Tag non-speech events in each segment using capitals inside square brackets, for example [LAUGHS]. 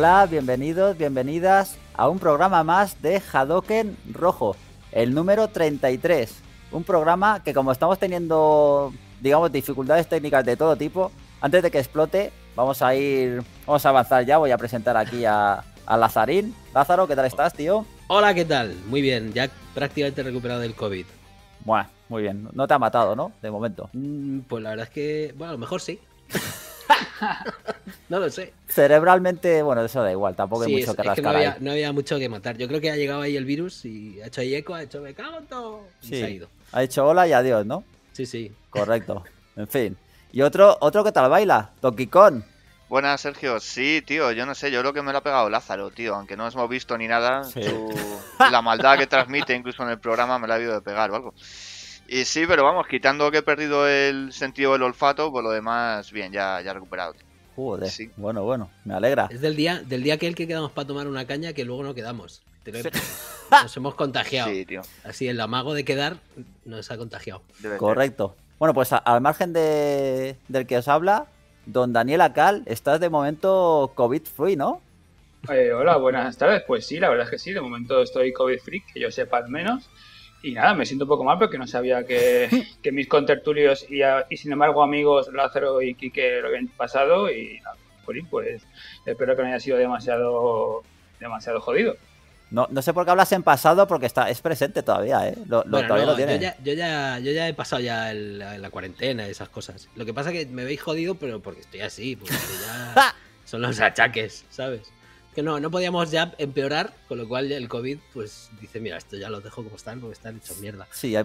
Hola, bienvenidos, bienvenidas a un programa más de Hadoken Rojo, el número 33. Un programa que como estamos teniendo, digamos, dificultades técnicas de todo tipo, antes de que explote, vamos a ir, vamos a avanzar ya, voy a presentar aquí a, Lazarín. Lázaro, ¿qué tal estás, tío? Hola, ¿qué tal? Muy bien, ya prácticamente recuperado del COVID. Bueno, muy bien, no te ha matado, ¿no? De momento. Mm, pues la verdad es que, bueno, a lo mejor sí. [LAUGHS] [LAUGHS] no lo sé. Cerebralmente, bueno, eso da igual, tampoco hay mucho que rascar. no, había, mucho que matar. Yo creo que ha llegado ahí el virus y ha hecho ahí eco, ha hecho me cago en todo. Y se ha ido. Ha hecho hola y adiós, ¿no? Sí, sí. Correcto. En fin. Y otro, otro que tal baila, Donkey con Buenas, Sergio. Sí, tío, yo no sé, yo creo que me lo ha pegado Lázaro, tío. Aunque no hemos visto ni nada, la maldad que transmite incluso en el programa me la ha habido de pegar o algo. Y sí, pero vamos, quitando que he perdido el sentido del olfato, por lo demás, bien, ya, ya recuperado. Joder, bueno, bueno, me alegra. Es del día, del día aquel que quedamos para tomar una caña que luego no quedamos. [LAUGHS] Nos hemos contagiado. Sí, tío. Así, el amago de quedar nos ha contagiado. Correcto. Bueno, pues al margen de, del que os habla, don Daniel Acal, estás de momento COVID-free, ¿no? Eh, hola, buenas tardes. Pues sí, la verdad es que sí, de momento estoy COVID-free, que yo sepa al menos y nada, me siento un poco mal porque no sabía que, [LAUGHS] mis contertulios y, sin embargo amigos Lázaro y Quique lo habían pasado y ah, pues espero que no haya sido demasiado demasiado jodido. No, no sé por qué hablas en pasado porque está, es presente todavía, ¿eh? Yo ya, ya, he pasado ya la, cuarentena y esas cosas. Lo que pasa es que me veis jodido, pero porque estoy así, porque ya [LAUGHS] son los achaques, ¿sabes? que no, no podíamos ya empeorar, con lo cual el COVID pues dice, mira, esto ya lo dejo como están porque están hechos mierda. Sí, hay,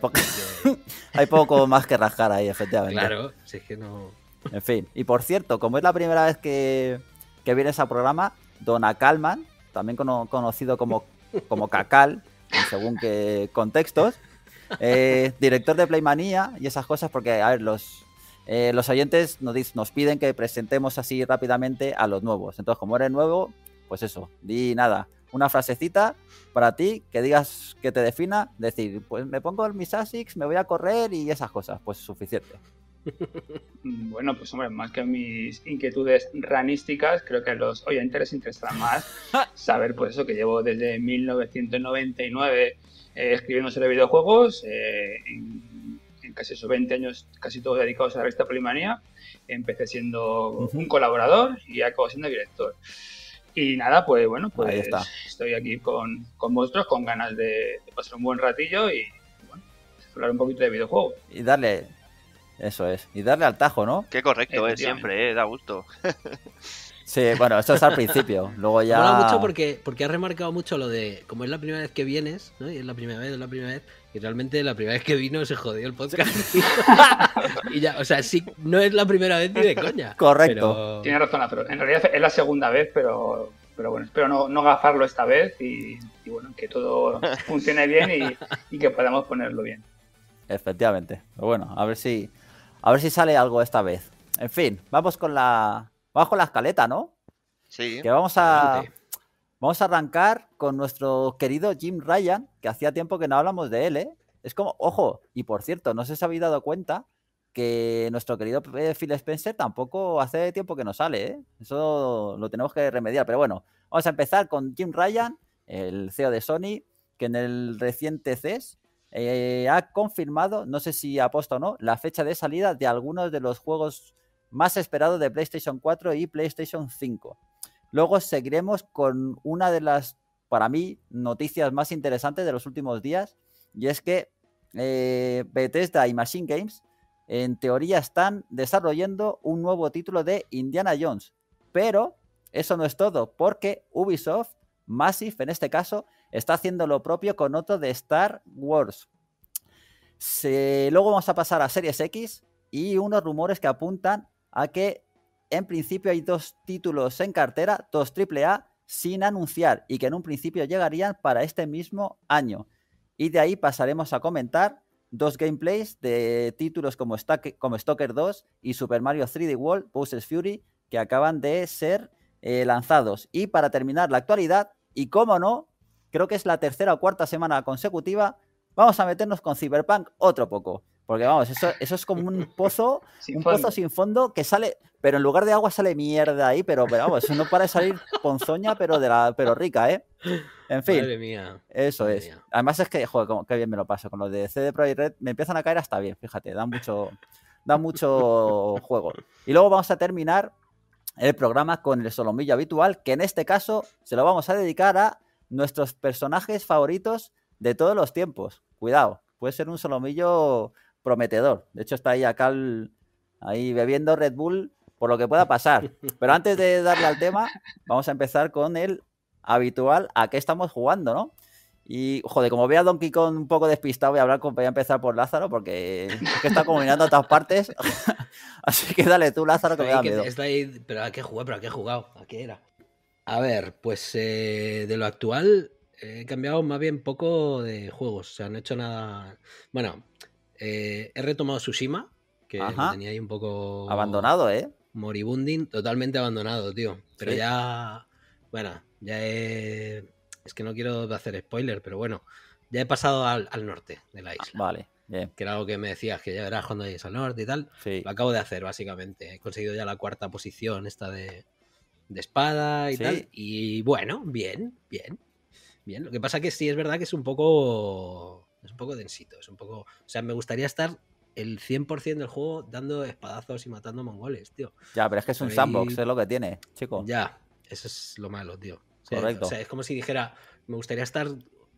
[LAUGHS] hay poco más que rascar ahí, efectivamente. Claro, sí que no... En fin, y por cierto, como es la primera vez que, que vienes programa, dona calman también conocido como, como Cacal, según qué contextos, eh, director de Playmanía y esas cosas, porque, a ver, los, eh, los oyentes nos, nos, piden que presentemos así rápidamente a los nuevos. Entonces, como eres nuevo, pues eso, di nada, una frasecita para ti que digas que te defina, decir, pues me pongo mis ASICs, me voy a correr y esas cosas, pues suficiente. [LAUGHS] Bueno, pues hombre, más que mis inquietudes ranísticas, creo que a los oyentes les interesará más [LAUGHS] saber, pues eso, que llevo desde 1999 eh, escribiendo sobre videojuegos, eh, en, casi esos 20 años, casi todos dedicados a la revista Polimania, Empecé siendo un colaborador y acabo siendo director. Y nada, pues bueno, pues Ahí está. estoy aquí con, con vosotros, con ganas de, pasar un buen ratillo y bueno, hablar un poquito de videojuego. Y darle, eso es, y darle al tajo, ¿no? Qué correcto eh, siempre, eh, da gusto. [LAUGHS] sí, bueno, eso es al principio, luego ya... mucho porque, porque has remarcado mucho lo de, como es la primera vez que vienes, ¿no? Y es la primera vez, es la primera vez, que realmente la primera vez que vino se jodió el podcast. [LAUGHS] y ya, o sea, sí, no es la primera vez ni de coña. Correcto. Tiene razón, En realidad es la segunda vez, pero, pero bueno, espero no, no gafarlo esta vez y, bueno, que todo [LAUGHS] funcione bien y, que podamos ponerlo bien. Efectivamente. Pero bueno, a ver si a ver si sale algo esta vez. En fin, vamos con la vamos con la escaleta, ¿no? Sí. Que vamos a, Vamos a arrancar con nuestro querido Jim Ryan, que hacía tiempo que no hablamos de él, ¿eh? Es como, ojo, y por cierto, no sé si habéis dado cuenta que nuestro querido eh, Phil Spencer tampoco hace tiempo que no sale, ¿eh? Eso lo tenemos que remediar. Pero bueno, vamos a empezar con Jim Ryan, el CEO de Sony, que en el reciente CES eh, ha confirmado, no sé si aposta o no, la fecha de salida de algunos de los juegos más esperados de PlayStation 4 y PlayStation 5. Luego seguiremos con una de las, para mí, noticias más interesantes de los últimos días, y es que eh, Bethesda y Machine Games, en teoría, están desarrollando un nuevo título de Indiana Jones. Pero eso no es todo, porque Ubisoft, Massive en este caso, está haciendo lo propio con otro de Star Wars. Luego vamos a pasar a Series X y unos rumores que apuntan a que en principio hay dos títulos en cartera, dos AAA sin anunciar y que en un principio llegarían para este mismo año. Y de ahí pasaremos a comentar dos gameplays de títulos como, Stalker 2 y Super Mario 3D World, Bowser's Fury, que acaban de ser eh, lanzados. Y para terminar la actualidad, y cómo no, creo que es la tercera o cuarta semana consecutiva, vamos a meternos con Cyberpunk otro poco. Porque vamos, eso, eso es como un [LAUGHS] pozo, un pozo sin fondo que sale, pero en lugar de agua sale mierda ahí, pero, vamos, eso no para de salir ponzoña, pero de la, pero rica, ¿eh? En fin. Madre mía. Eso es. Además es que, joder, qué bien me lo paso. Con los de CD Projekt Red me empiezan a caer hasta bien, fíjate, da mucho, da mucho [LAUGHS] juego. Y luego vamos a terminar el programa con el solomillo habitual, que en este caso se lo vamos a dedicar a nuestros personajes favoritos de todos los tiempos. Cuidado, puede ser un solomillo prometedor. De hecho, está ahí acá ahí bebiendo Red Bull por lo que pueda pasar. Pero antes de darle al tema, vamos a empezar con el habitual a qué estamos jugando, ¿no? Y, joder, como veo a Donkey Kong un poco despistado, voy a, hablar con, voy a empezar por Lázaro porque está combinando a todas partes. [LAUGHS] Así que dale tú, Lázaro, que me da miedo. pero ¿a qué jugué? ¿Pero a qué he jugado? ¿A qué era? A ver, pues eh, de lo actual eh, he cambiado más bien poco de juegos. O sea, no he hecho nada... Bueno, eh, he retomado Tsushima, que tenía ahí un poco. Abandonado, ¿eh? Moribundin, totalmente abandonado, tío. Pero ya. Bueno, ya he. Es que no quiero hacer spoiler, pero bueno, ya he pasado al, norte de la isla. vale. Bien. Que era lo que me decías, que ya verás cuando llegues al norte y tal. Lo acabo de hacer, básicamente. He conseguido ya la cuarta posición, esta de, de espada y tal. Y bueno, bien, bien. Bien. Lo que pasa que sí es verdad que es un poco es un poco densito, es un poco... O sea, me gustaría estar el 100% del juego dando espadazos y matando mongoles, tío. Ya, pero es que es un sandbox, es lo que tiene, chico. Ya, eso es lo malo, tío. Correcto. O sea, es como si dijera, me gustaría estar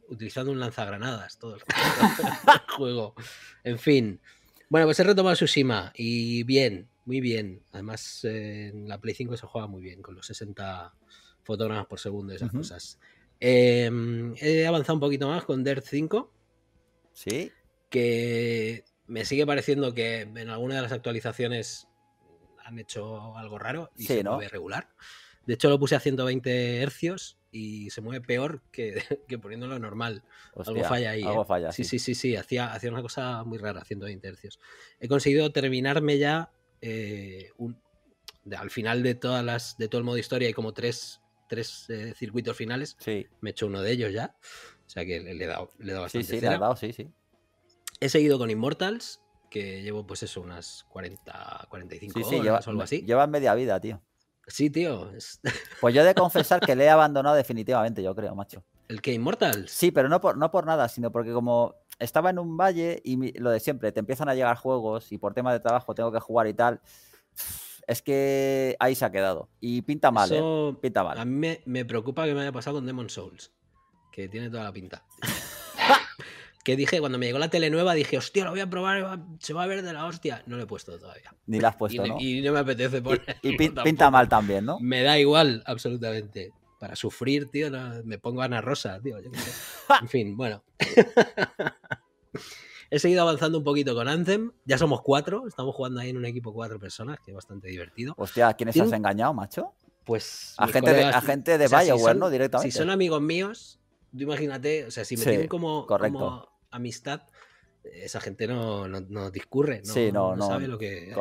utilizando un lanzagranadas todo el [LAUGHS] juego. En fin. Bueno, pues he retomado Tsushima y bien, muy bien. Además, en la Play 5 se juega muy bien con los 60 fotogramas por segundo y esas cosas. Em, he avanzado un poquito más con Dirt 5 Sí. Que me sigue pareciendo que en alguna de las actualizaciones han hecho algo raro y se ¿no? mueve regular. De hecho, lo puse a 120 hercios y se mueve peor que, [LAUGHS] poniéndolo normal. algo falla ahí. ¿eh? falla. Sí, sí, sí, sí. Hacía, hacía, una cosa muy rara, 120 hercios. He conseguido terminarme ya eh, al final de todas las, de todo el modo historia y como tres, eh, circuitos finales. Sí. Me he hecho uno de ellos ya. O sea que le he dado, le bastante. Sí, sí, He seguido con Immortals, que llevo pues eso, unas 40, 45 sí, horas o algo así. Llevas media vida, tío. Sí, tío. [LAUGHS] Pues yo he de confesar que le he abandonado definitivamente, yo creo, macho. ¿El que Immortals? Sí, pero no por, no por nada, sino porque como estaba en un valle y lo de siempre, te empiezan a llegar juegos y por tema de trabajo tengo que jugar y tal. Es que ahí se ha quedado. Y pinta mal, eh, Pinta mal. A mí me, me, preocupa que me haya pasado con Demon Souls que tiene toda la pinta. [LAUGHS] que dije, cuando me llegó la tele nueva, dije, hostia, lo voy a probar, se va a ver de la hostia. No lo he puesto todavía. Ni la has puesto, y, ¿no? Y no me apetece poner. Y, [LAUGHS] pinta mal también, ¿no? Me da igual, absolutamente. Para sufrir, tío, me pongo Ana Rosa, tío. [LAUGHS] en fin, bueno. He seguido avanzando un poquito con Anthem. Ya somos cuatro. Estamos jugando ahí en un equipo cuatro personas, que es bastante divertido. Hostia, ¿a quiénes se has engañado, macho? Pues. A gente, de, a gente de ¿no? Directamente. Si son amigos míos, tú imagínate, o sea, si me tienen como, como, amistad, esa gente no, no, discurre, no, sabe lo que,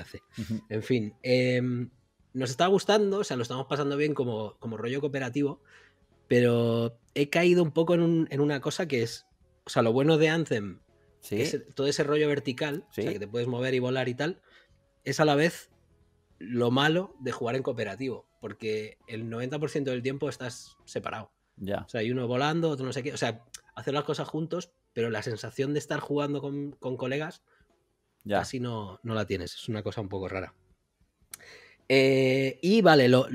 hace. En fin, em, nos está gustando, o sea, lo estamos pasando bien como, como rollo cooperativo, pero he caído un poco en, una cosa que es, o sea, lo bueno de Anthem, que es todo ese rollo vertical, o sea, que te puedes mover y volar y tal, es a la vez lo malo de jugar en cooperativo, porque el 90% del tiempo estás separado. O sea, hay uno volando, otro no sé qué. O sea, hacer las cosas juntos, pero la sensación de estar jugando con, colegas ya. casi no, no, la tienes. Es una cosa un poco rara. Eh, y vale, lo,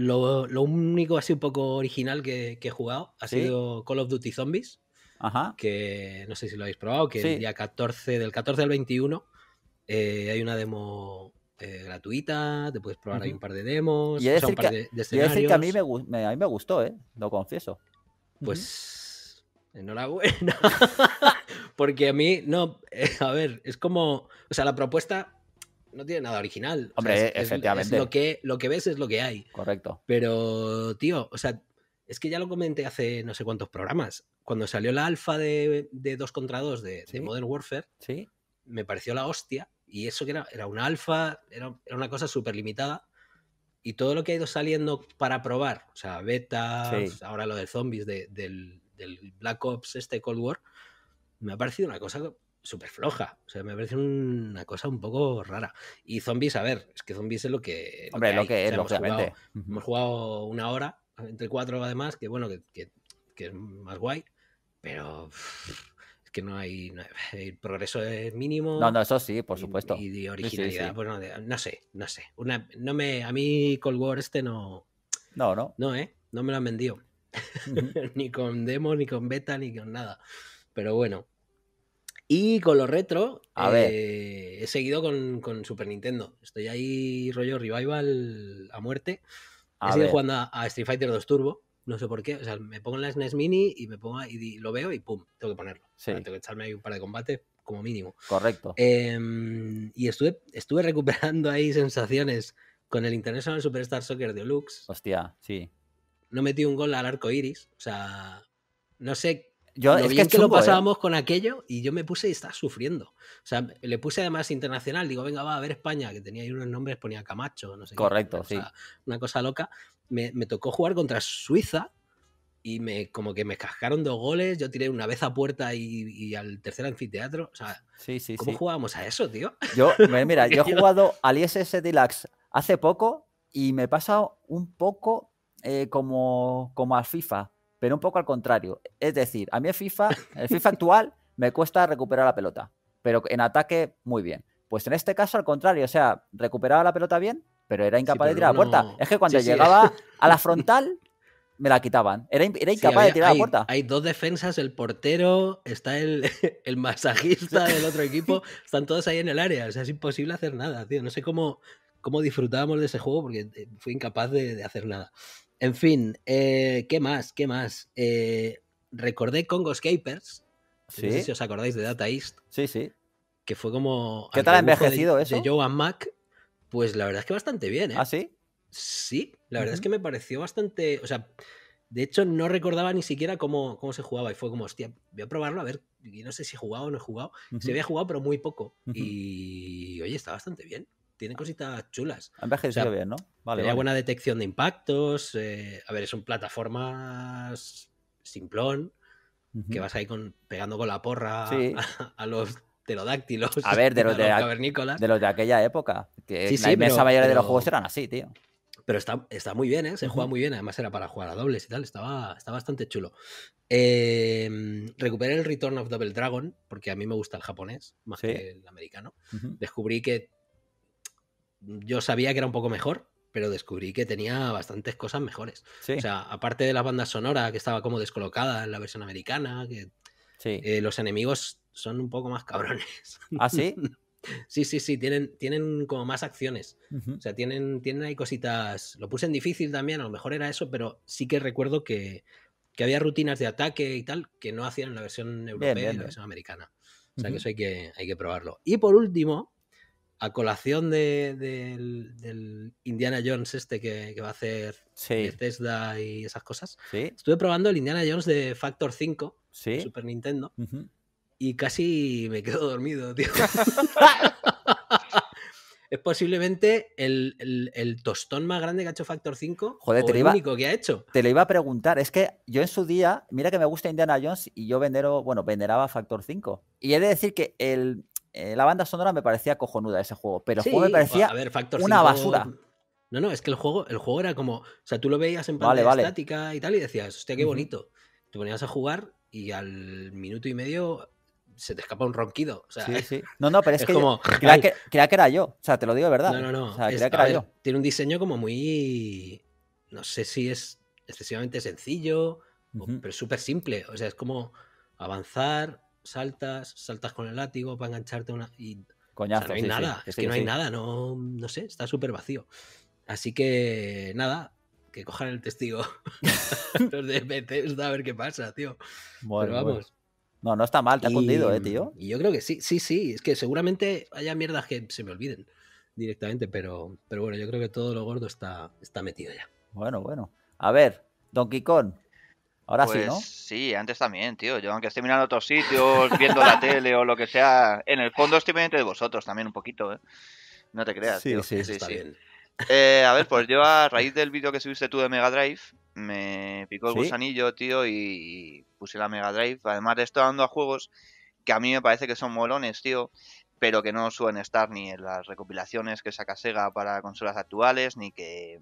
único así un poco original que, he jugado ha sido Call of Duty Zombies. Ajá. Que no sé si lo habéis probado, que el día 14, del 14 al 21, eh, hay una demo eh, gratuita, te puedes probar ahí un par de demos, un par a mí me gustó, lo confieso pues enhorabuena. [LAUGHS] Porque a mí, no, eh, a ver, es como, o sea, la propuesta no tiene nada original. Hombre, efectivamente. lo, que, lo que ves es lo que hay. Correcto. Pero, tío, o sea, es que ya lo comenté hace no sé cuántos programas. Cuando salió la alfa de, de 2 contra 2 de, Modern Warfare, ¿Sí? me pareció la hostia. Y eso que era, era una alfa, era, era una cosa súper limitada y todo lo que ha ido saliendo para probar, o sea, beta, ahora lo de zombies del, del, Black Ops, este Cold War, me ha parecido una cosa súper floja. O sea, me parece una cosa un poco rara. Y zombies, a ver, es que zombies es lo que. Hombre, lo que, es, lógicamente. Hemos jugado, una hora, entre cuatro además, que bueno, que, que, que es más guay, pero que no hay. [SIGHS] progreso es mínimo. No, no, eso sí, por supuesto. Y, de originalidad. Pues no, no, sé, no sé. Una, no me, a mí Cold War este no. No, no. No, ¿eh? No me lo han vendido. [LAUGHS] ni con demo, ni con beta, ni con nada. Pero bueno. Y con lo retro, a ver. Eh, he seguido con, Super Nintendo. Estoy ahí rollo revival a muerte. he a jugando a, a Street Fighter 2 Turbo no sé por qué. O sea, me pongo en la SNES e Mini y me pongo y lo veo y pum, tengo que ponerlo. Sí. tengo que echarme ahí un par de combates como mínimo. Correcto. Em, y estuve, estuve recuperando ahí sensaciones con el International Superstar Soccer de Deluxe. Hostia, sí. No metí un gol al arco iris. O sea, no sé. Yo, es que, lo ¿eh? pasábamos con aquello y yo me puse y estaba sufriendo. O sea, le puse además internacional. Digo, venga, va a ver España, que tenía ahí unos nombres, ponía Camacho, no sé Correcto, qué. sí. una cosa loca me, tocó jugar contra Suiza y me como que me cascaron dos goles, yo tiré una vez a puerta y, al tercer anfiteatro. O sea, ¿cómo jugábamos a eso, tío? Yo, [LAUGHS] mira, yo he jugado al ISS Deluxe hace poco y me he pasado un poco eh, como, como al FIFA, pero un poco al contrario. Es decir, a mí el FIFA, el FIFA actual [LAUGHS] me cuesta recuperar la pelota, pero en ataque muy bien. Pues en este caso al contrario, o sea, recuperaba la pelota bien, pero era incapaz de tirar la puerta. Es que cuando llegaba [LAUGHS] a la frontal, me la quitaban. Era, incapaz de tirar la puerta. Hay dos defensas, el portero, está el, [LAUGHS] masajista del otro equipo, [LAUGHS] están todos ahí en el área. O sea, es imposible hacer nada, tío. No sé cómo, cómo disfrutábamos de ese juego porque eh, fui incapaz de, hacer nada. En fin, eh, ¿qué más? ¿Qué más? Eh, recordé Congo Escapers. No sé si os acordáis de Data East. Sí, sí. Que fue como. ¿Qué tal envejecido eso? De Joe and Mac pues la verdad es que bastante bien, ¿eh? ¿Ah, sí? Sí, la verdad es que me pareció bastante. O sea, de hecho, no recordaba ni siquiera cómo, se jugaba. Y fue como, hostia, voy a probarlo a ver. Y no sé si he jugado o no he jugado. Se había jugado, pero muy poco. Y oye, está bastante bien. Tiene cositas chulas. Han envejecido o bien, ¿no? Vale, buena detección de impactos. Eh, a ver, son plataformas simplón. Que vas ahí con, pegando con la porra [LAUGHS] a, los pterodáctilos. A ver, [LAUGHS] de los, de, aquella época. Que sí, la inmensa mayoría de los juegos eran así, tío. Pero está, muy bien, ¿eh? Se juega muy bien. Además era para jugar a dobles y tal. Estaba, está bastante chulo. Em, recuperé el Return of Double Dragon, porque a mí me gusta el japonés más que el americano. Descubrí que yo sabía que era un poco mejor, pero descubrí que tenía bastantes cosas mejores. O sea, aparte de la banda sonora que estaba como descolocada en la versión americana, que eh, los enemigos son un poco más cabrones. [LAUGHS] ¿Ah, sí? sí, sí, sí, tienen, tienen como más acciones. O sea, tienen, tienen ahí cositas. Lo puse en difícil también, a lo mejor era eso, pero sí que recuerdo que, había rutinas de ataque y tal que no hacían en la versión europea y la versión americana. O sea, que eso hay que, hay que probarlo. Y por último, a colación del, Indiana Jones este que, va a hacer y esas cosas, estuve probando el Indiana Jones de Factor 5, ¿Sí? Super Nintendo. Y casi me quedo dormido, tío. [LAUGHS] es posiblemente el, tostón más grande que ha hecho Factor 5. Joder, te que ha hecho. Te lo iba a preguntar. Es que yo en su día, mira que me gusta Indiana Jones y yo venero, bueno, veneraba Factor 5. Y he de decir que el, eh, la banda sonora me parecía cojonuda ese juego, pero me parecía una basura. No, no, es que el juego, el juego era como, o sea, tú lo veías en pantalla estática y tal y decías, hostia, qué bonito. Te ponías a jugar y al minuto y medio se te escapa un ronquido. sí, sí. [LAUGHS] No, no, pero es, que, como, que, era yo. O sea, te lo digo de verdad. No, no, no. Tiene un diseño como muy. No sé si es excesivamente sencillo, pero es súper simple. O sea, es como avanzar, saltas, saltas con el látigo para engancharte una. Y, Coñazo, no hay nada, es que no hay nada, no, no sé, está súper vacío. Así que nada, que cojan el testigo [LAUGHS] [LAUGHS] los de a ver qué pasa, tío. Bueno, vamos. No, no está mal, te ha cundido, ¿eh, tío? Y yo creo que sí, sí, sí. Es que seguramente haya mierdas que se me olviden directamente, pero, pero bueno, yo creo que todo lo gordo está, está metido ya. Bueno, bueno. A ver, Don Kong. Ahora sí, ¿no? Pues sí, antes también, tío. Yo, aunque esté mirando otros sitios, viendo la [LAUGHS] tele o lo que sea, en el fondo estoy pendiente de vosotros también un poquito, ¿eh? No te creas. Sí, sí, sí, eh, a ver, pues yo a raíz del vídeo que subiste tú de Mega Drive, me picó el gusanillo, tío, y puse la Mega Drive. Además, estoy dando a juegos que a mí me parece que son molones, tío, pero que no suelen estar ni en las recopilaciones que saca Sega para consolas actuales, ni que,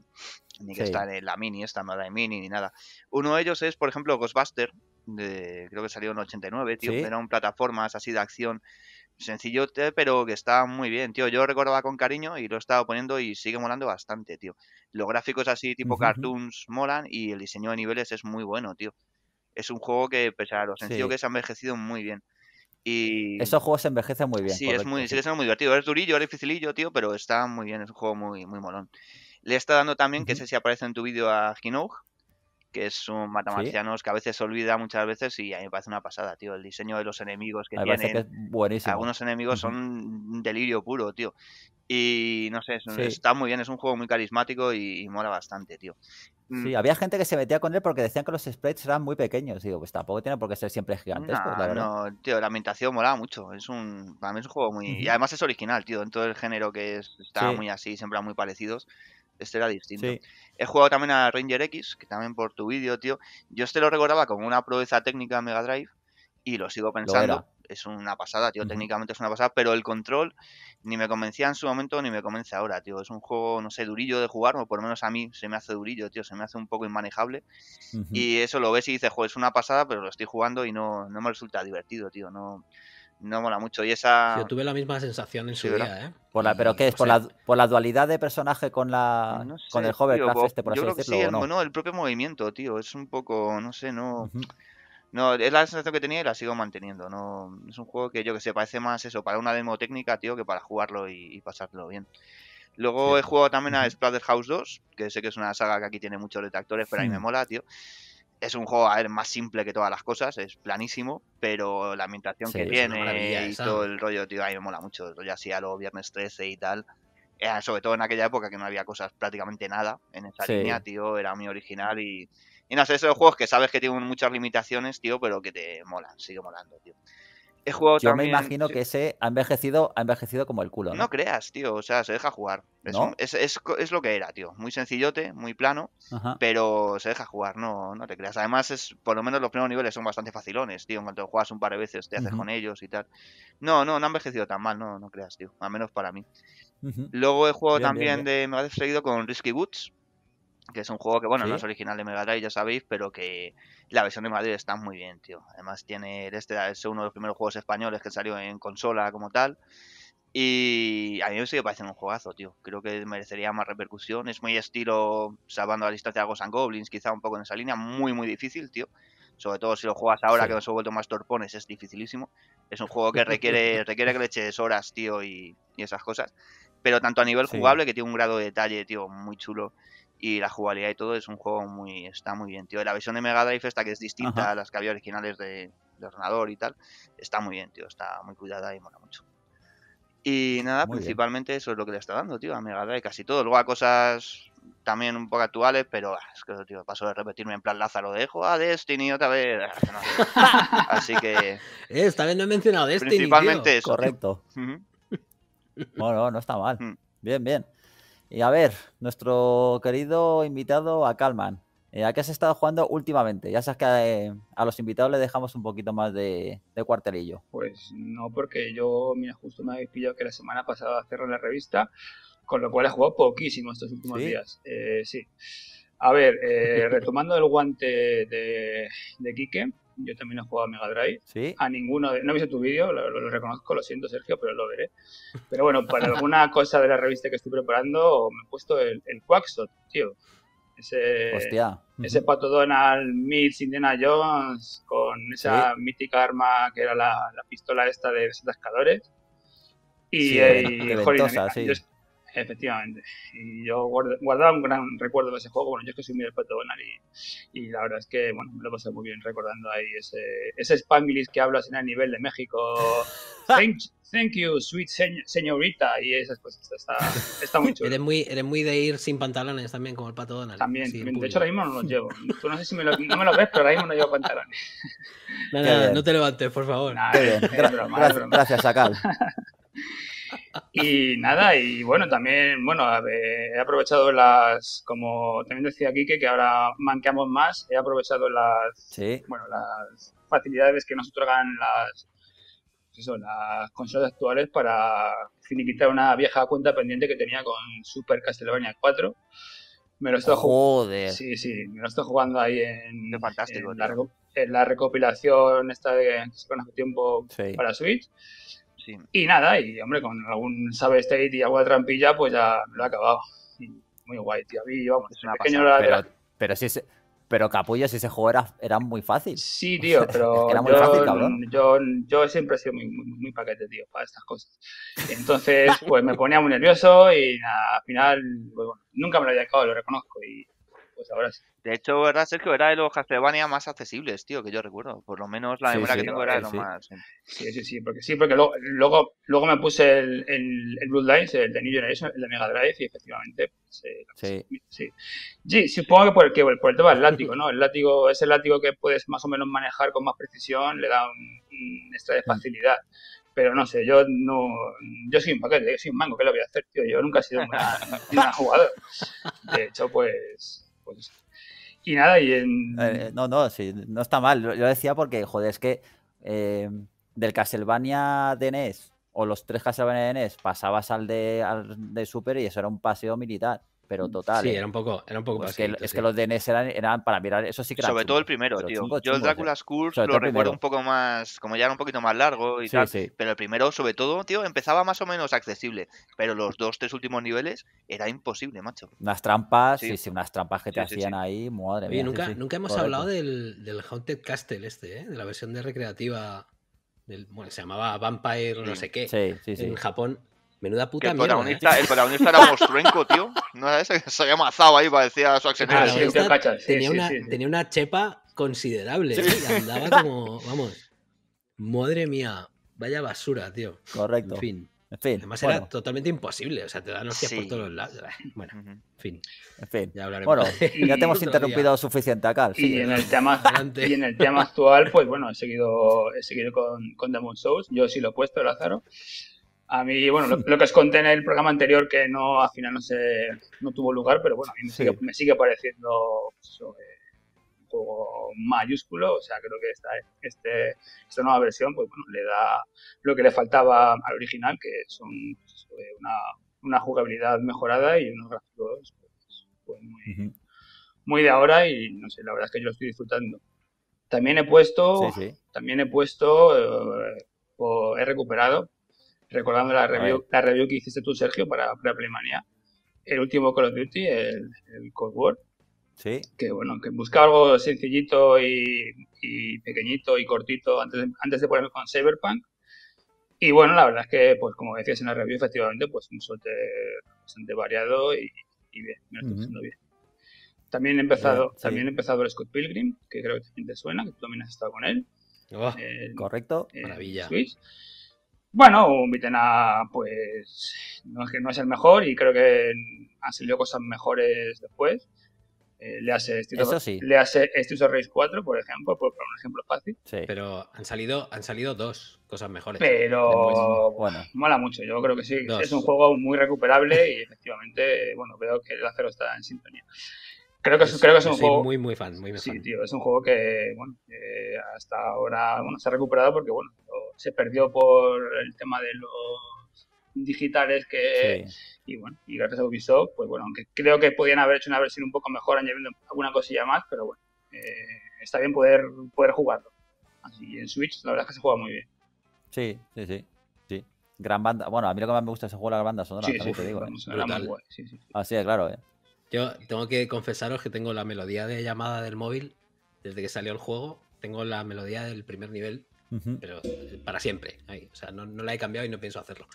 ni que están en la Mini, esta no la Mini, ni nada. Uno de ellos es, por ejemplo, Ghostbuster, de, creo que salió en 89, tío, era un plataformas así de acción Sencillo pero que está muy bien, tío. Yo lo recordaba con cariño y lo he estado poniendo y sigue molando bastante, tío. Los gráficos así tipo cartoons molan y el diseño de niveles es muy bueno, tío. Es un juego que, pese a lo sencillo que se ha envejecido muy bien. Y... Esos juegos se envejecen muy bien. Sí, es muy, muy divertido. Es durillo, es dificilillo, tío, pero está muy bien. Es un juego muy, muy molón. Le está dando también, que sé si aparece en tu vídeo, a gino que es un matamarcianos que a veces se olvida muchas veces y a mí me parece una pasada, tío. El diseño de los enemigos que tienen. Que es buenísimo. Algunos enemigos son delirio puro, tío. Y no sé, está muy bien, es un juego muy carismático y, mola bastante, tío. Sí, mm. había gente que se metía con él porque decían que los sprites eran muy pequeños. Digo, pues tampoco tiene por qué ser siempre gigantes pues, nah, No, tío, la ambientación molaba mucho. Es un, para mí es un juego muy. Y además es original, tío, en todo el género que está muy así, siempre muy parecidos este era distinto. He jugado también a Ranger X, que también por tu vídeo, tío. Yo este lo recordaba como una proeza técnica de Mega Drive y lo sigo pensando. es una pasada, tío. Técnicamente es una pasada, pero el control ni me convencía en su momento ni me convence ahora, tío. Es un juego, no sé, durillo de jugar, o por lo menos a mí se me hace durillo, tío. Se me hace un poco inmanejable. Y eso lo ves y dices, joder, es una pasada, pero lo estoy jugando y no, no me resulta divertido, tío. No, no mola mucho. Y esa. Yo tuve la misma sensación en su vida, ¿eh? Por la, ¿Pero qué es? ¿Por, la, dualidad de personaje con la con el joven este, por así decirlo? sí, el, no? el propio movimiento, tío. Es un poco, no sé, no. No, es la sensación que tenía y la sigo manteniendo. No, es un juego que yo que sé, parece más eso, para una demo técnica, tío, que para jugarlo y, pasarlo bien. Luego he jugado también a Splatterhouse 2, que sé que es una saga que aquí tiene muchos detractores, pero a mí me mola, tío es un juego a ver, más simple que todas las cosas, es planísimo, pero la ambientación que tiene y todo el rollo, tío, a mí me mola mucho. Yo hacía los viernes 13 y tal. Eh, sobre todo en aquella época que no había cosas prácticamente nada en esa línea, tío, era muy original y, y no sé, esos juegos que sabes que tienen muchas limitaciones, tío, pero que te molan, sigue molando, tío. Yo me imagino que ese ha envejecido, ha envejecido como el culo. ¿no? creas, tío. O sea, se deja jugar. Es, lo que era, tío. Muy sencillote, muy plano, pero se deja jugar. No, no te creas. Además, es, por lo menos los primeros niveles son bastante facilones, tío. En cuanto juegas un par de veces, te haces con ellos y tal. No, no, no ha envejecido tan mal. No, no creas, tío. Al menos para mí. Luego he jugado también de. Me ha seguido con Risky Woods que es un juego que, bueno, no es original de Mega Drive, ya sabéis, pero que la versión de Madrid está muy bien, tío. Además, tiene este es uno de los primeros juegos españoles que salió en consola como tal. Y a mí me sigue pareciendo un juegazo, tío. Creo que merecería más repercusión. Es muy estilo, salvando a la distancia de San Goblins, quizá un poco en esa línea. Muy, muy difícil, tío. Sobre todo si lo juegas ahora, que nos he vuelto más torpones, es dificilísimo. Es un juego que [LAUGHS] requiere, requiere que le eches horas, tío, y, esas cosas. Pero tanto a nivel jugable, que tiene un grado de detalle, tío, muy chulo y la jugabilidad y todo es un juego muy está muy bien, tío. La versión de Mega Drive esta que es distinta a las que había originales de, ordenador y tal, está muy bien, tío, está muy cuidada y mola mucho. Y nada, principalmente eso es lo que le está dando, tío, a Mega Drive casi todo. Luego a cosas también un poco actuales, pero ah, es que, tío, paso de repetirme en plan Lázaro dejo a Destiny otra vez. Ah, [LAUGHS] así que... Eh, esta vez no he mencionado Destiny, Principalmente eso. Correcto. Bueno, No, está mal. Mm. Bien, bien. Y a ver, nuestro querido invitado a Calman. Eh, ¿A qué has estado jugando últimamente? Ya sabes que eh, a, los invitados les dejamos un poquito más de, cuartelillo. Pues no, porque yo, mira, justo me habéis pillado que la semana pasada cerré la revista, con lo cual he jugado poquísimo estos últimos días. Eh, sí. A ver, [LAUGHS] retomando el guante de, de Quique, yo también he jugado a Mega Drive. ¿Sí? A ninguno de. No he visto tu vídeo, lo, reconozco, lo siento, Sergio, pero lo veré. Pero bueno, para [LAUGHS] alguna cosa de la revista que estoy preparando, me he puesto el, el Quackshot, tío. Ese, Hostia. ese pato Donald Mills Indiana Jones con esa mítica arma que era la, pistola esta de desatascadores. Y, sí, eh, y Efectivamente. Y yo guardaba un gran recuerdo de ese juego. Bueno, yo es que soy muy del Pato Donald y, y, la verdad es que, bueno, me lo pasé muy bien recordando ahí ese, ese Spanglish que hablas en el nivel de México. [LAUGHS] Thank, you, sweet señorita. Y esas cosas. Pues, está, está muy chulo. Eres muy, muy de ir sin pantalones también, como el Pato Donald. También. de hecho, ahora mismo no los llevo. no sé si me lo, me ves, pero ahora mismo no llevo pantalones. [LAUGHS] No, te levantes, por favor. Gracias, Sacal. [LAUGHS] Y nada, y bueno, también, bueno, he aprovechado las, como también decía Quique, que ahora manqueamos más, he aprovechado las, bueno, las facilidades que nos otorgan las, pues las consolas actuales para finiquitar una vieja cuenta pendiente que tenía con Super Castlevania 4. Me lo estoy jugando. Sí, me lo estoy jugando ahí en, fantástico, la, recopilación esta de tiempo para Switch. Y nada, y hombre, con algún saber State y agua trampilla, pues ya lo he acabado. muy guay, tío. vamos, es una pasada. pero, pero si ese, Pero capullo, si ese juego era, muy fácil. Sí, tío, [LAUGHS] pero. yo, Yo, siempre he sido muy, muy, paquete, tío, para estas cosas. Entonces, [LAUGHS] pues me ponía muy nervioso y al final, pues, bueno, nunca me lo había acabado, lo reconozco. Y pues de hecho, ¿verdad, Sergio? Era de los Castlevania más accesibles, tío, que yo recuerdo. Por lo menos la memoria que tengo era de los más. Sí, sí, sí, porque sí, porque luego, luego, me puse el, el, el Bloodlines, el de New Generation, el de Mega Drive, y efectivamente. Pues, eh, sí. sí. supongo que por el, que, por el tema del látigo, ¿no? El látigo es el látigo que puedes más o menos manejar con más precisión, le da un, extra de mm. facilidad pero no sé, yo no, yo soy un paquete, un mango, ¿qué lo voy a hacer, tío? Yo nunca he sido un jugador [LAUGHS] jugador. De hecho, pues y nada, y en... Eh, no, no, no está mal. Yo decía porque, joder, es que eh, del Castlevania de NES o los tres Castlevania de NES pasabas al de, al de Super y eso era un paseo militar. Pero mm. total. Sí, ¿eh? era un poco. Era un poco pues Es que los DNS eran, eran, para mirar. Eso sí que Sobre todo el primero, tío. Yo el ¿eh? Dracula's Curse lo recuerdo un poco más. Como ya era un poquito más largo y tal. Pero el primero, sobre todo, tío, empezaba más o menos accesible. Pero los dos, tres últimos niveles era imposible, macho. Unas trampas, sí, sí, unas trampas que te hacían ahí. Madre mía. Nunca, nunca hemos hablado del, del Haunted Castle este, ¿eh? De la versión de recreativa. Del, bueno, se llamaba Vampire no sé qué. Sí, sí, sí. En Japón Menuda puta mierda. Protagonista, eh. El protagonista era mostruenco [LAUGHS] tío. No era ese se había mazado ahí, parecía su ah, accionista. tenía, una, tenía una chepa considerable, ¿sí? andaba como, [LAUGHS] vamos, madre mía, vaya basura, tío. Correcto. En fin. En fin, Además era totalmente imposible, o sea, te dan hostias por todos lados. Eh, bueno, en fin. Ya hablaremos. Bueno, [LAUGHS] ya te hemos interrumpido suficiente acá. Y en, el tema, actual, pues bueno, he seguido, he seguido con, con Demon Souls. Yo sí lo he puesto, Lázaro. A mí, bueno, lo, que os conté en el programa anterior que no al final no se no tuvo lugar, pero bueno, a mí me, sigue, me pareciendo pues eh, un juego mayúsculo, o sea, creo que esta, este, esta nueva versión pues le da lo que le faltaba al original, que son pues eh, una, jugabilidad mejorada y unos gráficos pues, muy, de ahora y no sé, la verdad es que yo lo estoy disfrutando. También he puesto, también he puesto, eh, he recuperado recordando la review, la review que hiciste tú, Sergio, para, la Playmania, el último Call of Duty, el, Cold War. Sí. Que bueno, que buscaba algo sencillito y, y, pequeñito y cortito antes de, antes de ponerme con Cyberpunk. Y bueno, la verdad es que, pues como decías en la review, efectivamente, pues un suerte bastante variado y, bien, me lo estoy haciendo bien. También he empezado, también empezado el Scott Pilgrim, que creo que también te suena, que tú también has estado con él. Oh, correcto. Eh, maravilla. Bueno, un Vitena, pues, no es que no es el mejor y creo que han salido cosas mejores después. Eh, le hace le hace Race 4, por ejemplo, por, un ejemplo fácil. Pero han salido, han salido dos cosas mejores. Pero bueno. mola mucho, yo creo que sí. Es un juego muy recuperable y efectivamente, bueno, veo que el acero está en sintonía. Creo que, es, creo que es un juego. muy, muy fan, muy sí, tío, es un juego que, bueno, hasta ahora, bueno, se ha recuperado porque, bueno, se perdió por el tema de los digitales que y bueno y gracias a Ubisoft pues bueno aunque creo que podían haber hecho una versión un poco mejor añadiendo alguna cosilla más pero bueno eh, está bien poder poder jugarlo así en Switch la verdad es que se juega muy bien sí sí sí sí gran banda bueno a mí lo que más me gusta es jugar ¿eh? a la banda sonora sí, sí, así es ah, claro ¿eh? Yo tengo que confesaros que tengo la melodía de llamada del móvil desde que salió el juego. Tengo la melodía del primer nivel pero eh, para siempre. O sea, no, la he cambiado y no pienso hacerlo.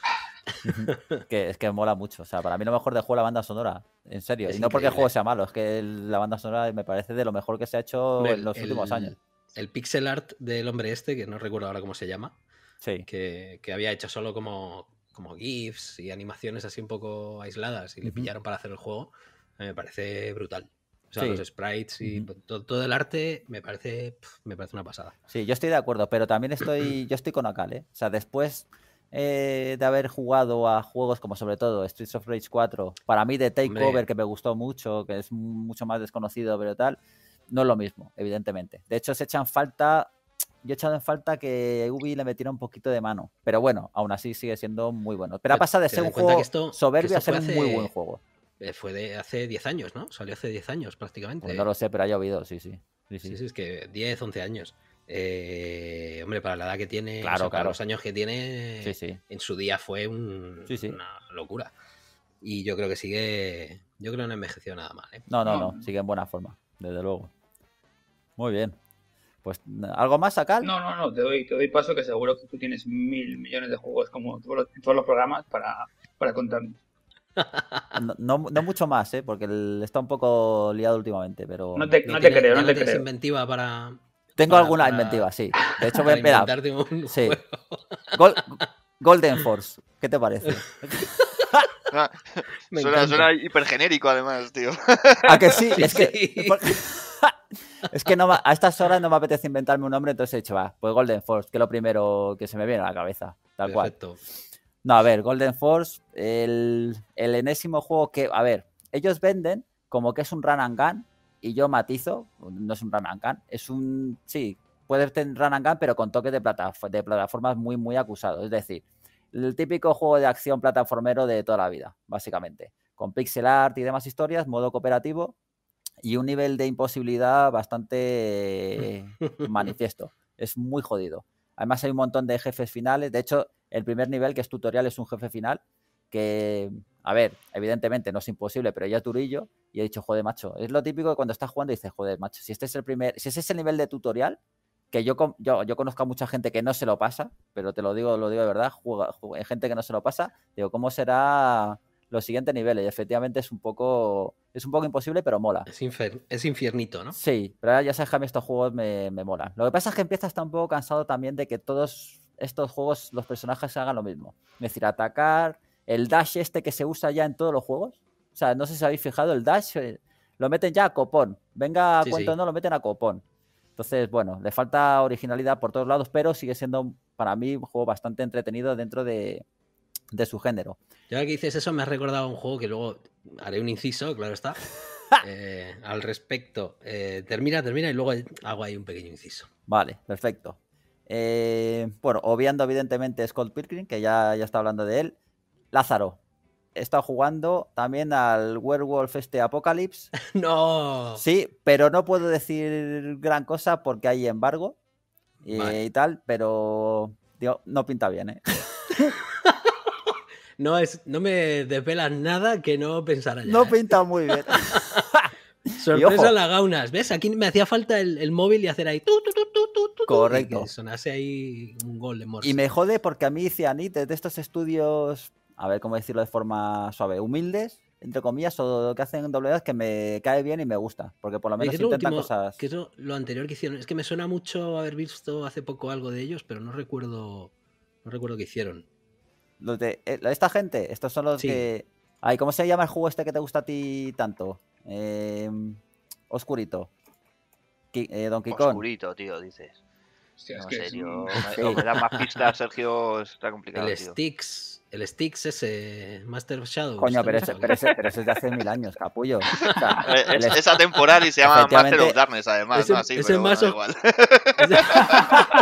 [LAUGHS] que es que mola mucho. O sea, para mí lo mejor de juego es la banda sonora. En serio. y no porque el juego sea malo, es que la banda sonora me parece de lo mejor que se ha hecho en los últimos años. El pixel art del hombre este, que no recuerdo ahora cómo se llama. Que, había hecho solo como, como GIFs y animaciones así un poco aisladas y le pillaron para hacer el juego. Me parece brutal. O sea, los sprites y todo, el arte me parece, me parece una pasada. Sí, yo estoy de acuerdo, pero también estoy, [CLEARS THROAT] yo estoy con Akal, ¿eh? O sea, después eh, de haber jugado a juegos como sobre todo Streets of Rage 4, para mí de Takeover, que me gustó mucho, que es mucho más desconocido, pero tal, no es lo mismo, evidentemente. De hecho, se echan falta yo he echado en falta que Ubi le metiera un poquito de mano. Pero bueno, aún así sigue siendo muy bueno. Pero ha pasado de ser un juego soberbio a ser un muy buen juego. Eh, fue de hace 10 años, ¿no? Salió hace 10 años prácticamente. Pues no lo sé, pero ha llovido, sí, sí. Sí, sí. es que 10, 11 años. Eh, hombre, para la edad que tiene, claro, Para los años que tiene, en su día fue una locura. Y yo creo que sigue, yo creo que no envejeció nada mal. ¿eh? No, no, no, sigue en buena forma, desde luego. Muy bien. Pues, ¿algo más acá. No, no, no, te doy, te doy paso que seguro que tú tienes mil millones de juegos como todos los, programas para, para contarnos. No, mucho más, ¿eh? porque está un poco liado últimamente, pero... No te, creo, no te creo. inventiva para... Tengo alguna inventiva, sí. De [LAUGHS] hecho, sí. Golden Force, ¿qué te parece? Ah, [LAUGHS] suena, suena, hipergenérico además, tío. ¿A que sí? Es que... [LAUGHS] Es que no a estas horas no me apetece inventarme un nombre, entonces he dicho, va, pues Golden Force, que es lo primero que se me viene a la cabeza. Tal Perfecto. cual. No, a ver, Golden Force, el, enésimo juego que, a ver, ellos venden como que es un run and gun y yo matizo, no es un run and gun, es un, sí, puede ser run and gun pero con toques de, de plataformas muy, muy acusados. Es decir, el típico juego de acción plataformero de toda la vida, básicamente. Con pixel art y demás historias, modo cooperativo y un nivel de imposibilidad bastante [LAUGHS] manifiesto. Es muy jodido. Además hay un montón de jefes finales. De hecho, el primer nivel, que es tutorial, es un jefe final. Que, a ver, evidentemente no es imposible, pero ya turillo. Y he dicho, joder, macho. Es lo típico que cuando estás jugando dices, joder, macho, si este es el primer, si ese es el nivel de tutorial, que yo, conozco a mucha gente que no se lo pasa, pero te lo digo, lo digo de verdad, gente que no se lo pasa, digo, ¿cómo será los siguientes niveles. Y efectivamente es un poco, es un poco imposible, pero mola. Es, es infiernito, ¿no? Sí, pero ya sabes que a mí estos juegos me, me molan. Lo que pasa es que empiezas un poco cansado también de que todos estos juegos, los personajes hagan lo mismo. Es decir, atacar, el dash este que se usa ya en todos los juegos. O sea, no sé si habéis fijado, el dash eh, lo meten ya a copón. Venga, cuento no, lo meten a copón. Entonces, bueno, le falta originalidad por todos lados, pero sigue siendo para mí un juego bastante entretenido dentro de, de su género. Ya que dices eso, me has recordado un juego que luego haré un inciso, claro está. [LAUGHS] Eh, al respecto, eh, termina, termina y luego hago ahí un pequeño inciso. Vale, perfecto. Eh, bueno, obviando evidentemente Scott Pilgrim, que ya, ya está hablando de él. Lázaro, he estado jugando también al Werewolf este Apocalypse. [LAUGHS] No. Sí, pero no puedo decir gran cosa porque hay embargo y, tal, pero no pinta bien, ¿eh? [LAUGHS] no, es, no me desvelas nada que no pensara ya. No ¿eh? pinta muy bien. [LAUGHS] Sorpresa la gaunas. ¿Ves? Aquí me hacía falta el, móvil y hacer ahí. Correcto. que sonase ahí un gol de Morse. Y me jode porque a mí Cianit desde de estos estudios, a ver cómo decirlo de forma suave, humildes, entre comillas, o lo que hacen en es que me cae bien y me gusta. Porque por lo menos intentan cosas. lo, anterior que hicieron. Es que me suena mucho haber visto hace poco algo de ellos, pero no recuerdo. No recuerdo qué hicieron. Eh, esta gente, estos son los que. Ay, ¿cómo se llama el juego este que te gusta a ti tanto? Em, oscurito. Don eh, Oscurito, tío, dices. Hostia, serio. me da más pistas, Sergio, está complicado. El tío. Sticks, el Sticks ese, Master Shadows. Coño, pero ese, pero, ese, es de hace mil años, capullo. [LAUGHS] esa sea, es, atemporal y se llama Master of Darkness, además. ¿no? Así, pero igual. [LAUGHS]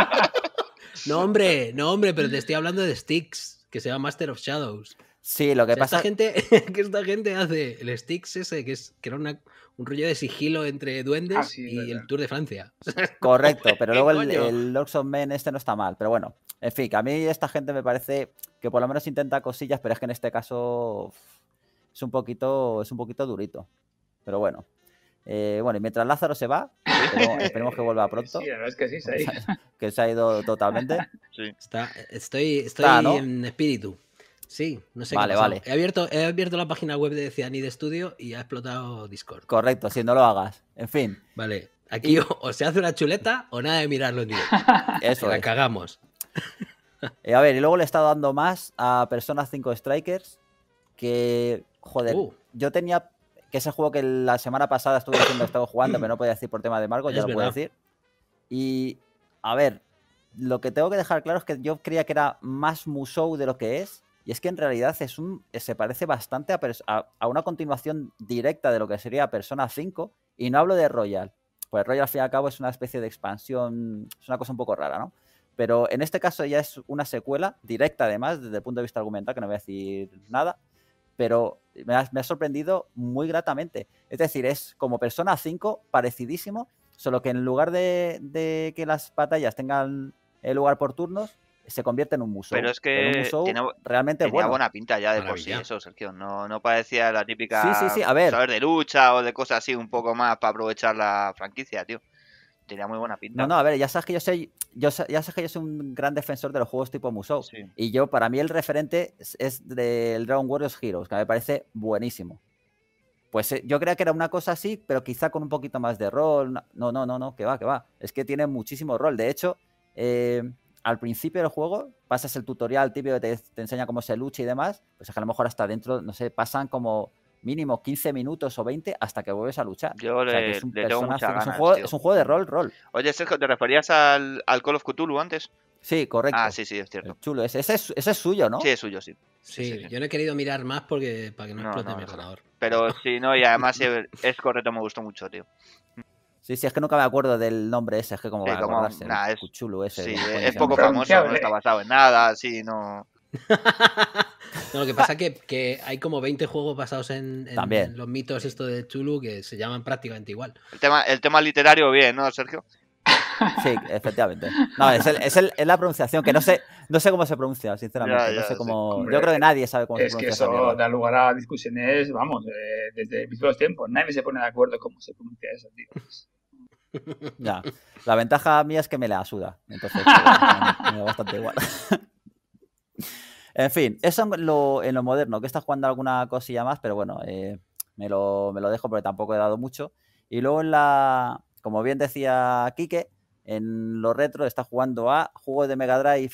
no, hombre, [LAUGHS] no, hombre, pero te estoy hablando de Sticks que se llama Master of Shadows. Sí, lo que pasa. Esta [LAUGHS] que esta gente hace el Sticks ese, que, es, que era un rollo de sigilo entre duendes ah, y el Tour de Francia. [LAUGHS] Correcto, pero luego el, Lords of Men este no está mal. Pero bueno, en fin, a mí esta gente me parece que por lo menos intenta cosillas, pero es que en este caso es un poquito, es un poquito durito. Pero bueno. Eh, bueno, y mientras Lázaro se va, esperemos, que vuelva pronto. Sí, la verdad es que sí, se ha ido. [LAUGHS] que se ha ido totalmente. [LAUGHS] Sí. estoy estoy en espíritu. Sí, no sé vale, qué vale. He abierto, he abierto la página web de de estudio y ha explotado Discord. Correcto, si no lo hagas. En fin. Vale, aquí o, se hace una chuleta o nada de mirarlo en directo. [LAUGHS] Eso La cagamos. Eh, a ver, y luego le he estado dando más a personas 5 Strikers que, joder, uh. yo tenía que ese juego que la semana pasada estuve haciendo estaba jugando, pero no podía decir por tema de marco [CLEARS THROAT] ya lo puedo decir. Y a ver, lo que tengo que dejar claro es que yo creía que era más Musou de lo que es, y es que en realidad es un, se parece bastante a, a, a una continuación directa de lo que sería Persona 5, y no hablo de Royal, pues Royal al fin y al cabo es una especie de expansión, es una cosa un poco rara, ¿no? Pero en este caso ya es una secuela directa además, desde el punto de vista argumental, que no voy a decir nada, pero me ha, sorprendido muy gratamente. Es decir, es como Persona 5, parecidísimo, solo que en lugar de, que las batallas tengan el lugar por turnos, se convierte en un museo. Pero es que realmente buena pinta ya de por sí eso, Sergio. No, parecía la típica A ver. de lucha o de cosas así un poco más para aprovechar la franquicia, tío tenía muy buena pinta. No, no, a ver, ya sabes que yo soy, yo, ya sabes que yo soy un gran defensor de los juegos tipo Musou. Y yo, para mí, el referente es, del Dragon Warriors Heroes, que me parece buenísimo. Pues eh, yo creía que era una cosa así, pero quizá con un poquito más de rol. No, no, no, no, que va, que va. Es que tiene muchísimo rol. De hecho, eh, al principio del juego pasas el tutorial típico que te, enseña cómo se lucha y demás. Pues a lo mejor hasta adentro, no sé, pasan como mínimo 15 minutos o 20 hasta que vuelves a luchar. es, un juego, de rol, rol. Oye, Sergio, ¿te referías al, Call of Cthulhu antes? Sí, correcto. Ah, sí, sí, es cierto. chulo, ese, es, suyo, ¿no? Sí, es suyo, sí. Sí, yo no he querido mirar más porque para que no, explote mi ordenador. Pero [LAUGHS] sí, no, y además es correcto, me gustó mucho, tío. Sí, sí, es que nunca me acuerdo del nombre ese, es que como, va a es, Cthulhu ese. Sí, es, poco famoso, no está basado en nada, sí, no... [LAUGHS] lo que pasa ah. es que, hay como 20 juegos basados en, los mitos esto de Chulu que se llaman prácticamente igual. El tema, el tema literario, bien, ¿no, Sergio? [LAUGHS] Sí, efectivamente. es, la pronunciación, que no sé, no sé cómo se pronuncia, sinceramente. yo creo que nadie sabe cómo se pronuncia. Es que eso da lugar a discusiones, vamos, eh, desde los tiempos. Nadie se pone de acuerdo cómo se pronuncia eso, tío. La ventaja mía es que me la suda. Entonces, [LAUGHS] pues, me da bastante igual. En fin, eso en lo, moderno, que está jugando alguna cosilla más, pero bueno, eh, me, lo, me, lo, dejo porque tampoco he dado mucho. Y luego en la, como bien decía Quique, en lo retro está jugando a juegos de Mega Drive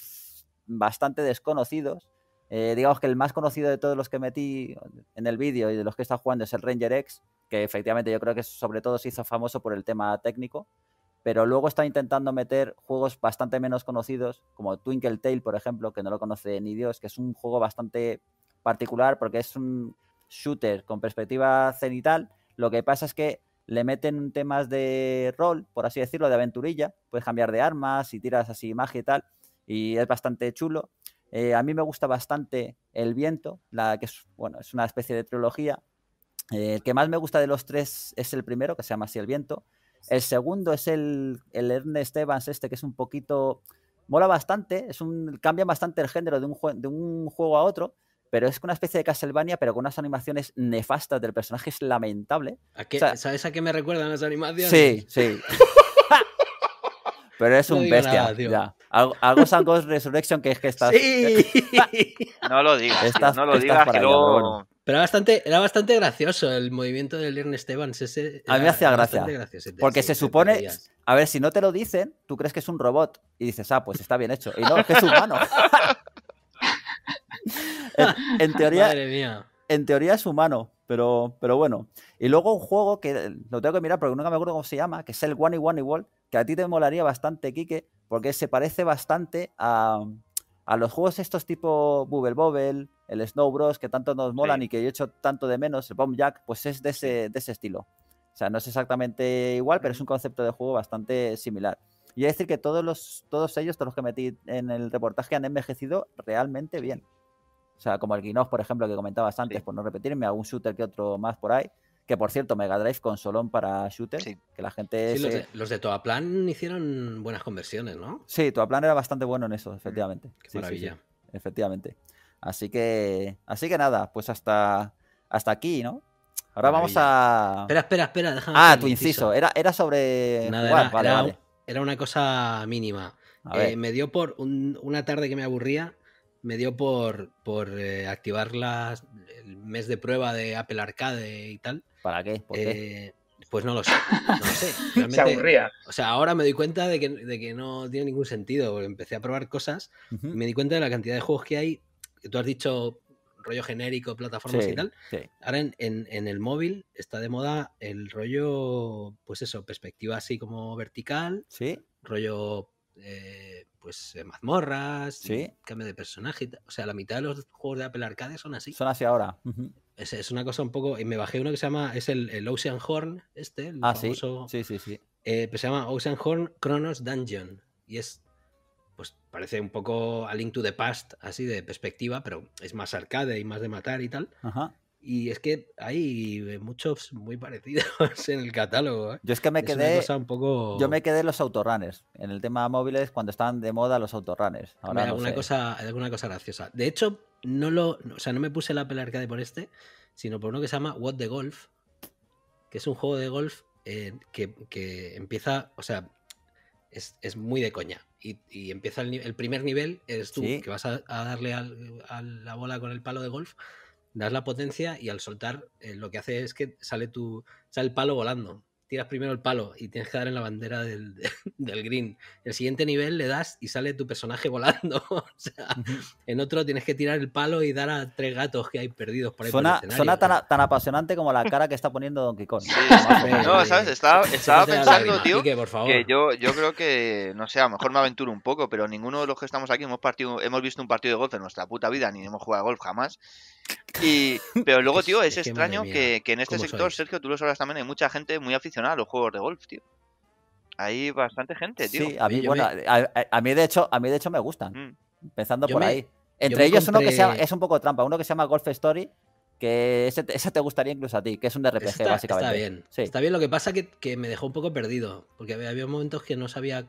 bastante desconocidos. Eh, digamos que el más conocido de todos los que metí en el vídeo y de los que está jugando es el Ranger X, que efectivamente yo creo que sobre todo se hizo famoso por el tema técnico pero luego está intentando meter juegos bastante menos conocidos, como Twinkle Tail, por ejemplo, que no lo conoce ni Dios, que es un juego bastante particular porque es un shooter con perspectiva cenital. Lo que pasa es que le meten temas de rol, por así decirlo, de aventurilla, puedes cambiar de armas y tiras así magia y tal, y es bastante chulo. Eh, a mí me gusta bastante El Viento, la que es, bueno, es una especie de trilogía. Eh, el que más me gusta de los tres es el primero, que se llama así El Viento, el segundo es el, el Ernest Evans, este que es un poquito. Mola bastante, es un, cambia bastante el género de un, de un juego a otro, pero es una especie de Castlevania, pero con unas animaciones nefastas del personaje, es lamentable. ¿Sabes a qué me recuerdan las animaciones? Sí, sí. [LAUGHS] Pero es un bestia. ya. Algo, algo Resurrection que es que estás. [LAUGHS] [LAUGHS] no lo digas. no lo digas, que pero era bastante, era bastante gracioso el movimiento del Ernest Evans. Ese a mí me hacía gracia. Porque se supone, a ver, si no te lo dicen, tú crees que es un robot y dices, ah, pues está bien hecho. Y no, es humano. [LAUGHS] en, teoría, Madre mía. en teoría es humano, pero, pero bueno. Y luego un juego que lo tengo que mirar porque nunca me acuerdo cómo se llama, que es el One y One Wall, que a ti te molaría bastante, quique porque se parece bastante a, a los juegos estos tipo Bubble Bobble, el Snow Bros, que tanto nos molan y que yo he hecho tanto de menos, el Bomb Jack, pues es de ese, estilo. O sea, no es exactamente igual, pero es un concepto de juego bastante similar. Y es decir que todos, los, todos ellos, todos los que metí en el reportaje, han envejecido realmente bien. O sea, como el Guinoz, por ejemplo, que comentabas antes, por no repetirme, algún shooter que otro más por ahí, que por cierto, Mega Drive con solón para shooter. Que la gente. los, de, de, Toaplan hicieron buenas conversiones, ¿no? Sí, Toaplan era bastante bueno en eso, efectivamente. maravilla. efectivamente. Así que. Así que nada, pues hasta, hasta aquí, ¿no? Ahora vamos a. Espera, espera, espera. Déjame ah, tu inciso. Era, era sobre. Era, una cosa mínima. Eh, me dio por una tarde que me aburría me dio por, por eh, activar el mes de prueba de Apple Arcade y tal. ¿Para qué? Eh, pues no lo sé. No [LAUGHS] Se aburría. O sea, ahora me doy cuenta de que, no tiene ningún sentido. empecé a probar cosas y me di cuenta de la cantidad de juegos que hay. Que tú has dicho rollo genérico, plataformas y tal. Ahora en, el móvil está de moda el rollo, pues eso, perspectiva así como vertical. Sí. Rollo eh, pues eh, mazmorras, ¿Sí? cambio de personaje. O sea, la mitad de los juegos de Apple Arcade son así. Son así ahora. es, una cosa un poco. Y me bajé uno que se llama. Es el, Ocean Horn, este. El ah, sí. Sí, sí, eh, se llama Ocean Horn Chronos Dungeon. Y es. Pues parece un poco a Link to the Past, así de perspectiva, pero es más arcade y más de matar y tal. Ajá. Y es que hay eh, muchos muy parecidos [LAUGHS] en el catálogo. ¿eh? Yo es que me quedé. Yo me quedé en los autorunners. En el tema móviles, cuando estaban de moda los autorunners. Ahora alguna, cosa, alguna cosa graciosa. De hecho, no lo. sea, no me puse la pelarca de por este, sino por uno que se llama What the Golf. Que es un juego de golf eh, que, empieza. O sea, es, muy de coña. Y, empieza el, primer nivel, eres tú, que vas a, darle a la bola con el palo de golf das la potencia y al soltar eh, lo que hace es que sale, tu, sale el palo volando. Tiras primero el palo y tienes que dar en la bandera del, [LAUGHS] green. El siguiente nivel le das y sale tu personaje volando. [LAUGHS] o sea, en otro tienes que tirar el palo y dar a tres gatos que hay perdidos por ahí. Suena, tan, apasionante como la cara que está poniendo Donkey Kong. no, ¿sabes? Estaba, pensando, tío, yo, yo creo que, no sé, a lo mejor me aventuro un poco, pero ninguno de los que estamos aquí hemos, partido, hemos visto un partido de golf en nuestra puta vida, ni hemos jugado golf jamás. Y, [LAUGHS] pero luego, pues tío, es extraño que, en este sector, Sergio, tú lo sabes también, hay mucha gente muy aficionada a los juegos de golf, tío. Hay bastante gente, tío. Sí, a mí, bueno, a, mí de hecho, a mí de hecho me gustan. Mm. Empezando por ahí. Entre ellos uno que llama, es un poco trampa, uno que se llama Golf Story, que ese, te gustaría incluso a ti, que es un RPG, básicamente. Está bien. Está bien, lo que pasa que, que me dejó un poco perdido, porque había momentos que no sabía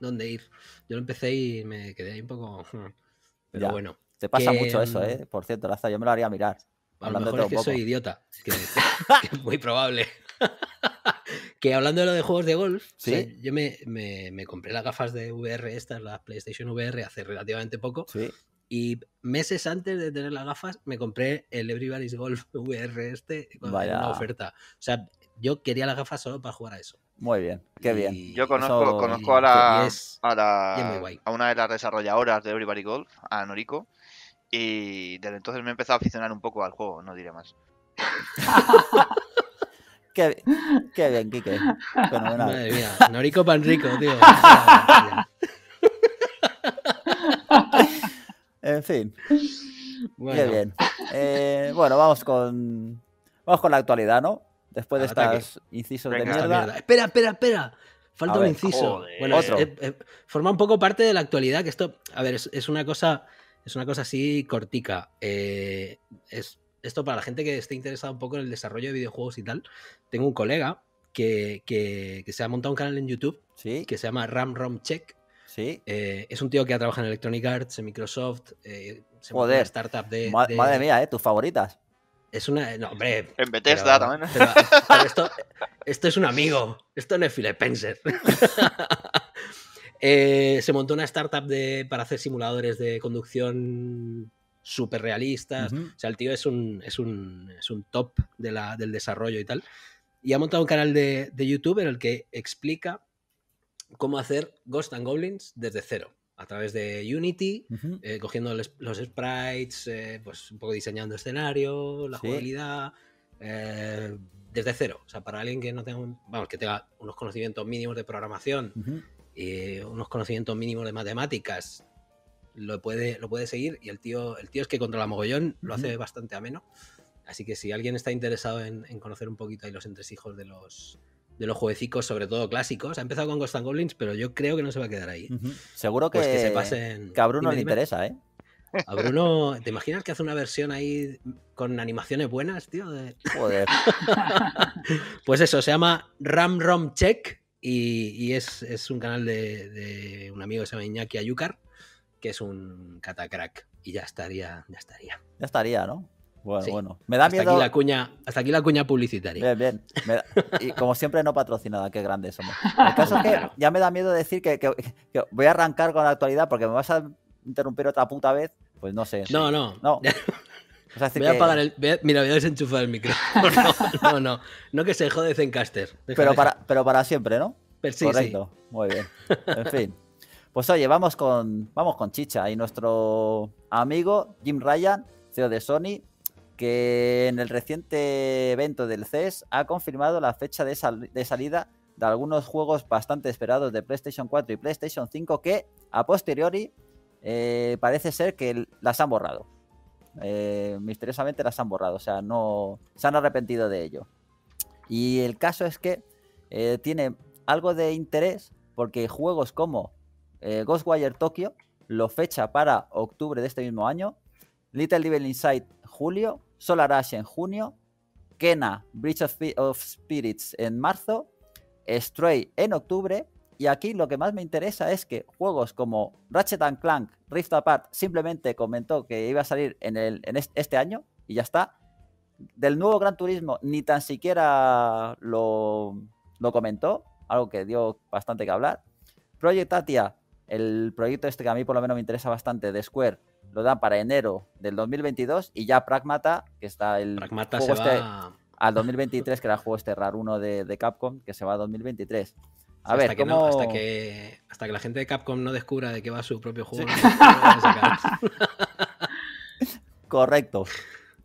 dónde ir. Yo lo empecé y me quedé ahí un poco. [LAUGHS] Pero bueno. Te pasa mucho eso, mm, ¿eh? Por cierto, Laza, yo me lo haría mirar. A lo mejor es que soy idiota, [LAUGHS] muy probable. [LAUGHS] que hablando de lo de juegos de golf, ¿Sí? yo me, compré las gafas de VR, estas, las PlayStation VR, hace relativamente poco. Y meses antes de tener las gafas, me compré el Everybody's Golf [LAUGHS] VR este con una oferta. O sea, yo quería las gafas solo para jugar a eso. Muy bien, qué bien. yo conozco, conozco a la, a, a, una de las desarrolladoras de Everybody Golf, a Noriko, y desde entonces me he empezado a aficionar un poco al juego, no diré más. [LAUGHS] qué, bien, qué Kike. Bueno, Madre mía, Norico Panrico, tío. [LAUGHS] en fin. Bueno. Qué bien. Eh, bueno, vamos con. Vamos con la actualidad, ¿no? Después de estos incisos de mierda. Espera, espera, espera. Falta un inciso. Bueno, forma un poco parte de la actualidad, que esto, a ver, es una cosa es una cosa así cortica. Eh, es, esto para la gente que esté interesada un poco en el desarrollo de videojuegos y tal. Tengo un colega que, se ha montado un canal en YouTube ¿Sí? que se llama Ram Rom Check. ¿Sí? Eh, es un tío que ha trabajado en Electronic Arts, en Microsoft, eh, startup de, Madre mía, ¿eh? Tus favoritas. Es una. No, hombre. En Bethesda también. esto, es un amigo. Esto no es Philip Spencer. [LAUGHS] Eh, se montó una startup de, para hacer simuladores de conducción súper realistas. O sea, el tío es un, es un, es un top de la, del desarrollo y tal. Y ha montado un canal de, de, YouTube en el que explica cómo hacer Ghost and Goblins desde cero. A través de Unity, eh, cogiendo los, sprites, eh, pues un poco diseñando escenario, la jugabilidad. desde cero. O sea, para alguien que no tenga, vamos, que tenga unos conocimientos mínimos de programación, eh, unos conocimientos mínimos de matemáticas, lo puede, lo puede seguir y el tío, el tío es que la mogollón, lo hace bastante ameno. Así que si alguien está interesado en, conocer un poquito ahí los entresijos de los, de los jueguecicos, sobre todo clásicos. Ha empezado con Ghost and Goblins, pero yo creo que no se va a quedar ahí. Seguro que, es que, se pasen... a Bruno le interesa, ¿eh? A Bruno, ¿te imaginas que hace una versión ahí con animaciones buenas, tío? Joder. [LAUGHS] pues eso, se llama Ram Rom Check. Y, es, un canal de, un amigo que se llama Iñaki Ayucar, que es un catacrack. Y ya estaría, ya estaría. Ya estaría, ¿no? Bueno, Me da miedo. Aquí la cuña, hasta aquí la cuña publicitaria. Bien, bien. Y como siempre, no patrocinada, qué grande somos. El caso es que [LAUGHS] ya me da miedo decir que, voy a arrancar con la actualidad porque me vas a interrumpir otra puta vez. Pues no sé. No, no. No. [LAUGHS] voy a apagar el. mira, voy a desenchufar el micro. [LAUGHS] No, no, no. que se jode Zencaster. Pero para, pero para siempre, ¿no? Correcto. Muy bien. En fin. Pues oye, vamos con, vamos con Chicha y nuestro amigo Jim Ryan, CEO de Sony, que en el reciente evento del CES ha confirmado la fecha de, salida de algunos juegos bastante esperados de PlayStation 4 y PlayStation 5 que a posteriori eh, parece ser que las han borrado. Eh, misteriosamente las han borrado, o sea, no se han arrepentido de ello. Y el caso es que eh, tiene algo de interés porque juegos como eh, Ghostwire Tokyo lo fecha para octubre de este mismo año, Little Devil Inside julio, Solar Ash en junio, Kena Bridge of Spirits en marzo, Stray en octubre y aquí lo que más me interesa es que juegos como Ratchet Clank, Rift Apart, simplemente comentó que iba a salir en, el, este año y ya está. Del nuevo Gran Turismo ni tan siquiera lo, lo comentó, algo que dio bastante que hablar. Project Atia, el proyecto este que a mí por lo menos me interesa bastante de Square, lo dan para enero del 2022 y ya Pragmata, que está el juego este, al 2023, que era el juego este raro uno de, de Capcom, que se va a 2023 hasta que hasta, que, hasta que la gente de Capcom no descubra de qué va su propio juego. [LAUGHS] Correcto.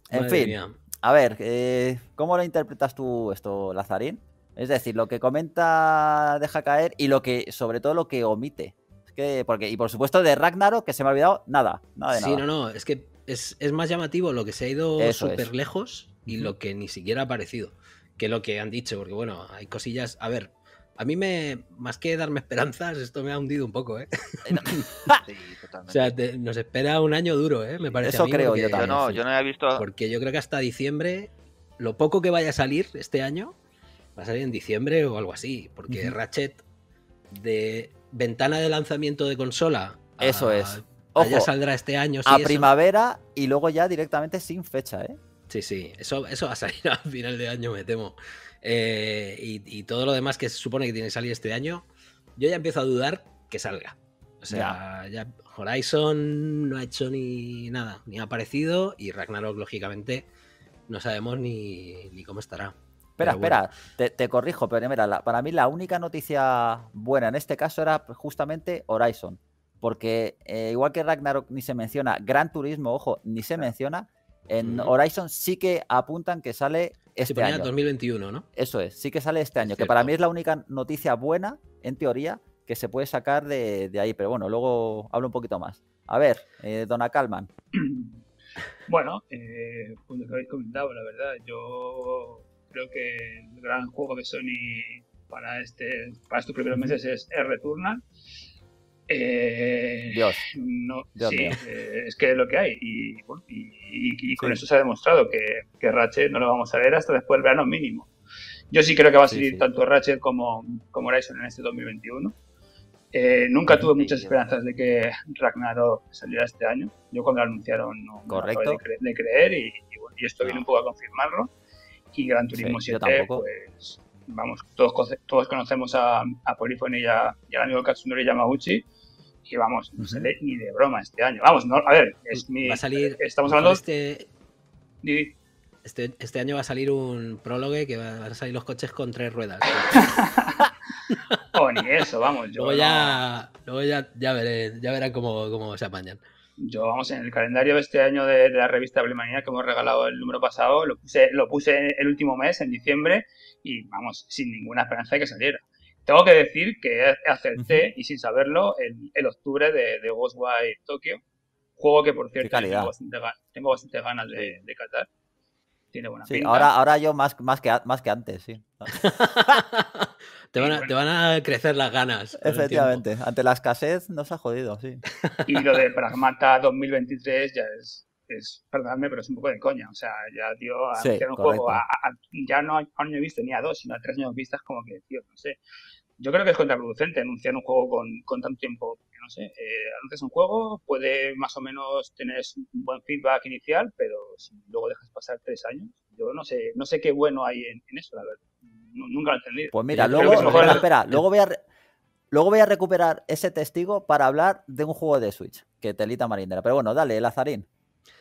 En fin, a ver, eh, ¿cómo lo interpretas tú esto, Lazarín? Es decir, lo que comenta deja caer y lo que, sobre todo, lo que omite. que, porque, y por supuesto, de Ragnarok, que se me ha olvidado, nada. sí, no, no, es que es, es, más llamativo lo que se ha ido súper lejos y lo que ni siquiera ha aparecido que lo que han dicho, porque bueno, hay cosillas. A ver, a mí me, más que darme esperanzas, esto me ha hundido un poco, ¿eh? eh [LAUGHS] o [LAUGHS] ah. sea, nos espera un año duro, ¿eh? Me parece. Eso creo yo también. no, he visto. Porque yo creo que hasta diciembre, lo poco que vaya a salir este año, va a salir en diciembre o algo así. Porque Ratchet, de ventana de lanzamiento de consola. eso es. Ojo, ya saldrá este año. Sí, a primavera y luego ya directamente sin fecha, ¿eh? Sí, sí, eso, eso va a salir [LAUGHS] a final de año, me temo. Eh, y, todo lo demás que se supone que tiene que salir este año, yo ya empiezo a dudar que salga. O sea, Horizon no ha hecho ni nada, ni ha aparecido, y Ragnarok, lógicamente, no sabemos ni, cómo estará. Espera, espera, te, corrijo, pero mira, para mí la única noticia buena en este caso era justamente Horizon. Porque eh, igual que Ragnarok ni se menciona, Gran Turismo, ojo, ni se menciona, en Horizon sí que apuntan que sale este año. 2021, ¿no? Eso es, sí que sale este año, que para mí es la única noticia buena, en teoría, que se puede sacar de, ahí. Pero bueno, luego hablo un poquito más. A ver, eh, Donna Calman. [CLEARS THROAT] Bueno, eh, como os habéis comentado, la verdad, yo creo que el gran juego de Sony para este para estos primeros meses es, es Returnal. Eh, Dios. sí, eh, es que es lo que hay. Y, con eso se ha demostrado que, que Ratchet no lo vamos a ver hasta después del verano mínimo. Yo sí creo que va a salir tanto Ratchet como, como Horizon en este 2021. Eh, nunca tuve muchas esperanzas de que Ragnarok saliera este año. Yo cuando lo anunciaron no, Correcto. de, creer, y, esto viene un poco a confirmarlo. Y Gran Turismo 7, pues vamos, todos, todos conocemos a, a Polifone y, y al amigo Katsunori Yamauchi y vamos, no sale ni de broma este año. Vamos, a ver, es mi, a salir, eh, estamos hablando... Este, este, este, año va a salir un prólogo que van a salir los coches con tres ruedas. [LAUGHS] o oh, ni eso, vamos. luego ya, ya, ya, veré, ya verán cómo, se apañan. Yo, vamos, en el calendario de este año de, la revista Blemanía que hemos regalado el número pasado, lo lo puse el último mes, en diciembre, y vamos, sin ninguna esperanza de que saliera. Tengo que decir que acerté, y sin saberlo, el, el octubre de, de Ghostwire Tokyo. Juego que, por cierto, tengo bastante, ganas de, catar. Tiene buena sí, Ahora, ahora yo más, más, que, más que antes, sí. [LAUGHS] te, van a, crecer las ganas. Efectivamente. Ante la escasez nos ha jodido, sí. y lo de Pragmata 2023 ya es es, pero es un poco de coña. O sea, ya, tío, anunciar un juego ya no a año visto ni a dos, sino a tres años vistas, como que, tío, no sé. Yo creo que es contraproducente anunciar un juego con, tanto tiempo. no sé, eh, anuncias un juego, puede más o menos tener un buen feedback inicial, pero si luego dejas pasar tres años, yo no sé, no sé qué bueno hay en, eso, la verdad. nunca lo he entendido. Pues mira, luego, luego voy a. Luego recuperar ese testigo para hablar de un juego de Switch, que telita marindera. Pero bueno, dale, Lazarín.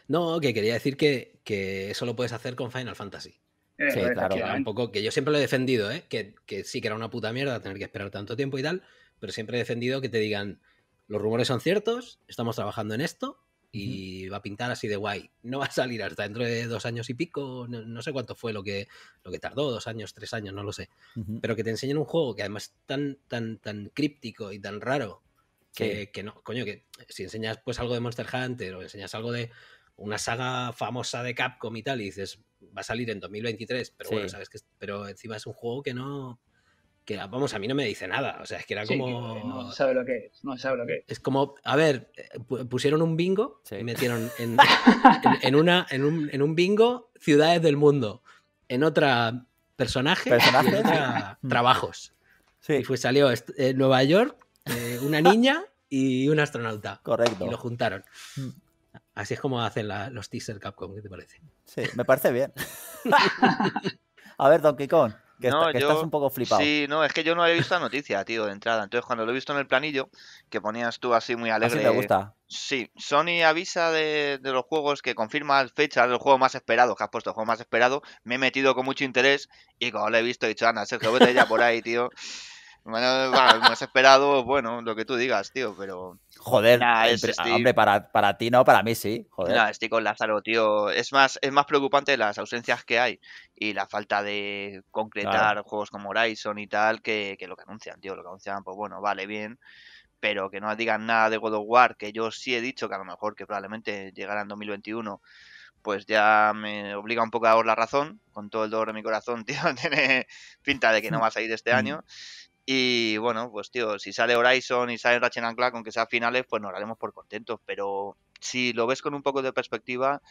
No, que quería decir que, que eso lo puedes hacer con Final Fantasy. Eh, claro. Que poco, que yo siempre lo he defendido, ¿eh? que, sí que era una puta mierda tener que esperar tanto tiempo y tal, pero siempre he defendido que te digan, los rumores son ciertos, estamos trabajando en esto y va a pintar así de guay. No va a salir hasta dentro de dos años y pico, no, sé cuánto fue lo que, lo que tardó, dos años, tres años, no lo sé. Pero que te enseñen un juego que además es tan, tan, tan críptico y tan raro que, que, no, coño, que si enseñas pues algo de Monster Hunter o enseñas algo de una saga famosa de Capcom y tal, y dices, va a salir en 2023, pero bueno, sabes que, pero encima es un juego que no, que vamos, a mí no me dice nada, o sea, es que era como... no sabe lo que es, no sabe lo que es. Es como, a ver, pusieron un bingo y metieron [LAUGHS] en, una, en un, bingo ciudades del mundo, en otra personaje, [LAUGHS] trabajos. Sí. Y fue, salió eh, Nueva York, eh, una [LAUGHS] niña y un astronauta. Correcto. Y lo juntaron. Mm. Así es como hacen los teaser Capcom, ¿qué te parece? Sí, me parece bien. [LAUGHS] a ver, Donkey Kong, que, estás un poco flipado. Sí, no, es que yo no había visto la noticia, tío, de entrada. Entonces, cuando lo he visto en el planillo, que ponías tú así muy alegre. Así te gusta. Sí, Sony avisa de, los juegos que confirma fechas del juego más esperado, que has puesto el juego más esperado. Me he metido con mucho interés y cuando lo he visto he dicho, Ana, Sergio, vete ya por ahí, tío. Bueno, bueno, has esperado, bueno, lo que tú digas, tío, pero. Joder, hombre, para, ti no, para mí sí. Joder. estoy con Lázaro, tío. Es más, es más preocupante las ausencias que hay y la falta de concretar juegos como Horizon y tal que, lo que anuncian, tío. Lo que anuncian, pues bueno, vale, bien. Pero que no digan nada de God of War, que yo sí he dicho que a lo mejor que probablemente llegará en 2021 pues ya me obliga un poco a dar la razón, con todo el dolor de mi corazón, [LAUGHS] tío, tiene pinta de que no hmm. va a salir este hmm. año. Y bueno, pues tío, si sale Horizon y sale Ratchet Clank, aunque sea finales, pues nos haremos por contentos. Pero si lo ves con un poco de perspectiva,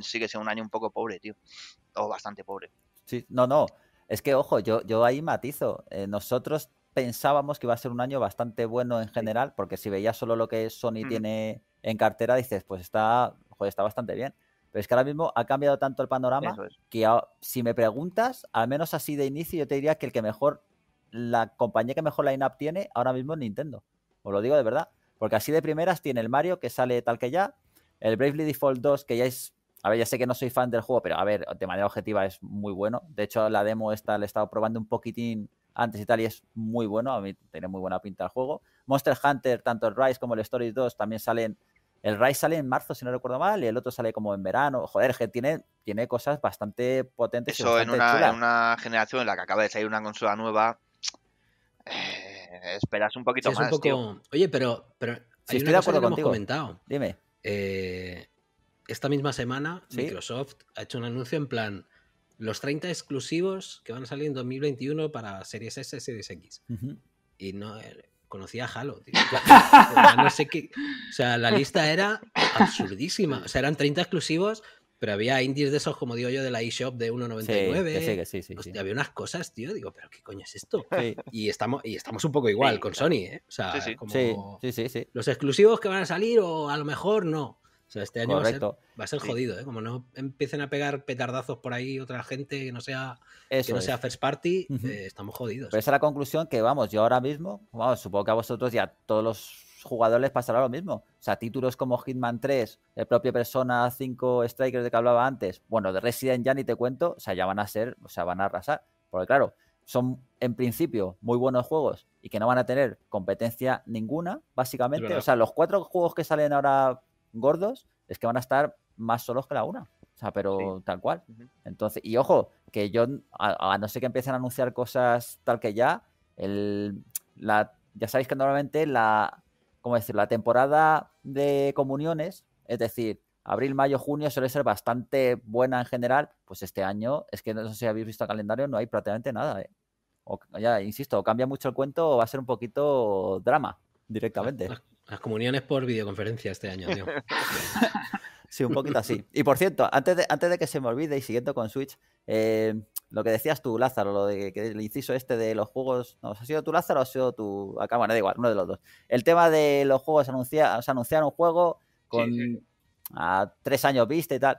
sí que sea un año un poco pobre, tío. O bastante pobre. Sí, no, no. Es que, ojo, yo, yo ahí matizo. Eh, nosotros pensábamos que iba a ser un año bastante bueno en general, porque si veías solo lo que Sony mm. tiene en cartera, dices, pues está, joder, está bastante bien. Pero es que ahora mismo ha cambiado tanto el panorama que si me preguntas, al menos así de inicio, yo te diría que el que mejor la compañía que mejor line-up tiene ahora mismo es Nintendo. Os lo digo de verdad. Porque así de primeras tiene el Mario, que sale tal que ya. El Bravely Default 2, que ya es. A ver, ya sé que no soy fan del juego, pero a ver, de manera objetiva es muy bueno. De hecho, la demo esta la he estado probando un poquitín antes y tal, y es muy bueno. A mí tiene muy buena pinta el juego. Monster Hunter, tanto el Rise como el Stories 2 también salen. El Rise sale en marzo, si no recuerdo mal, y el otro sale como en verano. Joder, que tiene, tiene cosas bastante potentes. Eso, en, una, generación en la que acaba de salir una consola nueva, eh, esperas un poquito más. Un Oye, pero, pero hay acuerdo contigo. Hemos comentado. Dime. Eh, esta misma semana, Microsoft ha hecho un anuncio en plan los 30 exclusivos que van a salir en 2021 para Series S, Series X. Y no eh, conocía Halo. [LAUGHS] no sé qué. O sea, la lista era absurdísima. O sea, eran 30 exclusivos pero había indies de esos, como digo yo, de la eShop de 1.99. Sí, sí, sí, había unas cosas, tío. Digo, pero ¿qué coño es esto? Y, estamos, y estamos un poco igual con Sony, ¿eh? O sea, como los exclusivos que van a salir o a lo mejor no. O sea, este año va a ser, jodido, ¿eh? Como no empiecen a pegar petardazos por ahí otra gente que no sea, sea first party, eh, estamos jodidos. esa es la conclusión que, vamos, yo ahora mismo, vamos, supongo que a vosotros y a todos los jugadores pasará lo mismo. O sea, títulos como Hitman 3, el propio Persona 5 Strikers de que hablaba antes, bueno, de Resident ya ni te cuento, o sea, ya van a ser, o sea, van a arrasar. Porque claro, son en principio muy buenos juegos y que no van a tener competencia ninguna, básicamente. O sea, los cuatro juegos que salen ahora gordos es que van a estar más solos que la una. O sea, pero tal cual. Entonces, y ojo, que yo, a, no ser que empiecen a anunciar cosas tal que ya, el, la, ya sabéis que normalmente la, decir? La temporada de comuniones, es decir, abril, mayo, junio suele ser bastante buena en general, pues este año, es que no sé si habéis visto el calendario, no hay prácticamente nada. ¿eh? O, ya insisto, o cambia mucho el cuento o va a ser un poquito drama directamente. Las, las comuniones por videoconferencia este año, tío. [LAUGHS] Sí, un poquito así. Y por cierto, antes de, antes de que se me olvide y siguiendo con Switch, eh, lo que decías tú, Lázaro, lo de que el inciso este de los juegos. No, ¿ha sido tú, Lázaro, o ha sido tu. Acá, bueno, da igual, uno de los dos. El tema de los juegos, anuncia, se anunciaron un juego con a tres años vista y tal.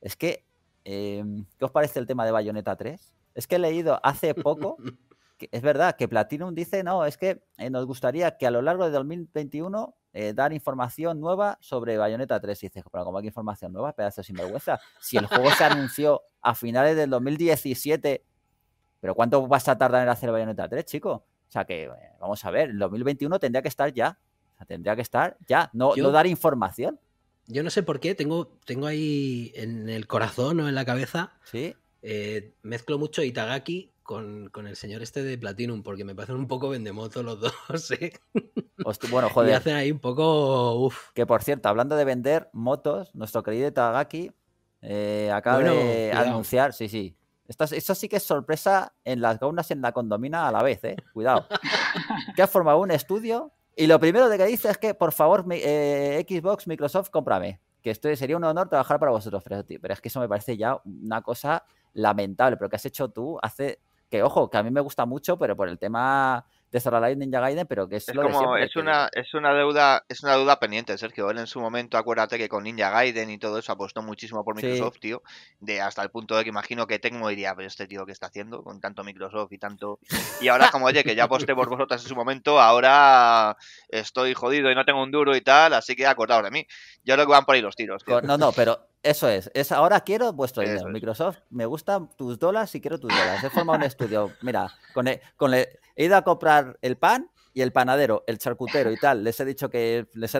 Es que, eh, ¿qué os parece el tema de Bayonetta 3? Es que he leído hace poco. [LAUGHS] es verdad que Platinum dice, no, es que eh, nos gustaría que a lo largo de 2021 eh, dar información nueva sobre Bayonetta 3. Y dices, pero como hay información nueva? Pedazo sin vergüenza. Si el juego se anunció a finales del 2017, ¿pero cuánto vas a tardar en hacer Bayonetta 3, chico? O sea que, eh, vamos a ver, el 2021 tendría que estar ya. O sea, tendría que estar ya, no, dar información. Yo no sé por qué, tengo, tengo ahí en el corazón o en la cabeza. Sí. Eh, mezclo mucho Itagaki con, con, el señor este de Platinum, porque me parecen un poco vendemotos los dos, [LAUGHS] ¿eh? bueno, [LAUGHS] joder. ahí un poco. Que por cierto, hablando de vender motos, nuestro querido Tagaki eh, acaba de anunciar. Sí, sí. Esto, sí que es sorpresa en las gaunas en la condomina a la vez, ¿eh? Cuidado. [LAUGHS] que ha formado un estudio y lo primero de que dice es que, por favor, eh, Xbox, Microsoft, cómprame. Que esto sería un honor trabajar para vosotros, pero, pero es que eso me parece ya una cosa lamentable. Pero que has hecho tú hace. Que ojo, que a mí me gusta mucho, pero por el tema de Ninja Gaiden, pero que es, lo como, Es una, es, una deuda, es una deuda pendiente, Sergio. Él en su momento, acuérdate que con Ninja Gaiden y todo eso apostó muchísimo por Microsoft, tío. De hasta el punto de que imagino que Tecmo diría, pero este tío que está haciendo con tanto Microsoft y tanto. Y ahora, como oye, que ya aposté por vosotras en su momento, ahora estoy jodido y no tengo un duro y tal, así que acordado de mí. Yo creo que van por ahí los tiros. No, no, pero eso es, es ahora quiero vuestro dinero. Microsoft, me gustan tus dólares y quiero tus dólares. He formado un estudio. Mira, con, con he ido a comprar el pan y el panadero, el charcutero y tal. Les he dicho que les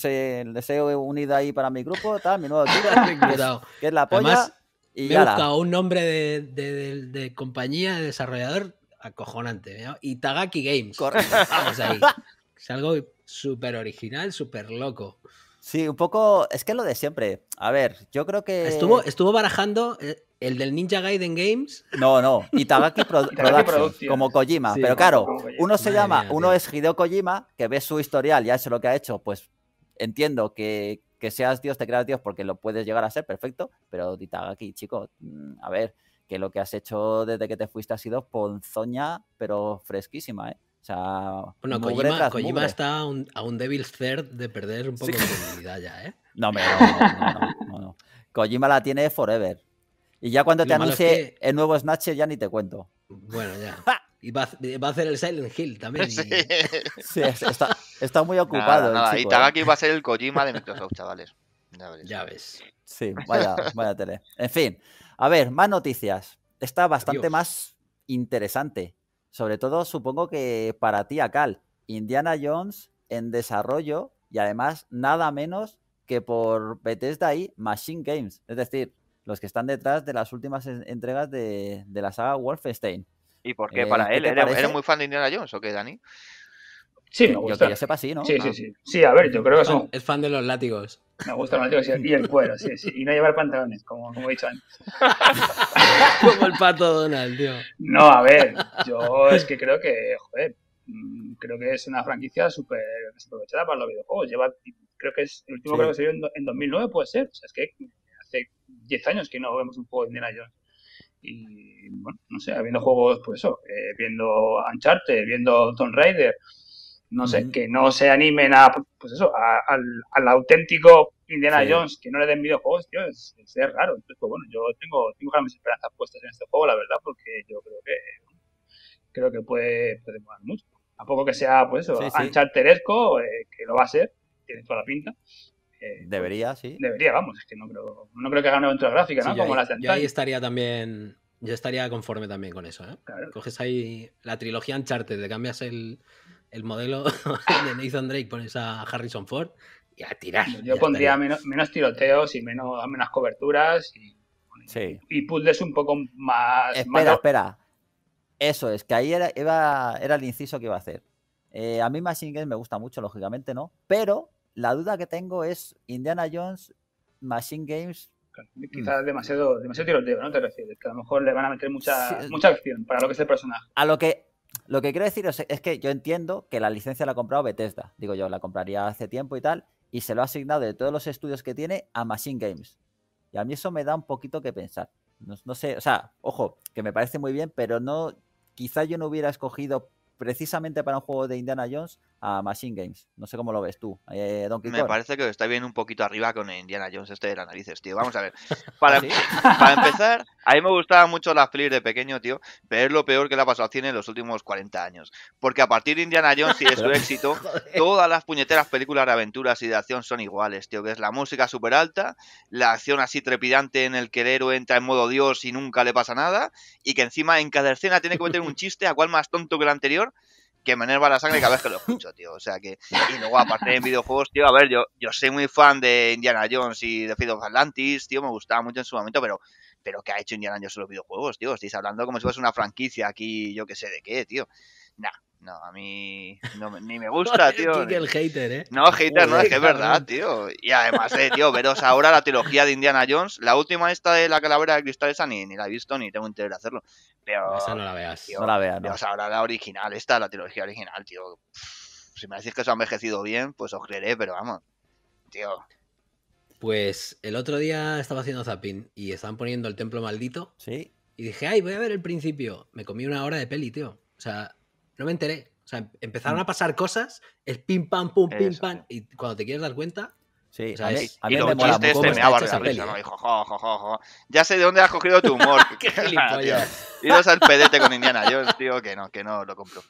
he, unido ahí para mi grupo, tal, mi nuevo [LAUGHS] que, es, la polla. me he un nombre de, compañía, de desarrollador acojonante. ¿no? Itagaki Games. Correcto. Vamos ahí. Es algo súper original, súper loco. Sí, un poco. Es que lo de siempre. A ver, yo creo que. Estuvo, estuvo barajando eh, el del Ninja Gaiden Games. No, no. Itagaki, [LAUGHS] como Kojima. pero claro, uno se llama, uno es Hideo Kojima, que ve su historial y ha hecho lo que ha hecho. Pues entiendo que, que seas Dios, te creas Dios, porque lo puedes llegar a ser perfecto. Pero Itagaki, chico, mm, a ver, que lo que has hecho desde que te fuiste ha sido ponzoña, pero fresquísima, ¿eh? O sea, bueno, Kojima, está a un, débil un de perder un poco de credibilidad ya, ¿eh? [LAUGHS] No, no, no, Kojima la tiene forever. Y ya cuando te anuncie el nuevo Snatcher ya ni te cuento. Bueno, ya. [LAUGHS] Y va, a hacer el Silent Hill también. Sí. está, muy ocupado. el Chico, y Tagaki ¿eh? va a ser el Kojima de Microsoft, chavales. Ya ves. Sí, vaya, vaya tele. En fin, a ver, más noticias. Está bastante más interesante. Sobre todo, supongo que para ti, Akal, Indiana Jones en desarrollo y además nada menos que por Bethesda y Machine Games, es decir, los que están detrás de las últimas entregas de, de la saga Wolfenstein. ¿Y por qué eh, para él? era ¿Eres, muy fan de Indiana Jones o qué, Dani? Sí, me gusta. Yo que yo sepa, sí, ¿no? Sí, sí, ah. sí. Sí, a ver, yo creo que son... Es fan de los látigos. Me gustan los látigos y el cuero, sí, sí. Y no llevar pantalones, como, como he dicho antes. [LAUGHS] [LAUGHS] Como el pato Donald, tío. No, a ver, yo es que creo que, joder, mm, creo que es una franquicia súper desaprovechada para los videojuegos. Lleva, creo que es el último que salió en, en, 2009, puede ser. O sea, es que hace 10 años que no vemos un juego de Indiana Jones. Y bueno, no sé, viendo juegos, pues eso, eh, viendo Uncharted, viendo Tomb Raider, no sé, que no se animen a, pues eso, al, al, auténtico Indiana Jones, que no le den videojuegos, tío, es, raro. Entonces, pues, bueno, yo tengo, tengo mis esperanzas puestas en este juego, la verdad, porque yo creo que creo que puede, puede mucho. A poco que sea, pues eso, sí, Teresco, eh, que lo va a ser, tiene toda la pinta. Eh, debería, pues, sí. Debería, vamos, es que no creo, no creo que haga una aventura gráfica, ¿no? Como ahí, Yo ahí estaría también yo estaría conforme también con eso, ¿eh? Coges ahí la trilogía Uncharted, le cambias el, el modelo [LAUGHS] de Nathan Drake, pones a Harrison Ford yo pondría menos, tiroteos y menos, menos coberturas y, y puzzles un poco más. Espera, espera. Eso es, que ahí era, el inciso que iba a hacer. Eh, a mí Machine Games me gusta mucho, lógicamente, ¿no? Pero la duda que tengo es Indiana Jones, Machine Games. Quizás mm. demasiado, demasiado tiroteo, ¿no? Te refieres, que a lo mejor le van a meter mucha, mucha acción para lo que es el personaje. A lo que, lo que quiero decir es que yo entiendo que la licencia la ha comprado Bethesda. Digo yo, la compraría hace tiempo y tal y se lo ha asignado de todos los estudios que tiene a Machine Games. Y a mí eso me da un poquito que pensar. No, sé, o sea, ojo, que me parece muy bien, pero no, quizá yo no hubiera escogido precisamente para un juego de Indiana Jones a Machine Games. No sé cómo lo ves tú, eh, Me parece que está bien un poquito arriba con Indiana Jones este de las narices, tío. Vamos a ver. [LAUGHS] ¿Ah, para, para empezar, a mí me gustaba mucho las pelis de pequeño, tío, pero es lo peor que le ha pasado al cine en los últimos 40 años. Porque a partir de Indiana Jones y de su éxito, [LAUGHS] todas las puñeteras películas de aventuras y de acción son iguales, tío, que es la música súper alta, la acción así trepidante en el que el héroe entra en modo Dios y nunca le pasa nada, y que encima en cada escena tiene que meter un [LAUGHS] chiste a cual más tonto que el anterior que me enerva la sangre cada vez que lo escucho, tío. O sea que. Y luego, aparte en videojuegos, tío, a ver, yo, yo soy muy fan de Indiana Jones y de Fate of Atlantis, tío, me gustaba mucho en su momento, pero. Pero ¿qué ha hecho Indiana Jones en los videojuegos, tío? Estáis hablando como si fuese una franquicia aquí, yo qué sé de qué, tío. Nah, no, a mí ni me [LAUGHS] gusta, tío. el hater, ¿eh? No, hater, no, es que es verdad, tío. Y además, eh, tío, veros ahora la trilogía de Indiana Jones. La última esta de la calavera de cristal esa ni, la he visto ni tengo interés de hacerlo. Pero, esa no la veas, no la veas. No. ahora la original, esta, la trilogía original, tío. Si me decís que se ha envejecido bien, pues os creeré, pero vamos, tío. Pues el otro día estaba haciendo zapín y estaban poniendo el templo maldito. Sí. Y dije, ay, voy a ver el principio. Me comí una hora de peli, tío. O sea, no me enteré. O sea, em, empezaron mm. a pasar cosas, el pim pam pum, pim pam, y cuando te quieres dar cuenta. Sí, o a mí, me Ya sé de dónde has cogido tu humor. Idos [LAUGHS] ah, al pedete con Indiana Jones, tío, que no, que no lo compro.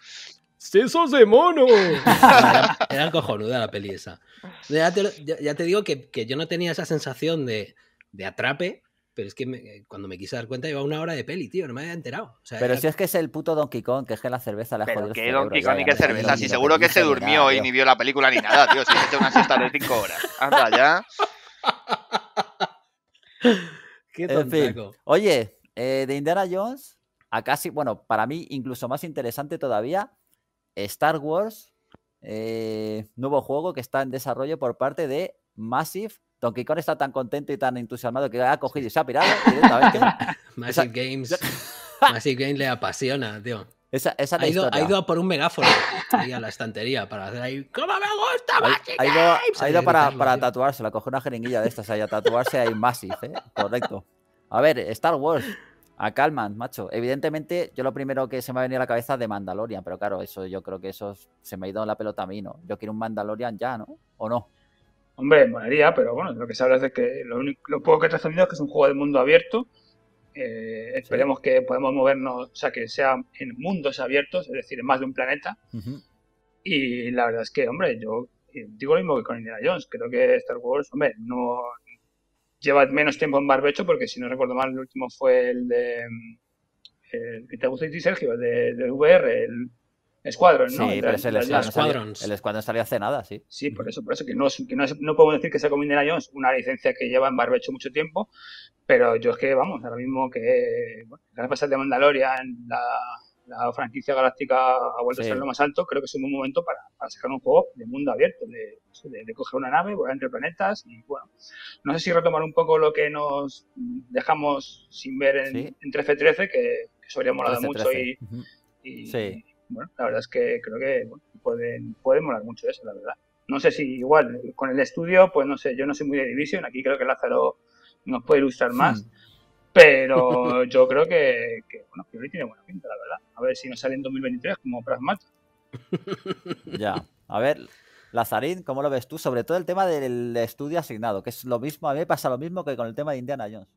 ¡Sesos de mono! [LAUGHS] era, cojonuda la peli esa. Ya te, ya te digo que, que, yo no tenía esa sensación de, de atrape, pero es que eh, cuando me quise dar cuenta iba una hora de peli, tío, no me había enterado. pero si es que es el puto Donkey Kong, que es que la cerveza le Pero qué Donkey Kong y qué cerveza, si seguro que se durmió y ni vio la película ni nada, tío, si es una siesta de cinco horas. Anda ya. [LAUGHS] qué en Oye, eh, de Indiana Jones a casi, bueno, para mí incluso más interesante todavía, Star Wars, eh, nuevo juego que está en desarrollo por parte de Massive Donkey Kong está tan contento y tan entusiasmado que ha cogido y se ha pirado que [LAUGHS] Games. [LAUGHS] Massive Games le apasiona, tío. ha, ido, por un megáfono ahí a la estantería para hacer ahí ¡Cómo me gusta Massive ha, ido, Ha ido para, tatuarse, la coge una jeringuilla de estas ahí a tatuarse ahí Massive, ¿eh? correcto. A ver, Star Wars, a Calman, macho. Evidentemente, yo lo primero que se me ha venido a la cabeza de Mandalorian, pero claro, eso yo creo que eso se me ha ido en la pelota a mí, ¿no? Yo quiero un Mandalorian ya, ¿no? ¿O no? Hombre, molaría, pero bueno, lo que se habla es de que lo, único, lo poco que he trascendido es que es un juego de mundo abierto. Eh, esperemos que podamos movernos, o sea, que sea en mundos abiertos, es decir, en más de un planeta. Y la verdad es que, hombre, yo digo lo mismo que con Indiana Jones. Creo que Star Wars, hombre, no lleva menos tiempo en barbecho, porque si no recuerdo mal, el último fue el de. Mm, el, ¿Te gusta Sergio? de, del VR, el Escuadrón, ¿no? Sí, pero es el, escuadrón. el Escuadrón hace nada, sí. Sí, por eso, por eso, que no, que podemos decir que sea como Indiana Jones, una licencia que lleva en barbecho mucho tiempo, pero yo es que, vamos, ahora mismo que bueno, gracias de Mandalorian, la, la franquicia galáctica ha vuelto a ser lo más alto, creo que es un buen momento para, sacar un juego de mundo abierto, de, coger una nave, volar entre planetas y bueno, no sé si retomar un poco lo que nos dejamos sin ver en, 13 13 que, eso habría molado mucho y, y, sí bueno, la verdad es que creo que bueno, pueden, molar mucho eso, la verdad. No sé si igual, con el estudio, pues no sé, yo no soy muy de Division, aquí creo que Lázaro nos puede ilustrar más, hmm. pero [LAUGHS] yo creo que, que bueno, tiene buena pinta, la verdad. A ver si nos sale en 2023 como Pragmata. Ya, a ver, Lazarín, ¿cómo lo ves tú? Sobre todo el tema del estudio asignado, que es lo mismo, a mí pasa lo mismo que con el tema de Indiana Jones.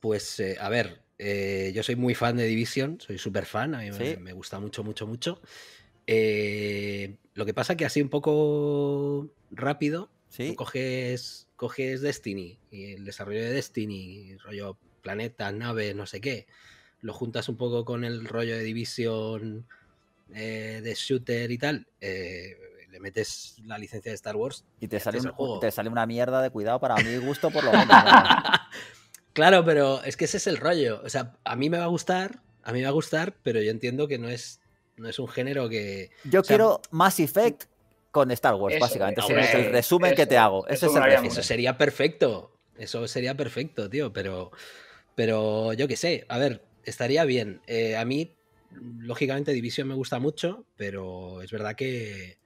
Pues, eh, a ver, eh, yo soy muy fan de Division, soy súper fan, a mí me, gusta mucho, mucho, mucho. Eh, lo que pasa que así un poco rápido, tú coges, coges Destiny y el desarrollo de Destiny, rollo planetas, naves, no sé qué. Lo juntas un poco con el rollo de Division, eh, de shooter y tal. le metes la licencia de Star Wars y te, sale, un, te sale una mierda de cuidado para mi gusto, por lo [LAUGHS] menos. Claro, pero es que ese es el rollo. O sea, a mí me va a gustar, a mí me va a gustar, pero yo entiendo que no es, no es un género que. Yo quiero Mass Effect con Star Wars, básicamente. es el resumen que te hago. Eso, sería perfecto. Eso sería perfecto, tío. Pero, pero yo qué sé. A ver, estaría bien. Eh, a mí, lógicamente, Division me gusta mucho, pero es verdad que,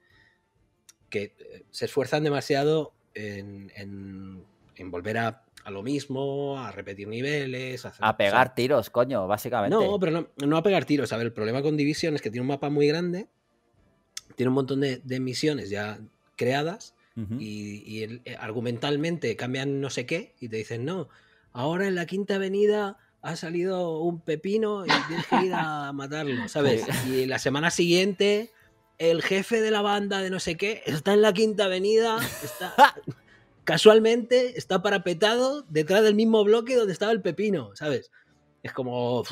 que eh, se esfuerzan demasiado en, en volver a a lo mismo, a repetir niveles. A, pegar tiros, coño, básicamente. No, pero no, no, a pegar tiros. A el problema con Division es que tiene un mapa muy grande, tiene un montón de, misiones ya creadas y, eh, argumentalmente cambian no sé qué y te dicen, no, ahora en la quinta avenida ha salido un pepino y tienes que ir a [LAUGHS] matarlo, ¿sabes? Y la semana siguiente el jefe de la banda de no sé qué está en la quinta avenida, está... [LAUGHS] casualmente está parapetado detrás del mismo bloque donde estaba el pepino, ¿sabes? Es como,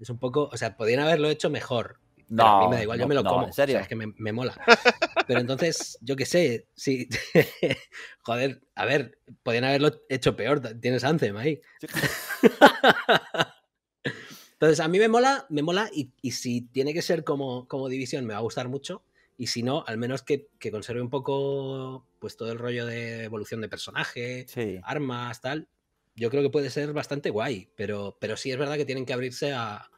es un poco, o sea, podrían haberlo hecho mejor. No, Pero a mí me da igual, yo me lo como. En serio. es que me, mola. Pero entonces, yo qué sé, sí. [LAUGHS] Joder, a ver, podrían haberlo hecho peor. Tienes Anthem ahí. [LAUGHS] entonces, a mí me mola, me mola. Y, y si tiene que ser como, como división, me va a gustar mucho y si no, al menos que, que, conserve un poco pues todo el rollo de evolución de personaje, armas, tal. Yo creo que puede ser bastante guay, pero, pero sí es verdad que tienen que abrirse a,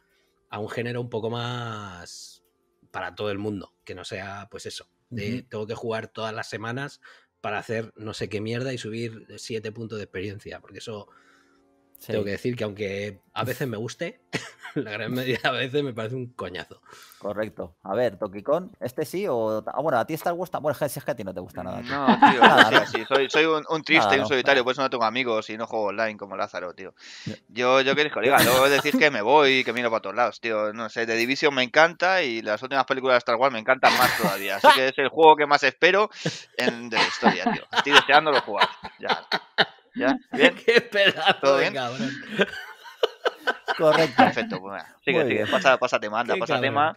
a un género un poco más para todo el mundo, que no sea pues eso, de tengo que jugar todas las semanas para hacer no sé qué mierda y subir 7 puntos de experiencia, porque eso tengo que decir que aunque a veces me guste, [LAUGHS] la gran mayoría a veces me parece un coñazo. Correcto. A ver, Tokikon, ¿este sí o...? Ah, bueno, a ti Star gusta? Bueno, si es que a ti no te gusta nada. No, tío, [LAUGHS] nada, sí, soy, un, triste y un solitario, pues por eso no tengo amigos y no juego online como Lázaro, tío. Yo, yo que diga, luego decir que me voy y que miro para todos lados, tío. No sé, The Division me encanta y las últimas películas de Star Wars me encantan más todavía. Así que es el juego que más espero en, de la historia, tío. Estoy lo jugar. Ya. ¿Ya? [LAUGHS] [LAUGHS] Qué pedazo ¿Todo bien? [LAUGHS] Correcto. Perfecto, pues, Sigue, sigue. Pasa, pasa tema, pasa tema.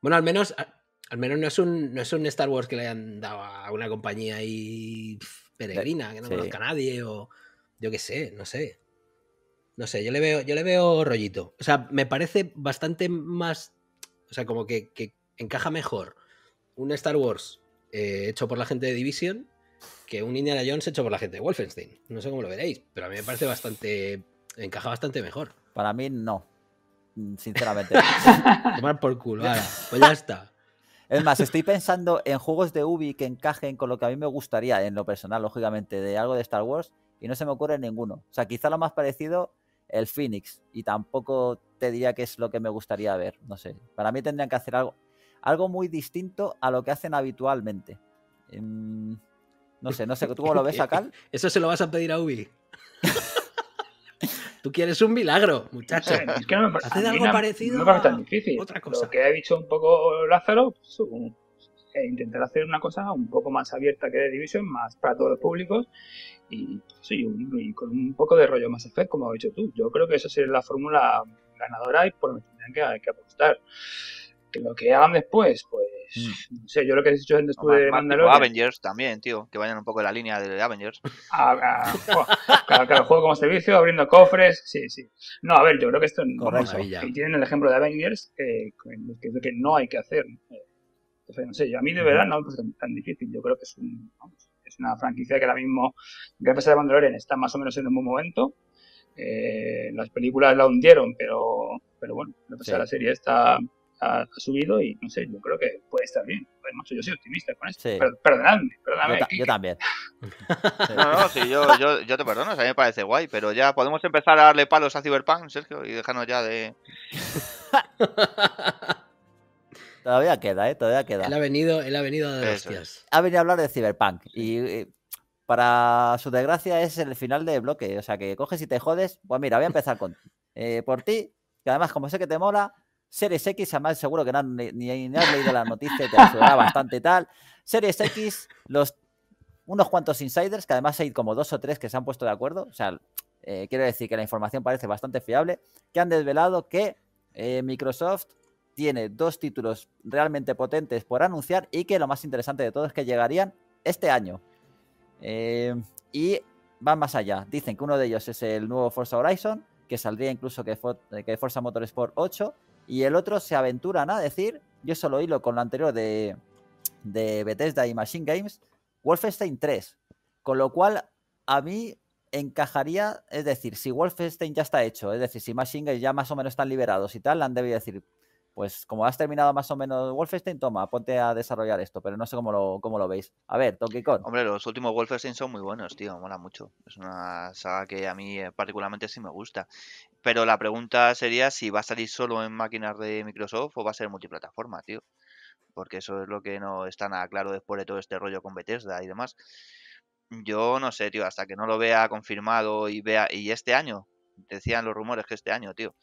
bueno, al menos, al menos no es, un, no es un Star Wars que le hayan dado a una compañía ahí peregrina, que no conozca a nadie, o yo qué sé, no sé. No sé, yo le veo, yo le veo rollito. O sea, me parece bastante más. O sea, como que, encaja mejor un Star Wars eh, hecho por la gente de Division que un Indiana Jones hecho por la gente de Wolfenstein. No sé cómo lo veréis, pero a mí me parece bastante. encaja bastante mejor. Para mí, no. Mm, sinceramente. [LAUGHS] Tomar por culo, ahora. Pues ya está. Es más, estoy pensando en juegos de Ubi que encajen con lo que a mí me gustaría, en lo personal, lógicamente, de algo de Star Wars, y no se me ocurre ninguno. O sea, quizá lo más parecido, el Phoenix, y tampoco te diría que es lo que me gustaría ver, no sé. Para mí tendrían que hacer algo, algo muy distinto a lo que hacen habitualmente. Em, no sé, no sé, ¿tú cómo lo ves acá? [LAUGHS] Eso se lo vas a pedir a Ubi. [LAUGHS] Tú quieres un milagro, muchacho. Eh, hacer algo parecido. No me tan difícil. Otra cosa. Lo que ha dicho un poco Lázaro, eh, intentar hacer una cosa un poco más abierta que de Division, más para todos los públicos y, con un poco de rollo más efecto, como has dicho tú. Yo creo que esa sería la fórmula ganadora y por lo menos hay que apostar. Que lo que hagan después, pues pues, mm. no sé, yo lo que he dicho el estudio de Mandalorian. Avengers también, tío, que vayan un poco en la línea de Avengers. [LAUGHS] Ah, claro, juego como servicio, abriendo cofres, sí, sí. No, a ver, yo creo que esto y tienen el ejemplo de Avengers, eh, que es que no hay que hacer. Eh, entonces, no sé, yo, a mí de verdad no me tan difícil, yo creo que es una franquicia que ahora mismo, gracias a Mandalorian, está más o menos en un buen momento. Eh, las películas la hundieron, pero, pero bueno, gracias la serie está ha, subido y no sé, yo creo que puede estar bien. yo soy optimista con esto. Per Yo, también. [LAUGHS] No, no, yo, te perdono, a mí me parece guay, pero ya podemos empezar a darle palos a Cyberpunk, Sergio, y dejarnos ya de. [LAUGHS] Todavía queda, ¿eh? Todavía queda. Él ha venido, él ha venido Ha venido a hablar de Cyberpunk. Y, eh, para su desgracia es el final de bloque. O sea, que coges y te jodes. Pues mira, voy a empezar con, eh, por ti. Que además, como sé que te mola, Series X, además seguro que no, ni, has leído la noticia te bastante tal. Series X, los unos cuantos insiders, que además hay como dos o tres que se han puesto de acuerdo, o sea, eh, quiero decir que la información parece bastante fiable, que han desvelado que eh, Microsoft tiene dos títulos realmente potentes por anunciar y que lo más interesante de todo es que llegarían este año. Em, y van más allá. Dicen que uno de ellos es el nuevo Forza Horizon, que saldría incluso que, que Forza Motorsport 8 y el otro se aventuran a decir, yo solo hilo con lo anterior de, de Bethesda y Machine Games, Wolfenstein 3. Con lo cual, a mí encajaría, es decir, si Wolfenstein ya está hecho, es decir, si Machine Games ya más o menos están liberados y tal, han debido decir, pues como has terminado más o menos Wolfenstein, toma, ponte a desarrollar esto, pero no sé cómo lo, cómo lo veis. A ver, Donkey Kong. Hombre, los últimos Wolfenstein son muy buenos, tío, mola mucho. Es una saga que a mí eh, particularmente sí me gusta. Pero la pregunta sería si va a salir solo en máquinas de Microsoft o va a ser multiplataforma, tío. Porque eso es lo que no está nada claro después de todo este rollo con Bethesda y demás. Yo no sé, tío, hasta que no lo vea confirmado y vea. Y este año, decían los rumores que este año, tío.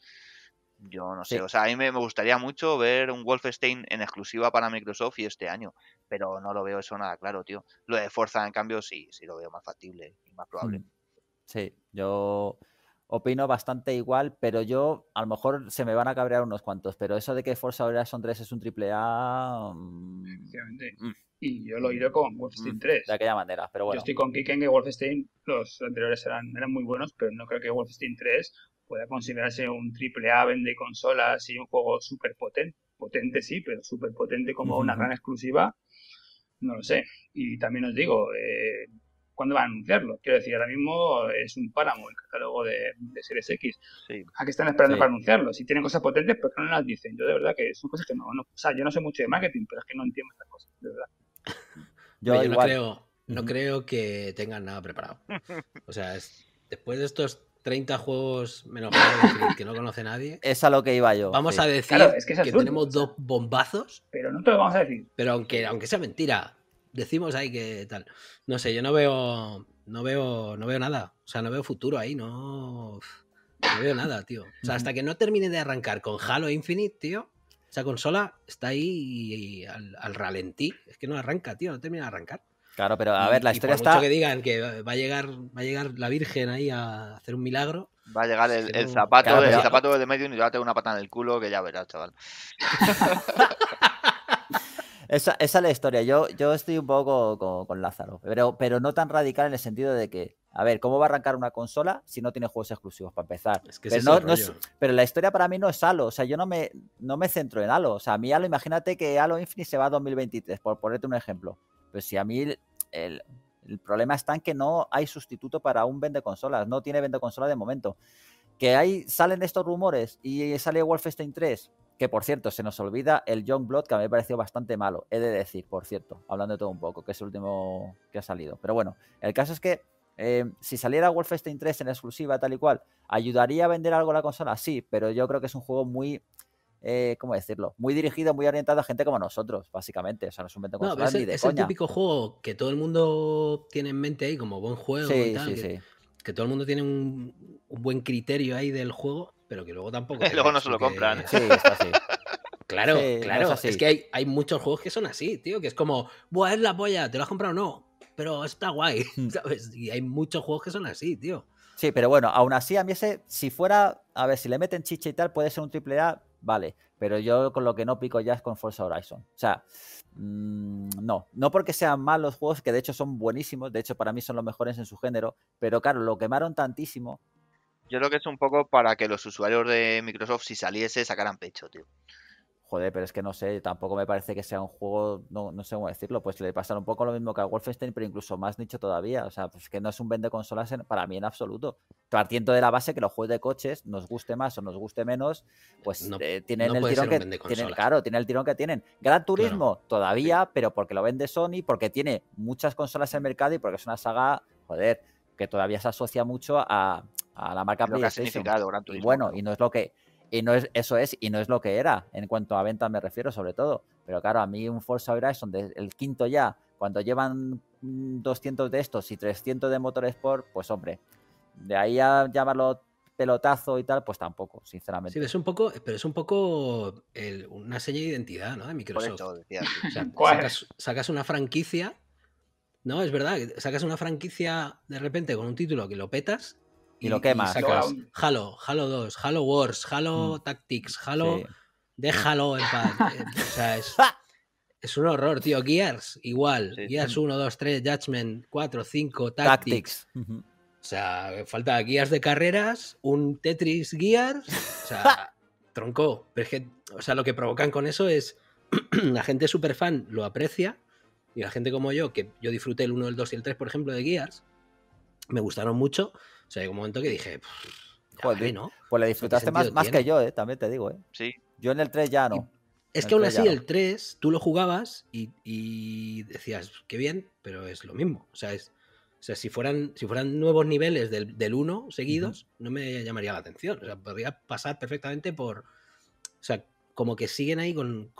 Yo no sé, o sea, a mí me, gustaría mucho ver un Wolfenstein en exclusiva para Microsoft y este año, pero no lo veo eso nada claro, tío. Lo de Forza, en cambio, sí, sí lo veo más factible y más probable. Mm, sí, yo opino bastante igual, pero yo a lo mejor se me van a cabrear unos cuantos, pero eso de que Forza son 3 es un triple A... Mm, mm, y yo lo iré con Wolfenstein 3. De aquella manera, pero bueno. Yo estoy con Kiken que Wolfenstein, los anteriores eran, eran muy buenos, pero no creo que Wolfenstein 3 pueda considerarse un triple A, vende consolas y un juego súper potente. Potente sí, pero súper potente como una gran exclusiva, no lo sé. Y también os digo, eh, ¿cuándo van a anunciarlo? Quiero decir, ahora mismo es un páramo el catálogo de, Series X. ¿A qué están esperando para anunciarlo? Si tienen cosas potentes, ¿por qué no las dicen? Yo de verdad que son cosas que no, O sea, yo no sé mucho de marketing, pero es que no entiendo estas cosas, de verdad. [LAUGHS] yo, no creo... No creo que tengan nada preparado. O sea, después de estos 30 juegos menos que no conoce nadie. [LAUGHS] Es a lo que iba yo. Vamos a decir es que, tenemos dos bombazos. Pero no te lo vamos a decir. Pero aunque, aunque sea mentira, decimos ahí que tal. No sé, yo no veo. No veo. No veo nada. O sea, no veo futuro ahí, no. veo nada, tío. O sea, hasta que no termine de arrancar con Halo Infinite, tío. Esa consola está ahí al, al, ralentí. Es que no arranca, tío. No termina de arrancar. Claro, pero a ver, la historia está. Mucho que digan que va a llegar, a llegar la Virgen ahí a hacer un milagro. Va a llegar el, zapato, de medio y va a tener una pata en el culo que ya verás, chaval. [LAUGHS] esa, es la historia. Yo, yo estoy un poco con, Lázaro, pero, pero no tan radical en el sentido de que, a ver, ¿cómo va a arrancar una consola si no tiene juegos exclusivos para empezar? que pero, no, pero la historia para mí no es Halo, o sea, yo no me, no me centro en Halo. O sea, a mí Halo, imagínate que Halo Infinite se va a 2023, por ponerte un ejemplo. Pues si a mí el, el, problema está en que no hay sustituto para un vende consolas, no tiene vende consola de momento. Que ahí salen estos rumores y sale Wolfenstein 3, que por cierto, se nos olvida el John Blood, que a mí me pareció bastante malo, he de decir, por cierto, hablando de todo un poco, que es el último que ha salido. Pero bueno, el caso es que eh, si saliera Wolfenstein 3 en exclusiva, tal y cual, ¿ayudaría a vender algo la consola? Sí, pero yo creo que es un juego muy eh, ¿cómo decirlo? Muy dirigido, muy orientado a gente como nosotros, básicamente. O sea, no es un vento es, es el típico juego que todo el mundo tiene en mente ahí como buen juego y tal, que, todo el mundo tiene un, buen criterio ahí del juego, pero que luego tampoco... [LAUGHS] luego no se lo compran. Sí, está así. [LAUGHS] Claro, claro. es, que hay, muchos juegos que son así, tío, que es como, Buah, es la polla, ¿te lo has comprado o no? Pero está guay, [LAUGHS] mm. Y hay muchos juegos que son así, tío. Sí, pero bueno, aún así, a mí ese, si fuera, a ver, si le meten chicha y tal, puede ser un triple A vale, pero yo con lo que no pico ya es con Forza Horizon. O sea, mm, no, no porque sean malos juegos, que de hecho son buenísimos, de hecho para mí son los mejores en su género, pero claro, lo quemaron tantísimo. Yo creo que es un poco para que los usuarios de Microsoft, si saliese, sacaran pecho, tío joder, pero es que no sé, tampoco me parece que sea un juego, no, no sé cómo decirlo, pues le pasa un poco lo mismo que a Wolfenstein, pero incluso más nicho todavía. O sea, pues que no es un vende consolas para mí en absoluto. Partiendo de la base que los juegos de coches, nos guste más o nos guste menos, pues eh, tienen el tirón que tienen, el tirón que tienen. Gran Turismo todavía, pero porque lo vende Sony, porque tiene muchas consolas en el mercado y porque es una saga, joder, que todavía se asocia mucho a, la marca PlayStation. y bueno, y no es lo que y no es, eso es, y no es lo que era, en cuanto a ventas me refiero sobre todo. Pero claro, a mí un Forza Horizon, el quinto ya, cuando llevan 200 de estos y 300 de Motorsport, pues hombre, de ahí a llamarlo pelotazo y tal, pues tampoco, sinceramente. Sí, es un poco, pero es un poco una seña de identidad, ¿no? De Microsoft. o sea, sacas, una franquicia, ¿no? Es verdad, sacas una franquicia de repente con un título que lo petas y, lo que más Halo, Halo 2, Halo Wars, Halo mm. Tactics, Halo. de Déjalo en paz. [LAUGHS] Eh, o sea, es, es, un horror, tío. Gears, igual. Gears 1, 2, 3, Judgment 4, 5, Tactics. O sea, falta guías de carreras, un Tetris Gears. O sea, [LAUGHS] tronco. es que, o sea, lo que provocan con eso es. [CLEARS THROAT] la gente super fan lo aprecia. Y la gente como yo, que yo disfruté el 1, el 2 y el 3, por ejemplo, de Gears, me gustaron mucho. O sea, hay un momento que dije, Joder, ¿no? Pues la disfrutaste más, más, que yo, eh? también te digo. ¿eh? Sí. Yo en el 3 ya no. es que aún así, el 3, tú lo jugabas y, decías, qué bien, pero es lo mismo. O sea, es, o sea si, fueran, si fueran nuevos niveles del, 1 seguidos, no me llamaría la atención. O sea, podría pasar perfectamente por. O sea, como que siguen ahí con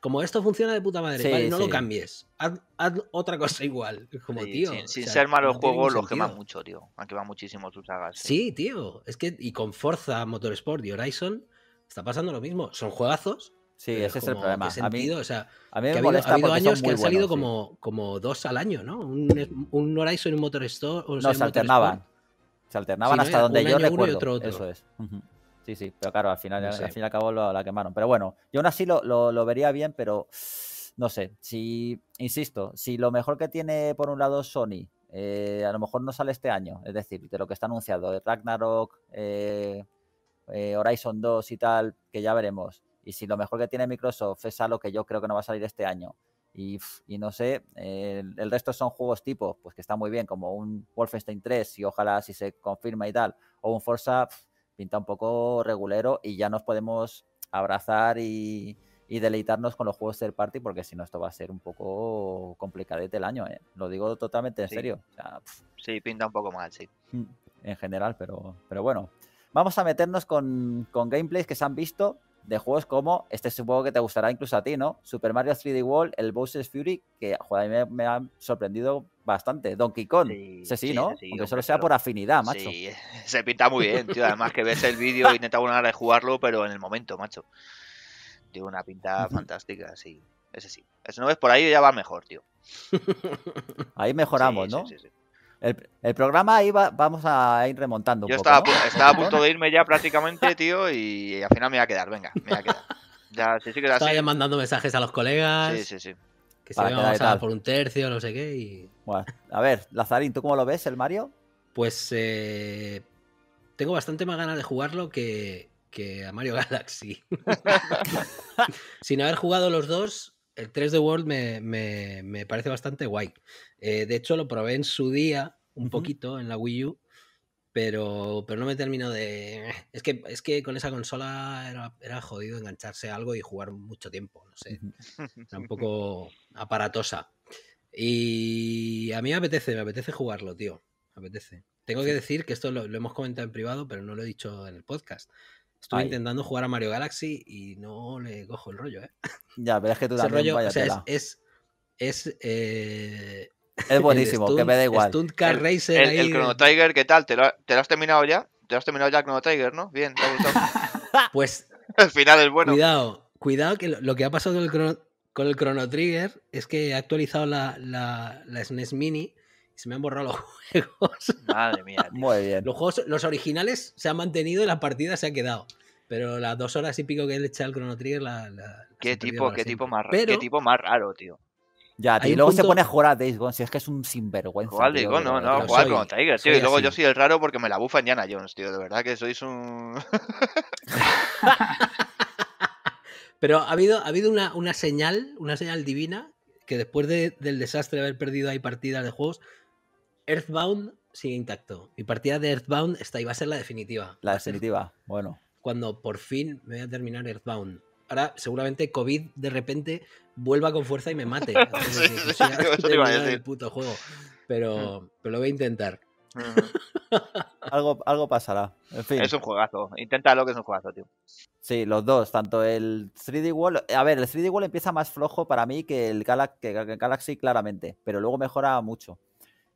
como esto funciona de puta madre, no lo cambies. Haz, otra [LAUGHS] cosa igual. Como, tío. Sin, ser malo el juegos, los quema mucho, tío. Han quemado muchísimo tus sagas. Sí, tío. Es que, y con Forza Motorsport y Horizon, está pasando lo mismo. Son juegazos. Sí, ese es el problema. a o sea, ha habido, años que han salido como, como dos al año, ¿no? Un, Horizon y un Motorsport. No, se alternaban. Se alternaban hasta donde yo recuerdo. Eso es. Sí, sí, pero claro, al final, al fin y al cabo lo, la quemaron. Pero bueno, yo aún así lo, vería bien, pero no sé. Si, insisto, si lo mejor que tiene por un lado Sony, eh, a lo mejor no sale este año, es decir, de lo que está anunciado, de Ragnarok, eh, eh, Horizon 2 y tal, que ya veremos. Y si lo mejor que tiene Microsoft es algo que yo creo que no va a salir este año. Y, no sé, el, resto son juegos tipo, pues que está muy bien, como un Wolfenstein 3, y ojalá si se confirma y tal, o un Forza, pinta un poco regulero y ya nos podemos abrazar y, deleitarnos con los juegos del party porque si no esto va a ser un poco complicadete el año, ¿eh? lo digo totalmente en serio. O sí, pinta un poco mal, sí. Mm, en general, pero, pero bueno. Vamos a meternos con, con gameplays que se han visto de juegos como, este supongo que te gustará incluso a ti, ¿no? Super Mario 3D World, el Bowser's Fury, que a mí me, ha sorprendido bastante. Donkey Kong, sí, sí, ¿no? Aunque solo sea por afinidad, macho. Sí, [LAUGHS] se pinta muy bien, tío. Además que ves el vídeo, intentas una hora de jugarlo, pero en el momento, macho. Tiene una pinta fantástica, sí. Ese sí. Eso no ves por ahí ya va mejor, tío. [LAUGHS] Ahí mejoramos, ¿no? sí, sí. El, programa iba, vamos a ir remontando. Yo estaba, a punto de irme ya prácticamente, [LAUGHS] tío, y al final me voy a quedar, venga, me voy a quedar. Ya, sí, sí que Estaba mandando mensajes a los colegas. Sí, sí, sí. Que se vamos a por un tercio, no sé qué. Y... a ver, Lazarín, ¿tú cómo lo ves, el Mario? Pues eh, tengo bastante más ganas de jugarlo que, que a Mario [LAUGHS] Galaxy. [LAUGHS] Sin haber jugado los dos, el 3D World me, parece bastante guay. Eh, de hecho, lo probé en su día, un poquito, en la Wii U, pero, pero no me terminó de. Eh, es que, es que con esa consola era, era jodido engancharse algo y jugar mucho tiempo, no sé. un poco aparatosa. Y a mí me apetece, me apetece jugarlo, tío. Me apetece. Tengo que decir que esto lo, hemos comentado en privado, pero no lo he dicho en el podcast. Estoy intentando jugar a Mario Galaxy y no le cojo el rollo, ¿eh? Ya, pero es que tú [LAUGHS] también rollo, o sea, es, es, es eh, [LAUGHS] buenísimo, que me da igual. Stunt Car el, Racer Chrono Trigger, ¿qué tal? ¿Te lo, has terminado ya? ¿Te lo has terminado ya el Chrono Trigger, no? Bien, te ha [LAUGHS] pues. el final es bueno. Cuidado, cuidado, que lo, que ha pasado con el, Chrono, Trigger es que ha actualizado la, la SNES e Mini se me han borrado los [LAUGHS] juegos. Madre mía. [LAUGHS] Muy bien. Los juegos, los originales se han mantenido y la partida se ha quedado. Pero las dos horas y pico que le echa el Chrono Trigger la. ¿Qué, tipo, qué, tipo más, qué tipo más raro, tío. Ya, Y luego se pone a jugar a Days Gone, si es que es un sinvergüenza. Jugar digo, no, no, jugar con Tiger, tío. Y luego yo soy el raro porque me la bufa Indiana Jones, tío. De verdad que sois un. [LAUGHS] Pero ha habido, ha habido una, una señal, una señal divina, que después del desastre de haber perdido ahí partidas de juegos, Earthbound sigue intacto. Mi partida de Earthbound está iba a ser la definitiva. La definitiva, bueno. Cuando por fin me voy a terminar Earthbound. Ahora seguramente COVID de repente vuelva con fuerza y me mate. Mm. Pero, lo voy a intentar. Mm. [LAUGHS] algo, algo pasará. Es un juegazo. lo que es un juegazo, tío. Sí, los dos. Tanto el 3D World A ver, el 3D World empieza más flojo para mí que el Galaxy claramente. Pero luego mejora mucho.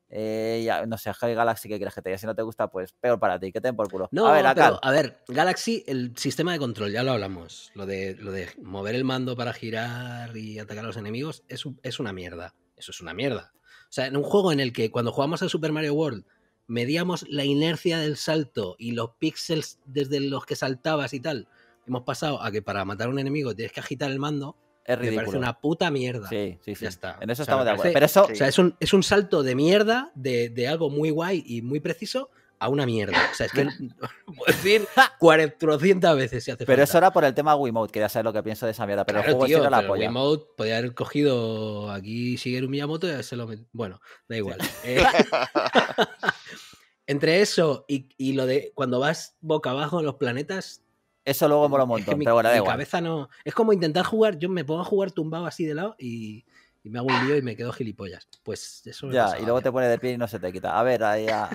Eh, ya, no sé, Galaxy, ¿qué crees que te diga? Si no te gusta, pues peor para ti, que te por culo. No, a ver, a ver, Galaxy, el sistema de control, ya lo hablamos. Lo de, lo de mover el mando para girar y atacar a los enemigos es, es una mierda. Eso es una mierda. O sea, en un juego en el que cuando jugamos a Super Mario World medíamos la inercia del salto y los píxeles desde los que saltabas y tal, hemos pasado a que para matar a un enemigo tienes que agitar el mando es ridículo. Me parece una puta mierda. Sí, sí, sí. Ya está. En eso estamos de acuerdo. Pero eso... O sea, es un, es un salto de mierda de, de, algo muy guay y muy preciso a una mierda. O sea, es que [LAUGHS] decir 400 veces se hace Pero eso era por el tema Wiimote, quería saber lo que pienso de esa mierda. Pero el juego tío, sí la Wiimote podía haber cogido aquí Shigeru Miyamoto y se lo met... Bueno, da igual. [LAUGHS] Eh, [LAUGHS] entre eso y, y, lo de cuando vas boca abajo en los planetas, eso luego mola un montón. Es pero bueno, mi cabeza no. Es como intentar jugar. Yo me pongo a jugar tumbado así de lado y, me hago un lío y me quedo gilipollas. Pues eso Ya, y luego te pone de pie y no se te quita. A ver, ahí a,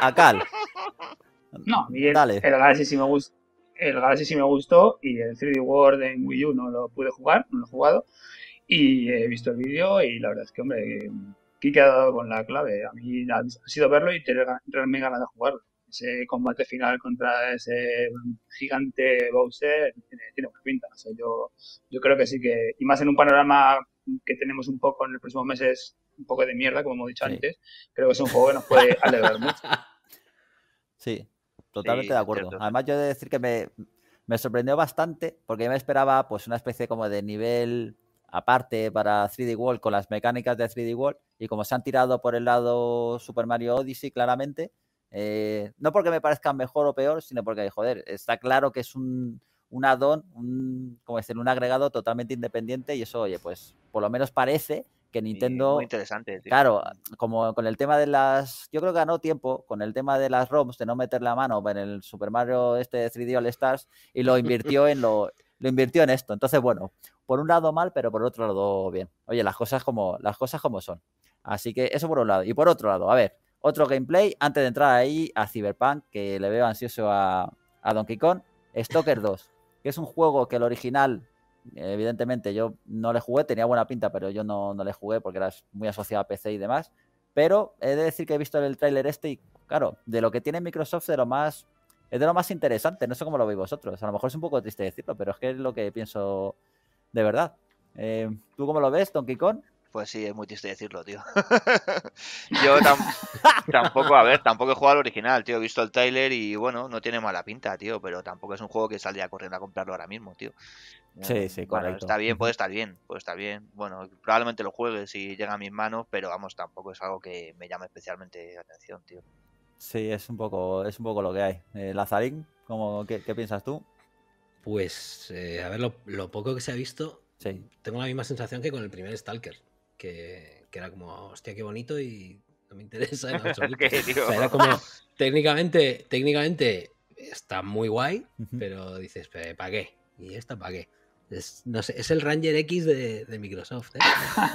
a, [LAUGHS] Cal. No, Miguel, Dale. el Galaxy sí me El Galaxy sí me gustó y el 3D World en Wii U no lo pude jugar, no lo he jugado. Y he visto el vídeo y la verdad es que, hombre, que ha dado con la clave. A mí ha sido verlo y tener, realmente ganas de jugarlo ese combate final contra ese gigante Bowser tiene, buena pinta. yo, yo creo que sí que, y más en un panorama que tenemos un poco en los próximos meses, un poco de mierda, como hemos dicho antes, creo que es un juego que nos puede [LAUGHS] alegrar mucho. Sí, totalmente de acuerdo. Además, yo he de decir que me, me sorprendió bastante porque yo me esperaba pues una especie como de nivel aparte para 3D World con las mecánicas de 3D World y como se han tirado por el lado Super Mario Odyssey claramente, eh, no porque me parezcan mejor o peor, sino porque, joder, está claro que es un, un un, como un agregado totalmente independiente y eso, oye, pues por lo menos parece que Nintendo... Muy interesante. Claro, como con el tema de las... Yo creo que ganó tiempo con el tema de las ROMs, de no meter la mano en el Super Mario este de 3D All Stars y lo invirtió en lo... Lo invirtió en esto. Entonces, bueno, por un lado mal, pero por otro lado bien. Oye, las cosas como, las cosas como son. Así que eso por un lado. Y por otro lado, a ver, otro gameplay antes de entrar ahí a Cyberpunk, que le veo ansioso a, Donkey Kong. Stalker 2, [LAUGHS] que es un juego que el original, evidentemente yo no le jugué, tenía buena pinta, pero yo no, le jugué porque era muy asociado a PC y demás. Pero he de decir que he visto el tráiler este y, claro, de lo que tiene Microsoft de lo más es de lo más interesante. No sé cómo lo veis vosotros. A lo mejor es un poco triste decirlo, pero es que es lo que pienso de verdad. Eh, ¿Tú cómo lo ves, Donkey Kong? Pues sí, es muy triste decirlo, tío. [LAUGHS] Yo tampoco, a ver, tampoco he jugado al original, tío. He visto el trailer y bueno, no tiene mala pinta, tío, pero tampoco es un juego que saldría corriendo a comprarlo ahora mismo, tío. Sí, sí, correcto. Está bien, puede estar bien, puede estar bien. Bueno, probablemente lo juegue si llega a mis manos, pero vamos, tampoco es algo que me llame especialmente atención, tío. Sí, es un poco, es un poco lo que hay. Eh, Lazarín, qué, piensas tú? Pues, eh, a ver, lo, lo, poco que se ha visto, sí. tengo la misma sensación que con el primer Stalker que, era como, hostia, qué bonito y no me interesa [LAUGHS] era como, técnicamente, técnicamente está muy guay, pero dices, ¿para qué? ¿Y esta para qué? Es, el Ranger X de, Microsoft, ¿eh?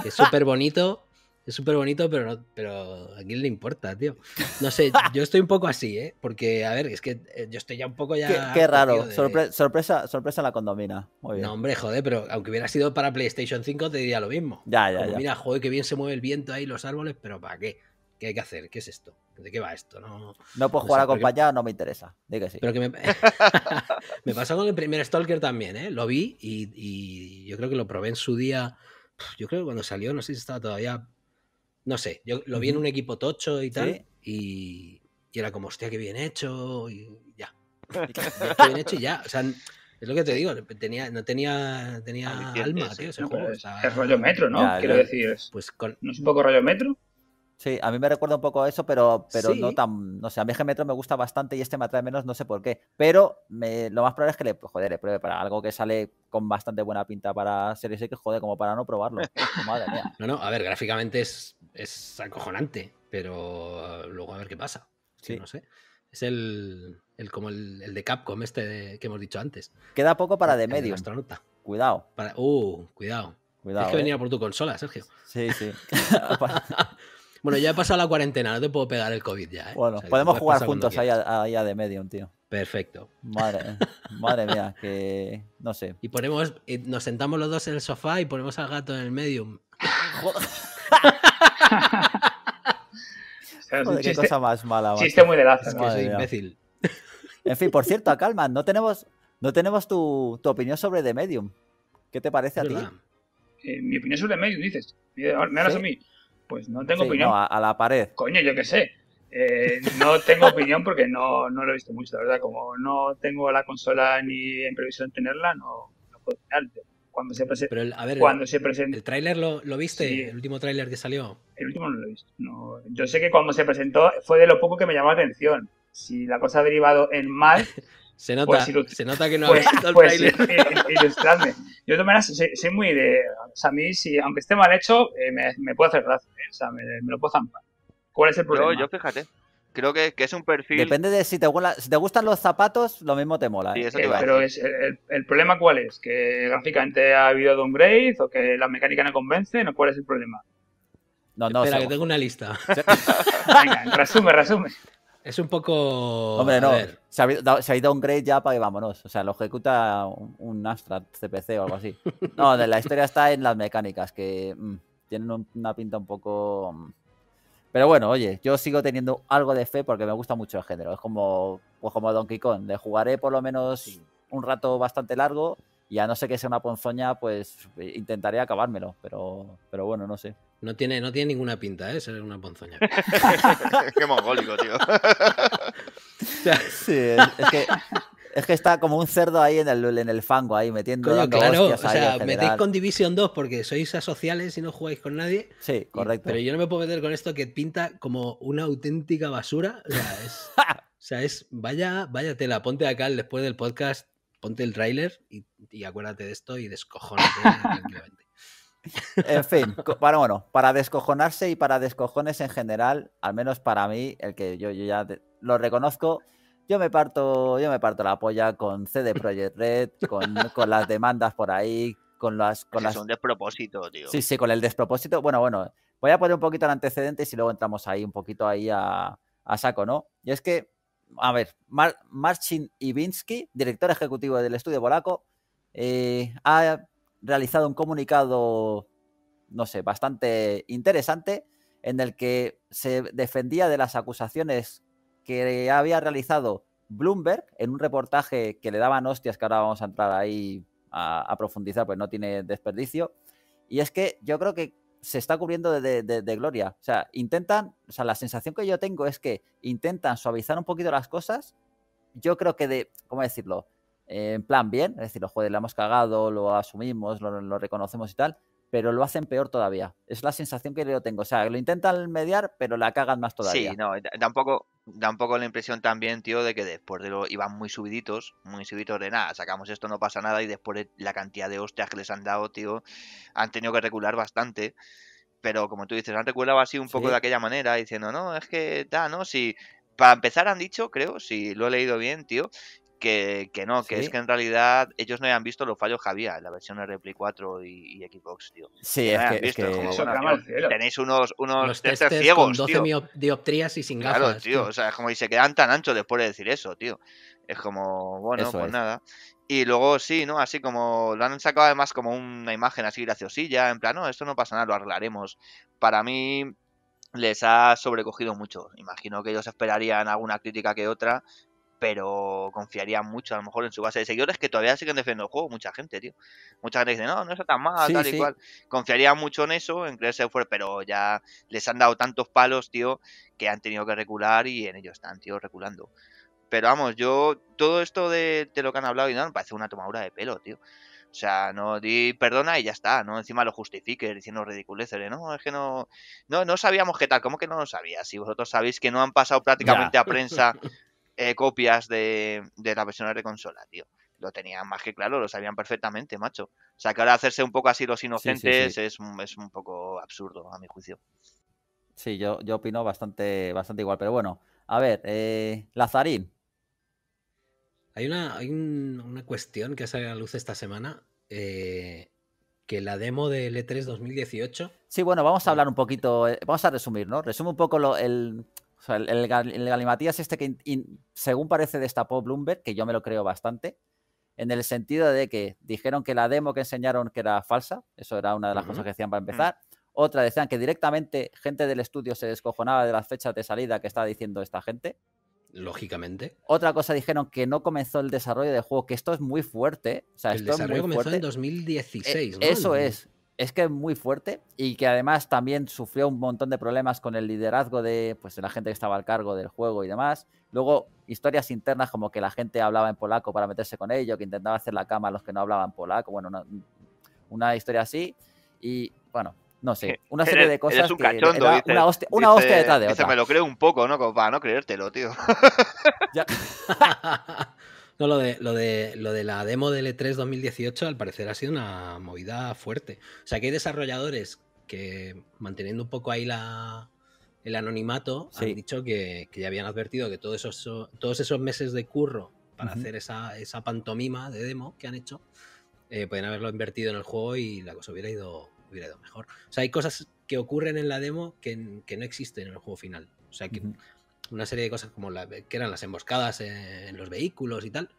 que es súper [LAUGHS] bonito, es súper bonito, pero, pero a quién le importa, tío. No sé, [LAUGHS] yo estoy un poco así, ¿eh? Porque, a ver, es que eh, yo estoy ya un poco ya... Qué, raro, sorpresa, sorpresa la condomina. No, hombre, joder, pero aunque hubiera sido para PlayStation 5 te diría lo mismo. Ya, ya, ya. Mira, joder, que bien se mueve el viento ahí, los árboles, pero ¿para qué? ¿Qué hay que hacer? ¿Qué es esto? ¿De qué va esto? No, puedo jugar acompañado, no me interesa. Dí que sí. me... [LAUGHS] [LAUGHS] me pasó con el primer Stalker también, ¿eh? Lo vi y, y yo creo que lo probé en su día... Yo creo que cuando salió, no sé si estaba todavía no sé, yo lo vi en un equipo tocho y tal, y, era como, hostia, qué bien hecho, y ya. [LAUGHS] qué bien hecho y ya. es lo que te digo, no tenía, alma, es, rollo eh, metro, ¿no? Quiero decir, pues ¿no es un poco rollo metro? Sí, a mí me recuerda un poco a eso, pero, pero no tan. No sé, a mí Metro me gusta bastante y este me atrae menos, no sé por qué. Pero lo más probable es que le, pues, joder, pruebe para algo que sale con bastante buena pinta para Series que joder, como para no probarlo. [LAUGHS] No, no, a ver, gráficamente es es acojonante, pero eh, luego a ver qué pasa. Sí. no sé. Es el, como el, de Capcom este que hemos dicho antes. Queda poco para de medio. Cuidado. uh, cuidado. Es que venía eh. por tu consola, Sergio. Sí, sí. [LAUGHS] bueno, ya he pasado la cuarentena, no te puedo pegar el COVID ya. ¿eh? Bueno, podemos jugar juntos ahí a, de Medium, tío. Perfecto. Madre, [LAUGHS] madre mía, que no sé. Y ponemos, nos sentamos los dos en el sofá y ponemos al gato en el medium. [LAUGHS] qué este cosa más mala. Este muy de imbécil. En fin, por [LAUGHS] cierto, calma no tenemos, no tenemos tu, opinión sobre The Medium. ¿Qué te parece a ti? Eh, mi opinión sobre The Medium, dices. Eh, me hablas Pues no tengo opinión. a, la pared. Coño, yo qué sé. Eh, no tengo [LAUGHS] opinión porque no, lo he visto mucho, la verdad. Como no tengo la consola ni en previsión tenerla, no, puedo opinar cuando se, el, presentó. ¿El tráiler lo, viste? ¿El último tráiler que salió? El último no lo he visto. No. Yo sé que cuando se presentó fue de lo poco que me llamó la atención. Si la cosa ha derivado en mal. [LAUGHS] se nota, pues se nota que no ha pues, visto el pues, eh, eh, ilustradme. Yo de todas maneras soy, muy de. O sea, a mí, si, aunque esté mal hecho, eh, me, puedo hacer gracia. O sea, me, lo puedo zampar. ¿Cuál es el problema? Yo, yo fíjate creo que, es un perfil. Depende de si te, te gustan los zapatos, lo mismo te mola. ¿eh? Sí, eh, pero el, problema, ¿cuál es? ¿Que gráficamente ha habido downgrade o que la mecánica no convence? ¿No? ¿Cuál es el problema? No, no, Espera, que tengo una lista. [LAUGHS] [LAUGHS] Venga, resume, resume. Es un poco. Hombre, no. Si ido un downgrade ya, para que vámonos. O sea, lo ejecuta un, Astra CPC o algo así. [LAUGHS] No, la historia está en las mecánicas, que mm, tienen una pinta un poco. Mm, pero bueno, oye, yo sigo teniendo algo de fe porque me gusta mucho el género. Es como, pues como Donkey Kong. Le jugaré por lo menos un rato bastante largo y a no ser que sea una ponzoña, pues eh, intentaré acabármelo. Pero, pero bueno, no sé. No tiene, no tiene ninguna pinta, ¿eh? Ser una ponzoña. [LAUGHS] [LAUGHS] Qué mongólico, tío. sí, es que es que está como un cerdo ahí en el, en el fango, ahí metiendo. claro, o sea, metéis con Division 2 porque sois asociales y no jugáis con nadie. Sí, correcto. pero yo no me puedo meter con esto que pinta como una auténtica basura. O sea, es, [LAUGHS] o sea, es vaya, vaya tela. Ponte acá después del podcast, ponte el trailer y, acuérdate de esto y descojonate [LAUGHS] tranquilamente. En fin, para [LAUGHS] bueno, para descojonarse y para descojones en general, al menos para mí, el que yo, yo ya lo reconozco yo me parto, yo me parto la polla con CD Projekt Red, [LAUGHS] con, las demandas por ahí, con las. Con las... Es un despropósito, tío. Sí, sí, con el despropósito. Bueno, bueno, voy a poner un poquito el antecedente y luego entramos ahí un poquito ahí a, saco, ¿no? Y es que, a ver, Marcin Iwinski, director ejecutivo del estudio polaco, eh, ha realizado un comunicado, no sé, bastante interesante en el que se defendía de las acusaciones que había realizado Bloomberg en un reportaje que le daban hostias, que ahora vamos a entrar ahí a, profundizar, pues no tiene desperdicio. Y es que yo creo que se está cubriendo de, gloria. O sea, intentan, o sea, la sensación que yo tengo es que intentan suavizar un poquito las cosas. Yo creo que de, ¿cómo decirlo? Eh, en plan bien, es decir, lo joder, le hemos cagado, lo asumimos, lo, lo, reconocemos y tal, pero lo hacen peor todavía. Es la sensación que yo tengo. O sea, lo intentan mediar, pero la cagan más todavía. Sí, no, tampoco, da un poco la impresión también, tío, de que después de lo iban muy subiditos, muy subiditos de nada, sacamos esto, no pasa nada, y después la cantidad de hostias que les han dado, tío, han tenido que recular bastante. Pero como tú dices, han reculado así un poco de aquella manera, diciendo, no, es que da, ¿no? Si para empezar han dicho, creo, si lo he leído bien, tío, que, no, que es que en realidad ellos no habían visto los fallos que había en la versión de Play 4 y, Xbox, tío. Sí, es, que, tenéis unos, unos testers ciegos. 12 y sin gafas. Claro, tío, o sea, es como y se quedan tan anchos después de decir eso, tío. Es como, bueno, pues nada. Y luego sí, ¿no? Así como lo han sacado además como una imagen así graciosilla, en plan, no, esto no pasa nada, lo arreglaremos. Para mí les ha sobrecogido mucho. Imagino que ellos esperarían alguna crítica que otra pero confiaría mucho a lo mejor en su base de seguidores que todavía siguen defendiendo el juego, mucha gente, tío. Mucha gente dice, no, no está tan mal, tal y cual. Confiaría mucho en eso, en creerse fuerte, pero ya les han dado tantos palos, tío, que han tenido que recular y en ellos están, tío, reculando. Pero vamos, yo, todo esto de, lo que han hablado y nada, me parece una tomadura de pelo, tío. O sea, no di perdona y ya está, ¿no? Encima lo justifique diciendo ridiculeces, no, es que no, no, no sabíamos qué tal, ¿cómo que no lo sabías? Si vosotros sabéis que no han pasado prácticamente a prensa [LAUGHS] Eh, copias de, la las de consola, tío. Lo tenían más que claro, lo sabían perfectamente, macho. O sea, que ahora hacerse un poco así los inocentes Es, un poco absurdo, a mi juicio. Sí, yo, yo opino bastante, bastante igual, pero bueno. A ver, eh, Lazarín. Hay una, hay una cuestión que ha salido a la luz esta semana. Eh, que la demo de E3 2018. Sí, bueno, vamos a hablar un poquito, vamos a resumir, ¿no? Resume un poco lo, el, el, el, galimatías este que, según parece, destapó Bloomberg, que yo me lo creo bastante, en el sentido de que dijeron que la demo que enseñaron que era falsa, eso era una de las cosas que decían para mm. empezar. Otra, decían que directamente gente del estudio se descojonaba de las fechas de salida que estaba diciendo esta gente. Lógicamente. Otra cosa dijeron que no comenzó el desarrollo del juego, que esto es muy fuerte. sea, el esto desarrollo muy comenzó en 2016. Eh, ¿no? Eso es es que es muy fuerte y que además también sufrió un montón de problemas con el liderazgo de, pues, de la gente que estaba al cargo del juego y demás. Luego, historias internas como que la gente hablaba en polaco para meterse con ello, que intentaba hacer la cama a los que no hablaban polaco, bueno, una, historia así. Y bueno, no sé, [LAUGHS] una serie de cosas. un cachondo, que una, hostia, de otra. Dice, me lo creo un poco, ¿no? para no creértelo, tío. Ya. [LAUGHS] [LAUGHS] No, lo de, lo de, lo de la demo de l 3 2018 al parecer ha sido una movida fuerte. O sea, que hay desarrolladores que manteniendo un poco ahí la, el anonimato, han dicho que, ya habían advertido que todos esos, todos esos meses de curro para hacer esa, pantomima de demo que han hecho, eh, pueden haberlo invertido en el juego y la cosa hubiera ido, mejor. O sea, hay cosas que ocurren en la demo que, no existen en el juego final. O sea, que una serie de cosas como la, que eran las emboscadas en los vehículos y tal,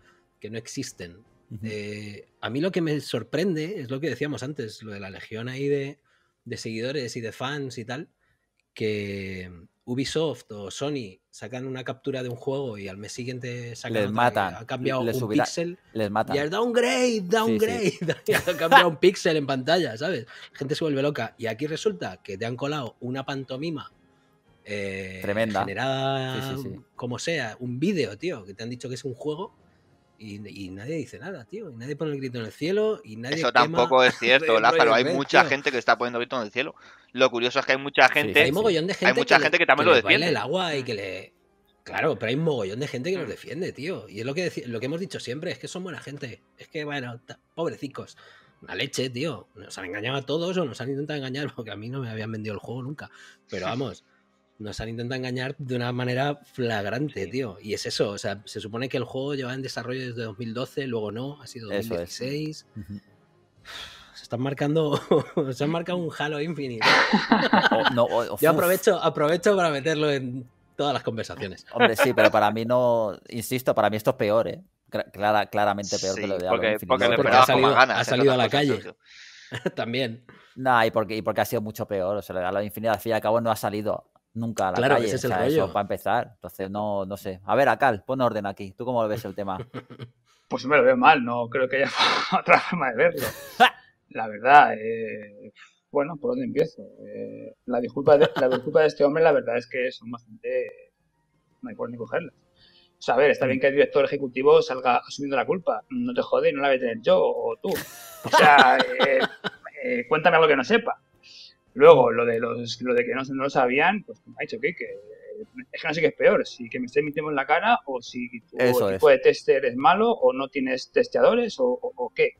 que no existen. Eh, a mí lo que me sorprende es lo que decíamos antes, lo de la legión ahí de, de seguidores y de fans y tal, que Ubisoft o Sony sacan una captura de un juego y al mes siguiente sacan les mata ha cambiado les un subirá, píxel. Les matan. Y es downgrade, downgrade. [LAUGHS] ha cambiado un píxel en pantalla, ¿sabes? gente se vuelve loca. Y aquí resulta que te han colado una pantomima eh, Tremenda. como sea, un vídeo, tío, que te han dicho que es un juego y, nadie dice nada, tío. Y nadie pone el grito en el cielo y nadie. Eso tampoco es [LAUGHS] cierto, Lázaro. Hay mucha gente que está poniendo grito en el cielo. Lo curioso es que hay mucha gente. hay mogollón de gente. Hay mucha gente que también lo defiende. el agua y que le. Claro, pero hay un mogollón de gente que los mm. defiende, tío. Y es lo que, lo que hemos dicho siempre, es que son buena gente. Es que, bueno, pobrecicos. La leche, tío. Nos han engañado a todos o nos han intentado engañar porque a mí no me habían vendido el juego nunca. Pero [LAUGHS] vamos, nos han intentado engañar de una manera flagrante, tío. Y es eso, o sea, se supone que el juego lleva en desarrollo desde 2012, luego no, ha sido 2016. Se están marcando, [LAUGHS] se han marcado un Halo infinito [LAUGHS] oh, oh, Yo aprovecho, aprovecho para meterlo en todas las conversaciones. Hombre, sí, pero para mí no, insisto, para mí esto es peor, ¿eh? Clara, claramente peor que lo de Halo porque, Porque, ha salido, ha salido a la calle. Pues, [LAUGHS] También. No, y porque, y porque ha sido mucho peor. O sea, Halo Infinite al fin y al cabo no ha salido nunca a la es para empezar. Entonces, no, sé. A ver, Acal, pon orden aquí. ¿Tú cómo ves el tema? [LAUGHS] Pues me lo veo mal, no creo que haya [LAUGHS] otra forma de verlo. [LAUGHS] la verdad, eh, bueno, ¿por dónde empiezo? Eh, la, disculpa de, la disculpa de este hombre, la verdad es que son bastante... No hay por ni cogerlas. O sea, a ver, está bien que el director ejecutivo salga asumiendo la culpa. No te jode y no la voy a tener yo o tú. O sea, eh, cuéntame algo que no sepa. Luego, lo de, los, lo de que no, no lo sabían, pues me ha dicho que, que es que no sé qué es peor, si que me esté metiendo en la cara o si tu tipo de tester es malo o no tienes testeadores o, qué.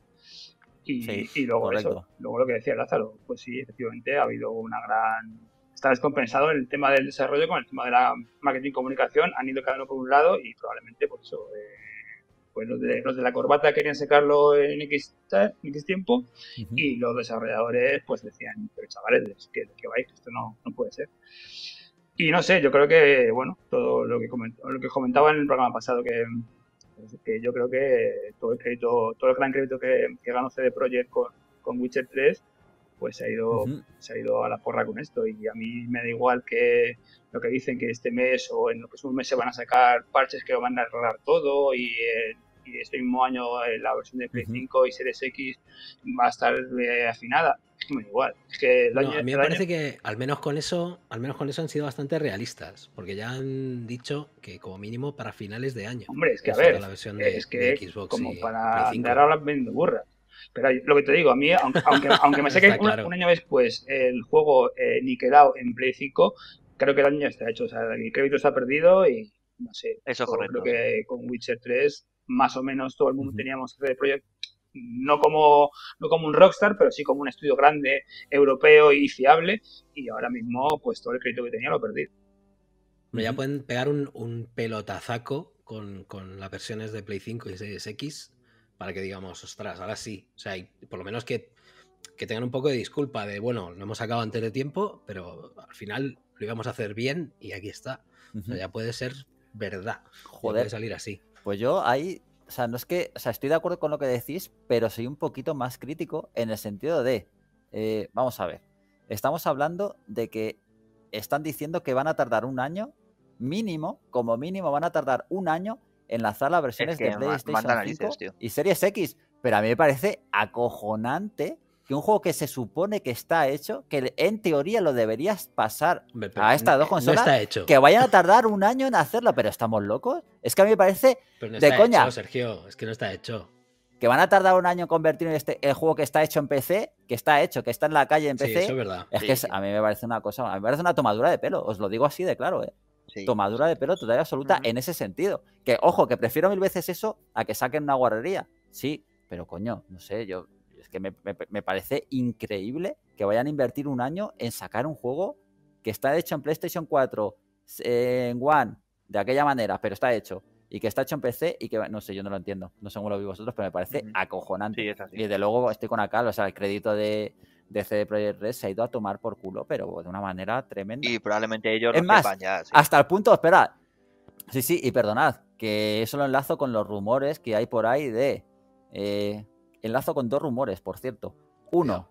Y, luego eso, luego lo que decía Lázaro, pues sí, efectivamente ha habido una gran... Está descompensado el tema del desarrollo con el tema de la marketing y comunicación, han ido cada uno por un lado y probablemente por eso eh, pues, los de, la corbata querían sacarlo en X, tiempo y los desarrolladores pues decían, pero chavales, que, vais, esto no, puede ser. Y no sé, yo creo que, bueno, todo lo que, lo que comentaba en el programa pasado, que, yo creo que todo el crédito, todo el gran crédito que, que ganó CD Projekt con, con Witcher 3 pues se ha ido se ha ido a la porra con esto y a mí me da igual que lo que dicen que este mes o en los próximos meses van a sacar parches que lo van a arreglar todo y este mismo año eh, la versión de Play 5 y Series X va a estar eh, afinada. igual, que a mí me parece que al menos con eso, al menos con eso han sido bastante realistas, porque ya han dicho que como mínimo para finales de año. Hombre, es que a ver, la es que como para dar ahora burras. Pero lo que te digo, a mí, aunque, aunque, [LAUGHS] me saque que un, año después el juego eh, ni quedado en Play 5, creo que el año está hecho. O sea, el crédito está perdido y no sé. Eso correcto. Creo que con Witcher 3 más o menos todo el mundo teníamos que hacer no como, no como un rockstar, pero sí como un estudio grande, europeo y fiable. Y ahora mismo, pues todo el crédito que tenía lo perdí. Bueno, ya pueden pegar un, pelotazaco con, las versiones de Play 5 y Series X para que digamos, ostras, ahora sí. O sea, por lo menos que, tengan un poco de disculpa de, bueno, lo hemos sacado antes de tiempo, pero al final lo íbamos a hacer bien y aquí está. ya puede ser verdad. Joder. Puede salir así. Pues yo ahí, o sea, no es que, o sea, estoy de acuerdo con lo que decís, pero soy un poquito más crítico en el sentido de, eh, vamos a ver, estamos hablando de que están diciendo que van a tardar un año, mínimo, como mínimo van a tardar un año en lanzar las versiones de PlayStation 5 y Series X. Pero a mí me parece acojonante que un juego que se supone que está hecho, que en teoría lo deberías pasar a estas dos consolas, está hecho. que vayan a tardar un año en hacerlo, pero estamos locos. Es que a mí me parece de coña. Sergio, es que no está hecho. Que van a tardar un año en convertir este, el juego que está hecho en PC, que está hecho, que está en la calle en PC. Sí, eso es verdad. Es que a mí me parece una cosa, a mí me parece una tomadura de pelo, os lo digo así de claro, ¿eh? tomadura de pelo total y absoluta en ese sentido. Que, ojo, que prefiero mil veces eso a que saquen una guarrería. Sí, pero coño, no sé, yo que me, parece increíble que vayan a invertir un año en sacar un juego que está hecho en PlayStation 4, en One, de aquella manera, pero está hecho. Y que está hecho en PC y que, no sé, yo no lo entiendo. No sé cómo lo vi vosotros, pero me parece acojonante. Y de luego estoy con acá. o sea, el crédito de, CD Projekt Red se ha ido a tomar por culo, pero de una manera tremenda. Y probablemente ellos es más, hasta el punto, espera. Sí, sí, y perdonad, que eso lo enlazo con los rumores que hay por ahí de eh, enlazo con dos rumores, por cierto. Uno,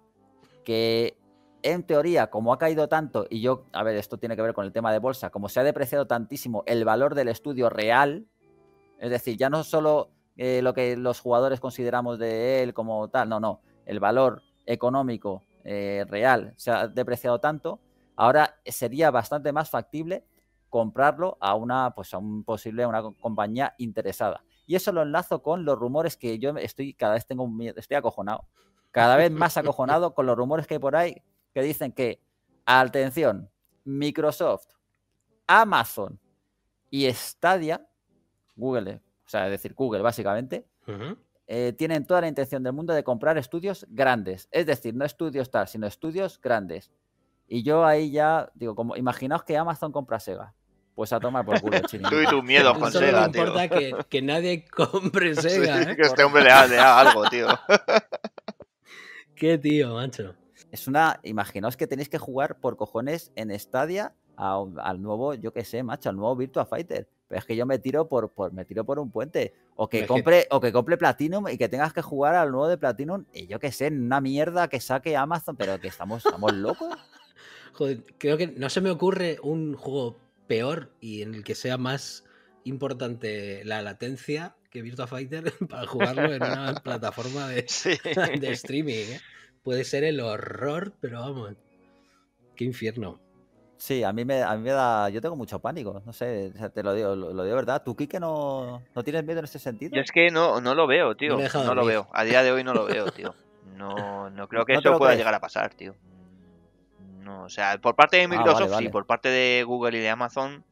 que en teoría, como ha caído tanto, y yo, a ver, esto tiene que ver con el tema de bolsa, como se ha depreciado tantísimo el valor del estudio real, es decir, ya no solo eh, lo que los jugadores consideramos de él como tal, no, no, el valor económico eh, real se ha depreciado tanto, ahora sería bastante más factible comprarlo a una, pues a un posible, a una compañía interesada. Y eso lo enlazo con los rumores que yo estoy, cada vez tengo miedo, estoy acojonado. Cada vez más acojonado con los rumores que hay por ahí que dicen que, atención, Microsoft, Amazon y Stadia, Google, o sea, es decir, Google básicamente, eh, tienen toda la intención del mundo de comprar estudios grandes. Es decir, no estudios tal, sino estudios grandes. Y yo ahí ya digo, como imaginaos que Amazon compra Sega pues a tomar por culo, [LAUGHS] chiringuito. Tú y tus miedos con Sega, No importa que, que, nadie [LAUGHS] compre Sega. ¿eh? Que este hombre le haga algo, tío. [LAUGHS] Qué tío, macho. Es una. Imaginaos que tenéis que jugar por cojones en Stadia al nuevo, yo qué sé, macho, al nuevo Virtua Fighter. Pero es que yo me tiro por, por me tiro por un puente. O que, compre, o que compre Platinum y que tengas que jugar al nuevo de Platinum. Y yo qué sé, una mierda que saque Amazon. Pero que estamos, estamos locos. Joder, creo que no se me ocurre un juego peor y en el que sea más importante la latencia que Virtua Fighter [LAUGHS] para jugarlo en una [LAUGHS] plataforma de, [LAUGHS] streaming. ¿eh? Puede ser el horror, pero vamos, qué infierno. Sí, a mí me, a mí da. Yo tengo mucho pánico, no sé, te lo digo, lo, digo verdad. ¿Tú, Kike, no, no tienes miedo en ese sentido? es que no, no lo veo, tío. No, lo veo. A día de hoy no lo veo, tío. No, no creo que esto eso pueda llegar a pasar, tío o sea, por parte de ah, Microsoft sí, por parte de Google y de Amazon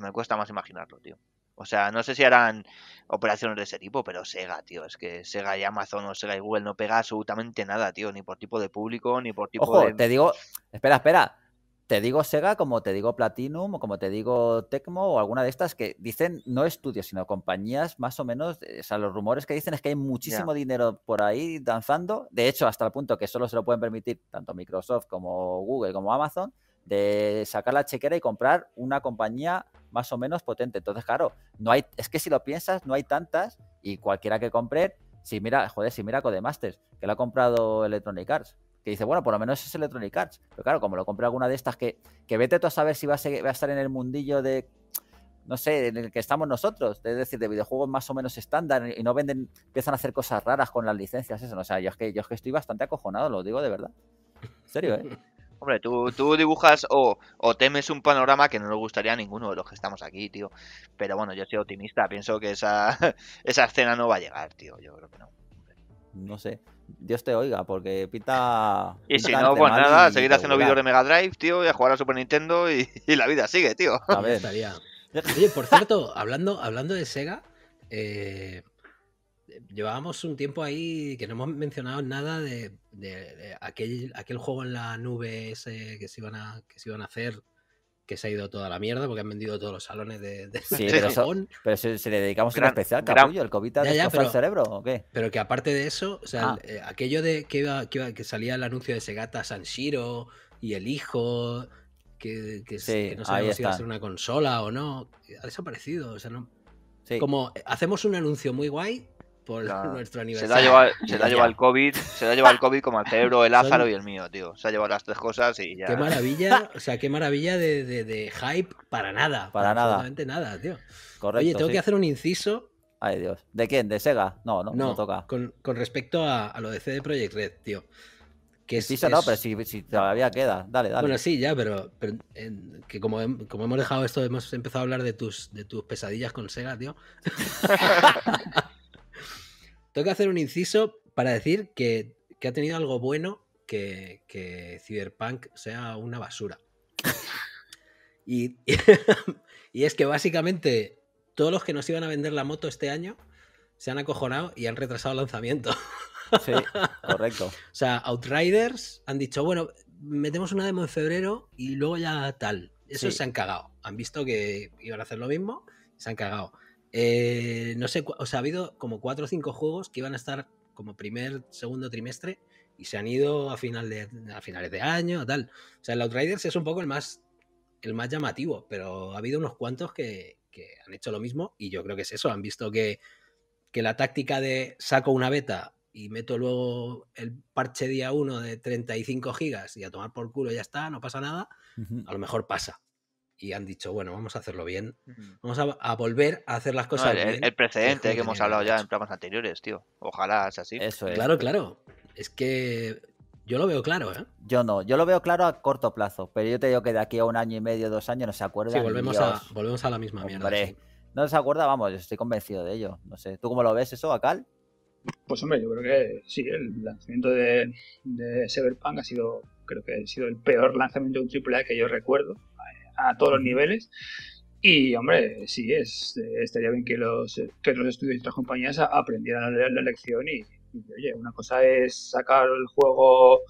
me cuesta más imaginarlo, tío. O sea, no sé si harán operaciones de ese tipo, pero Sega, tío, es que Sega y Amazon o Sega y Google no pega absolutamente nada, tío, ni por tipo de público, ni por tipo Ojo, de... te digo, espera, espera, te digo Sega, como te digo Platinum, o como te digo Tecmo, o alguna de estas que dicen no estudios, sino compañías más o menos. Eh, o sea, los rumores que dicen es que hay muchísimo dinero por ahí danzando. De hecho, hasta el punto que solo se lo pueden permitir tanto Microsoft como Google como Amazon de sacar la chequera y comprar una compañía más o menos potente. Entonces, claro, no hay, es que si lo piensas, no hay tantas y cualquiera que compre, si mira, joder, si mira Codemasters, que lo ha comprado Electronic Arts que dice, bueno, por lo menos es Electronic Arts. Pero claro, como lo compré alguna de estas, que, vete tú a saber si va a, estar en el mundillo de, no sé, en el que estamos nosotros, es decir, de videojuegos más o menos estándar y no venden, empiezan a hacer cosas raras con las licencias, eso. O sea, yo es que, yo que estoy bastante acojonado, lo digo de verdad. En serio, ¿eh? [LAUGHS] Hombre, tú, tú dibujas o, temes un panorama que no le gustaría a ninguno de los que estamos aquí, tío. Pero bueno, yo soy optimista, pienso que esa, [LAUGHS] esa escena no va a llegar, tío. Yo creo que no no sé, Dios te oiga, porque pita... Y si no, pues nada, seguir haciendo vídeos de Mega Drive, tío, y a jugar a Super Nintendo [LAUGHS] y, la vida sigue, tío. A ver. Estaría... [LAUGHS] Oye, por cierto, hablando, hablando de Sega, eh, llevábamos un tiempo ahí que no hemos mencionado nada de, aquel, aquel juego en la nube ese que se iban a, que se iban a hacer que se ha ido toda la mierda porque han vendido todos los salones de, de, pero Japón. si, le dedicamos una especial, capullo, el COVID ha ya, el cerebro o qué? Pero que aparte de eso, o sea, ah. eh, aquello de que, que, salía el anuncio de Segata Sanshiro y el hijo, que, no sabemos si iba a ser una consola o no, ha desaparecido. O sea, no. Como hacemos un anuncio muy guay por [LAUGHS] nuestro aniversario. Se la lleva, llevado el COVID, se la lleva el COVID como el cerebro, el Lázaro y el mío, tío. Se ha llevado las tres cosas y ya. Qué maravilla, [LAUGHS] o sea, qué maravilla de, hype para nada. Para, nada. Absolutamente nada, tío. Oye, tengo que hacer un inciso. Ay, Dios. ¿De quién? ¿De Sega? No, no, no, toca. Con, respecto a, lo de CD Projekt Red, tío. Que no, pero si, todavía queda, dale, dale. Bueno, sí, ya, pero, que como, como, hemos dejado esto, hemos empezado a hablar de tus, de tus pesadillas con Sega, tío. [LAUGHS] Tengo que hacer un inciso para decir que, ha tenido algo bueno que, Cyberpunk sea una basura. [LAUGHS] y, [LAUGHS] y, es que básicamente todos los que nos iban a vender la moto este año se han acojonado y han retrasado el lanzamiento. Sí, [LAUGHS] correcto. o sea, Outriders han dicho, bueno, metemos una demo en febrero y luego ya tal. Eso se han cagado. Han visto que iban a hacer lo mismo, y se han cagado. Eh, no sé, o sea, ha habido como cuatro o cinco juegos que iban a estar como primer, segundo trimestre y se han ido a, final de, a finales de año, tal. O sea, el Outriders es un poco el más, el más llamativo, pero ha habido unos cuantos que, han hecho lo mismo y yo creo que es eso. Han visto que, que la táctica de saco una beta y meto luego el parche día 1 de 35 gigas y a tomar por culo ya está, no pasa nada, a lo mejor pasa y han dicho, bueno, vamos a hacerlo bien, vamos a, volver a hacer las cosas el, El precedente que, hemos hablado ya en programas anteriores, tío. Ojalá sea así. Eso Claro, claro. Es que yo lo veo claro, ¿eh? Yo no, yo lo veo claro a corto plazo, pero yo te digo que de aquí a un año y medio, dos años, no se acuerda Sí, volvemos, a, volvemos a la misma mierda. No se acuerda, vamos, yo estoy convencido de ello. No sé, ¿tú cómo lo ves eso, Acal? Pues hombre, yo creo que sí, el lanzamiento de, de Cyberpunk ha sido, creo que ha sido el peor lanzamiento de un AAA que yo recuerdo a todos los niveles. Y, hombre, sí, es, estaría bien que los, que los estudios y otras compañías aprendieran a leer la lección. Y, oye, una cosa es sacar el juego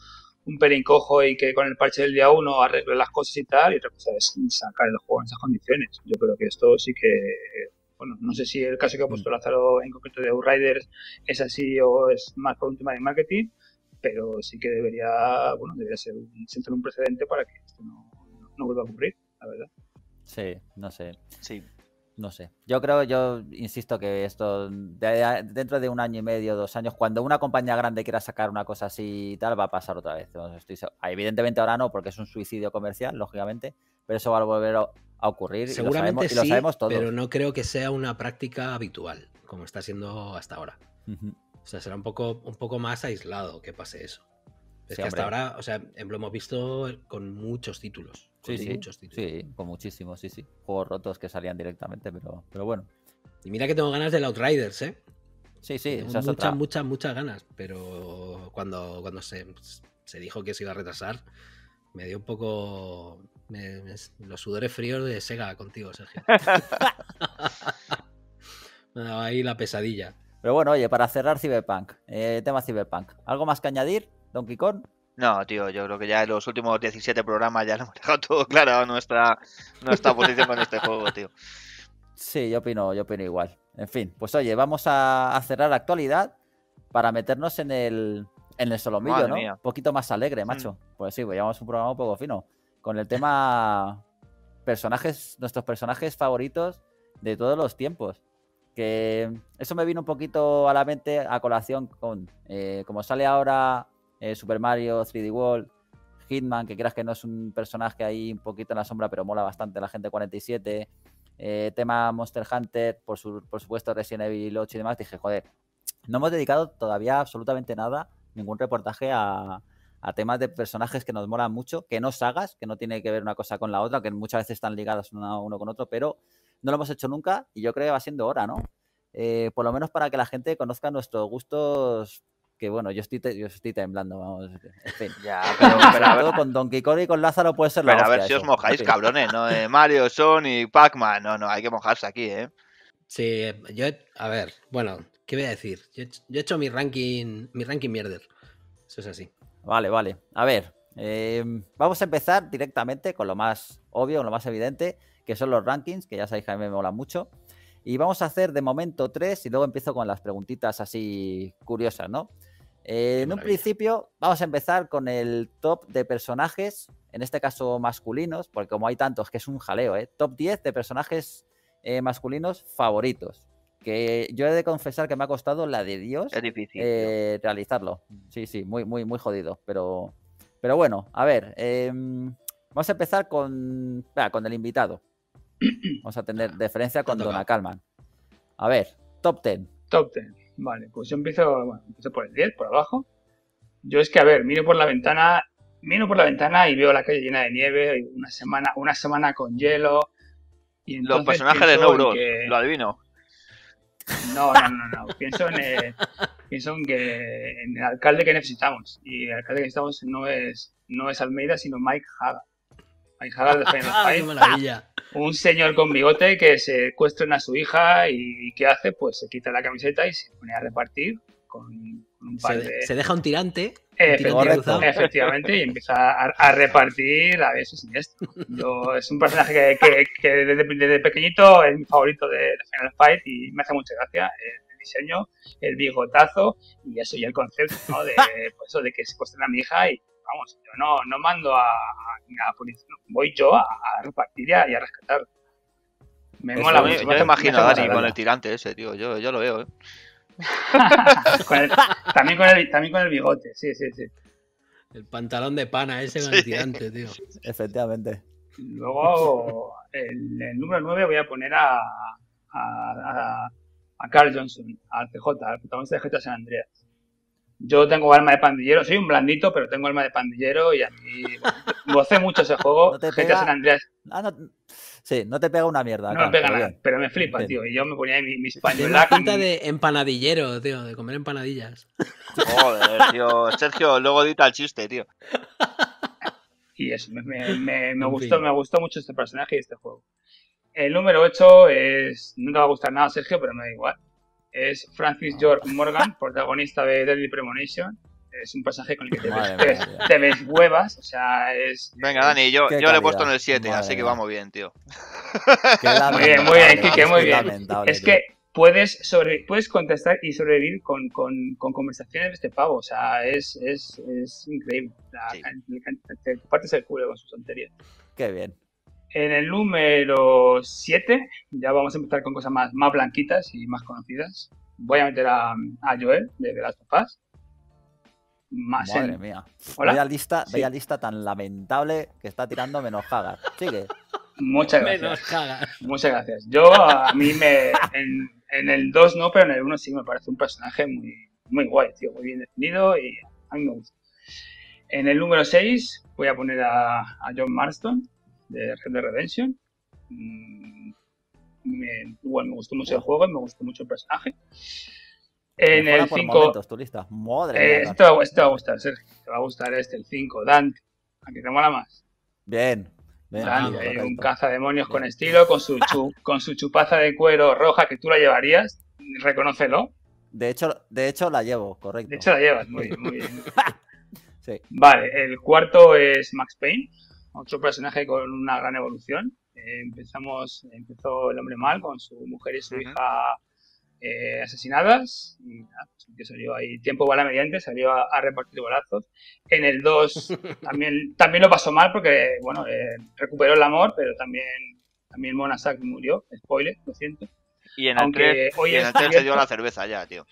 un pelín y que con el parche del día uno arregle las cosas y tal, y otra cosa es sacar el juego en esas condiciones. Yo creo que esto sí que bueno, no sé si el caso que ha puesto mm. Lázaro en concreto de Outriders es así o es más por un tema de marketing, pero sí que debería, bueno, debería ser un, sentar un precedente para que esto no vuelva a ocurrir. Sí, no sé. Sí. No sé. Yo creo, yo insisto que esto, dentro de un año y medio, dos años, cuando una compañía grande quiera sacar una cosa así y tal, va a pasar otra vez. Ah, evidentemente ahora no, porque es un suicidio comercial, lógicamente, pero eso va a volver a, ocurrir. Seguramente sí, pero no creo que sea una práctica habitual, como está siendo hasta ahora. O sea, será un poco, un poco más aislado que pase eso. Es que hasta ahora, o sea, lo hemos visto con muchos títulos. Sí, sí, con muchísimos, sí, sí. Juegos rotos que salían directamente, pero, pero bueno. Y mira que tengo ganas del Outriders, ¿eh? Sí, sí, muchas, muchas, muchas ganas, pero cuando, cuando se, dijo que se iba a retrasar, me dio un poco los sudores fríos de Sega contigo, Sergio. [LAUGHS] me daba ahí la pesadilla. Pero bueno, oye, para cerrar Cyberpunk, eh, tema Cyberpunk, ¿algo más que añadir, Donkey Kong? No, tío, yo creo que ya en los últimos 17 programas ya lo hemos [LAUGHS] dejado todo claro nuestra, nuestra posición con este juego, tío. Sí, yo opino, yo opino igual. En fin, pues oye, vamos a, cerrar la actualidad para meternos en el, en el solomillo, ¿no? Un poquito más alegre, mm. macho. Pues sí, pues llevamos un programa un poco fino. Con el tema [LAUGHS] personajes, nuestros personajes favoritos de todos los tiempos. Que eso me vino un poquito a la mente a colación con, eh, como sale ahora eh, Super Mario, 3D World, Hitman, que creas que no es un personaje ahí un poquito en la sombra, pero mola bastante la gente 47. Eh, tema Monster Hunter, por, supuesto Resident Evil 8 y demás, dije, joder, no hemos dedicado todavía absolutamente nada, ningún reportaje a, temas de personajes que nos molan mucho, que no sagas, que no tiene que ver una cosa con la otra, que muchas veces están ligadas uno con otro, pero no lo hemos hecho nunca y yo creo que va siendo hora, ¿no? Eh, por lo menos para que la gente conozca nuestros gustos que bueno, yo estoy, temblando, vamos. [LAUGHS] Ya, pero, con Donkey Kong y con Lázaro puede ser lo Pero a ver si os mojáis, cabrones, ¿no? Mario, Sonic, Pac-Man, no, no, hay que mojarse aquí, ¿eh? Sí, yo, a ver, bueno, ¿qué voy a decir? Yo, he hecho mi ranking, mi ranking mierder. Eso es así. Vale, vale. A ver, em, vamos a empezar directamente con lo más obvio, con lo más evidente, que son los rankings, que ya sabéis que a mí me mola mucho. Y vamos a hacer de momento tres y luego empiezo con las preguntitas así curiosas, ¿no? Eh, en un principio vamos a empezar con el top de personajes, en este caso masculinos, porque como hay tantos que es un jaleo, ¿eh? top 10 de personajes eh, masculinos favoritos. Que yo he de confesar que me ha costado la de Dios eh, realizarlo. Sí, sí, muy, muy, muy jodido. Pero, pero bueno, a ver, em, vamos a empezar con, con el invitado. [CLEARS THROAT] Vamos a tener ah, deferencia con Dona Calman. A ver, top 10. Top 10. Vale, pues yo empiezo, por el 10, por abajo. Yo es que, a ver, miro por la ventana, miro por la ventana y veo la calle llena de nieve, una semana, una semana con hielo. Y Los personajes de Nobro que... lo adivino. No, no, no, no. pienso, en, eh, [LAUGHS] en el alcalde que necesitamos. Y el alcalde que necesitamos no es, no es Almeida, sino Mike Haga. Final [LAUGHS] ah, [LAUGHS] un señor con bigote que secuestran a su hija y, ¿qué hace? Pues se quita la camiseta y se pone a repartir con un par se, deja un tirante eh, Efectivamente, y [LAUGHS] empieza a, repartir a eso y esto. es un personaje que, desde, pequeñito es mi favorito de, Final Fight y me hace mucha gracia el, diseño, el bigotazo y eso y el concepto de, pues de que secuestra a mi hija y vamos, yo no, no mando a, a, policía, voy yo a, repartir y a, rescatar. Me mola Yo te imagino a Dani con el tirante ese, tío, yo, yo lo veo, ¿eh? [LAUGHS] también, con el, también con el bigote, sí, sí, sí. El pantalón de pana ese con el tirante, tío. Efectivamente. Luego, el, el, número 9 voy a poner a, a, a, Carl Johnson, al tj al protagonista de GTA San Andreas. Yo tengo alma de pandillero, soy un blandito, pero tengo alma de pandillero y a mí gocé mucho ese juego. [LAUGHS] No te pega... Ah, sí, no te pega una mierda. No me pega nada, pero me flipa, tío. Y yo me ponía mi, mis pañuelos. pinta de empanadillero, tío, de comer empanadillas. Joder, tío. Sergio, luego dita el chiste, tío. [LAUGHS] Y eso, me, gustó, me gustó mucho este personaje y este juego. El número 8 es. No te va a gustar nada, Sergio, pero me da igual es Francis George Morgan, protagonista de Deadly Premonition. Es un pasaje con el que te, ves, te, huevas, o sea, es... Venga, Dani, yo, yo le he puesto en el 7, así que vamos bien, tío. [LAUGHS] muy bien, muy bien, muy bien. Es que puedes, puedes contestar y sobrevivir con, con, conversaciones de este pavo, o sea, es, es, es increíble. te partes el culo con sus anteriores Qué bien. En el número 7, ya vamos a empezar con cosas más, blanquitas y más conocidas. Voy a meter a, Joel de, las papás. Más Madre mía. ¿Hola? Vaya lista, lista tan lamentable que está tirando menos Hagar. Sigue. Muchas gracias. Menos Hagar. Muchas gracias. Yo a mí me. En, el 2 no, pero en el 1 sí me parece un personaje muy, muy guay, tío. Muy bien definido y a mí me En el número 6 voy a poner a John Marston de Red Dead Redemption. Mm, me, me gustó mucho el juego, me gustó mucho el personaje. En el 5. Madre eh, este, va, va a gustar, Sergio. Te va a gustar este, el 5. Dante. aquí qué te mola más? Bien. bien un cazademonios con estilo, con su, [LAUGHS] con su chupaza de cuero roja que tú la llevarías. Reconócelo. De hecho, de hecho la llevo, correcto. De hecho la llevas, muy bien, [LAUGHS] Vale, el cuarto es Max Payne otro personaje con una gran evolución. Eh, empezamos, empezó el hombre mal con su mujer y su hija eh, asesinadas. Y, que pues, salió ahí tiempo bala mediante, salió a, repartir golazos, En el 2 [LAUGHS] también, también lo pasó mal porque, bueno, eh, recuperó el amor, pero también, también Mona Sack murió. Spoiler, lo siento. Y en el 3 se dio la cerveza ya, tío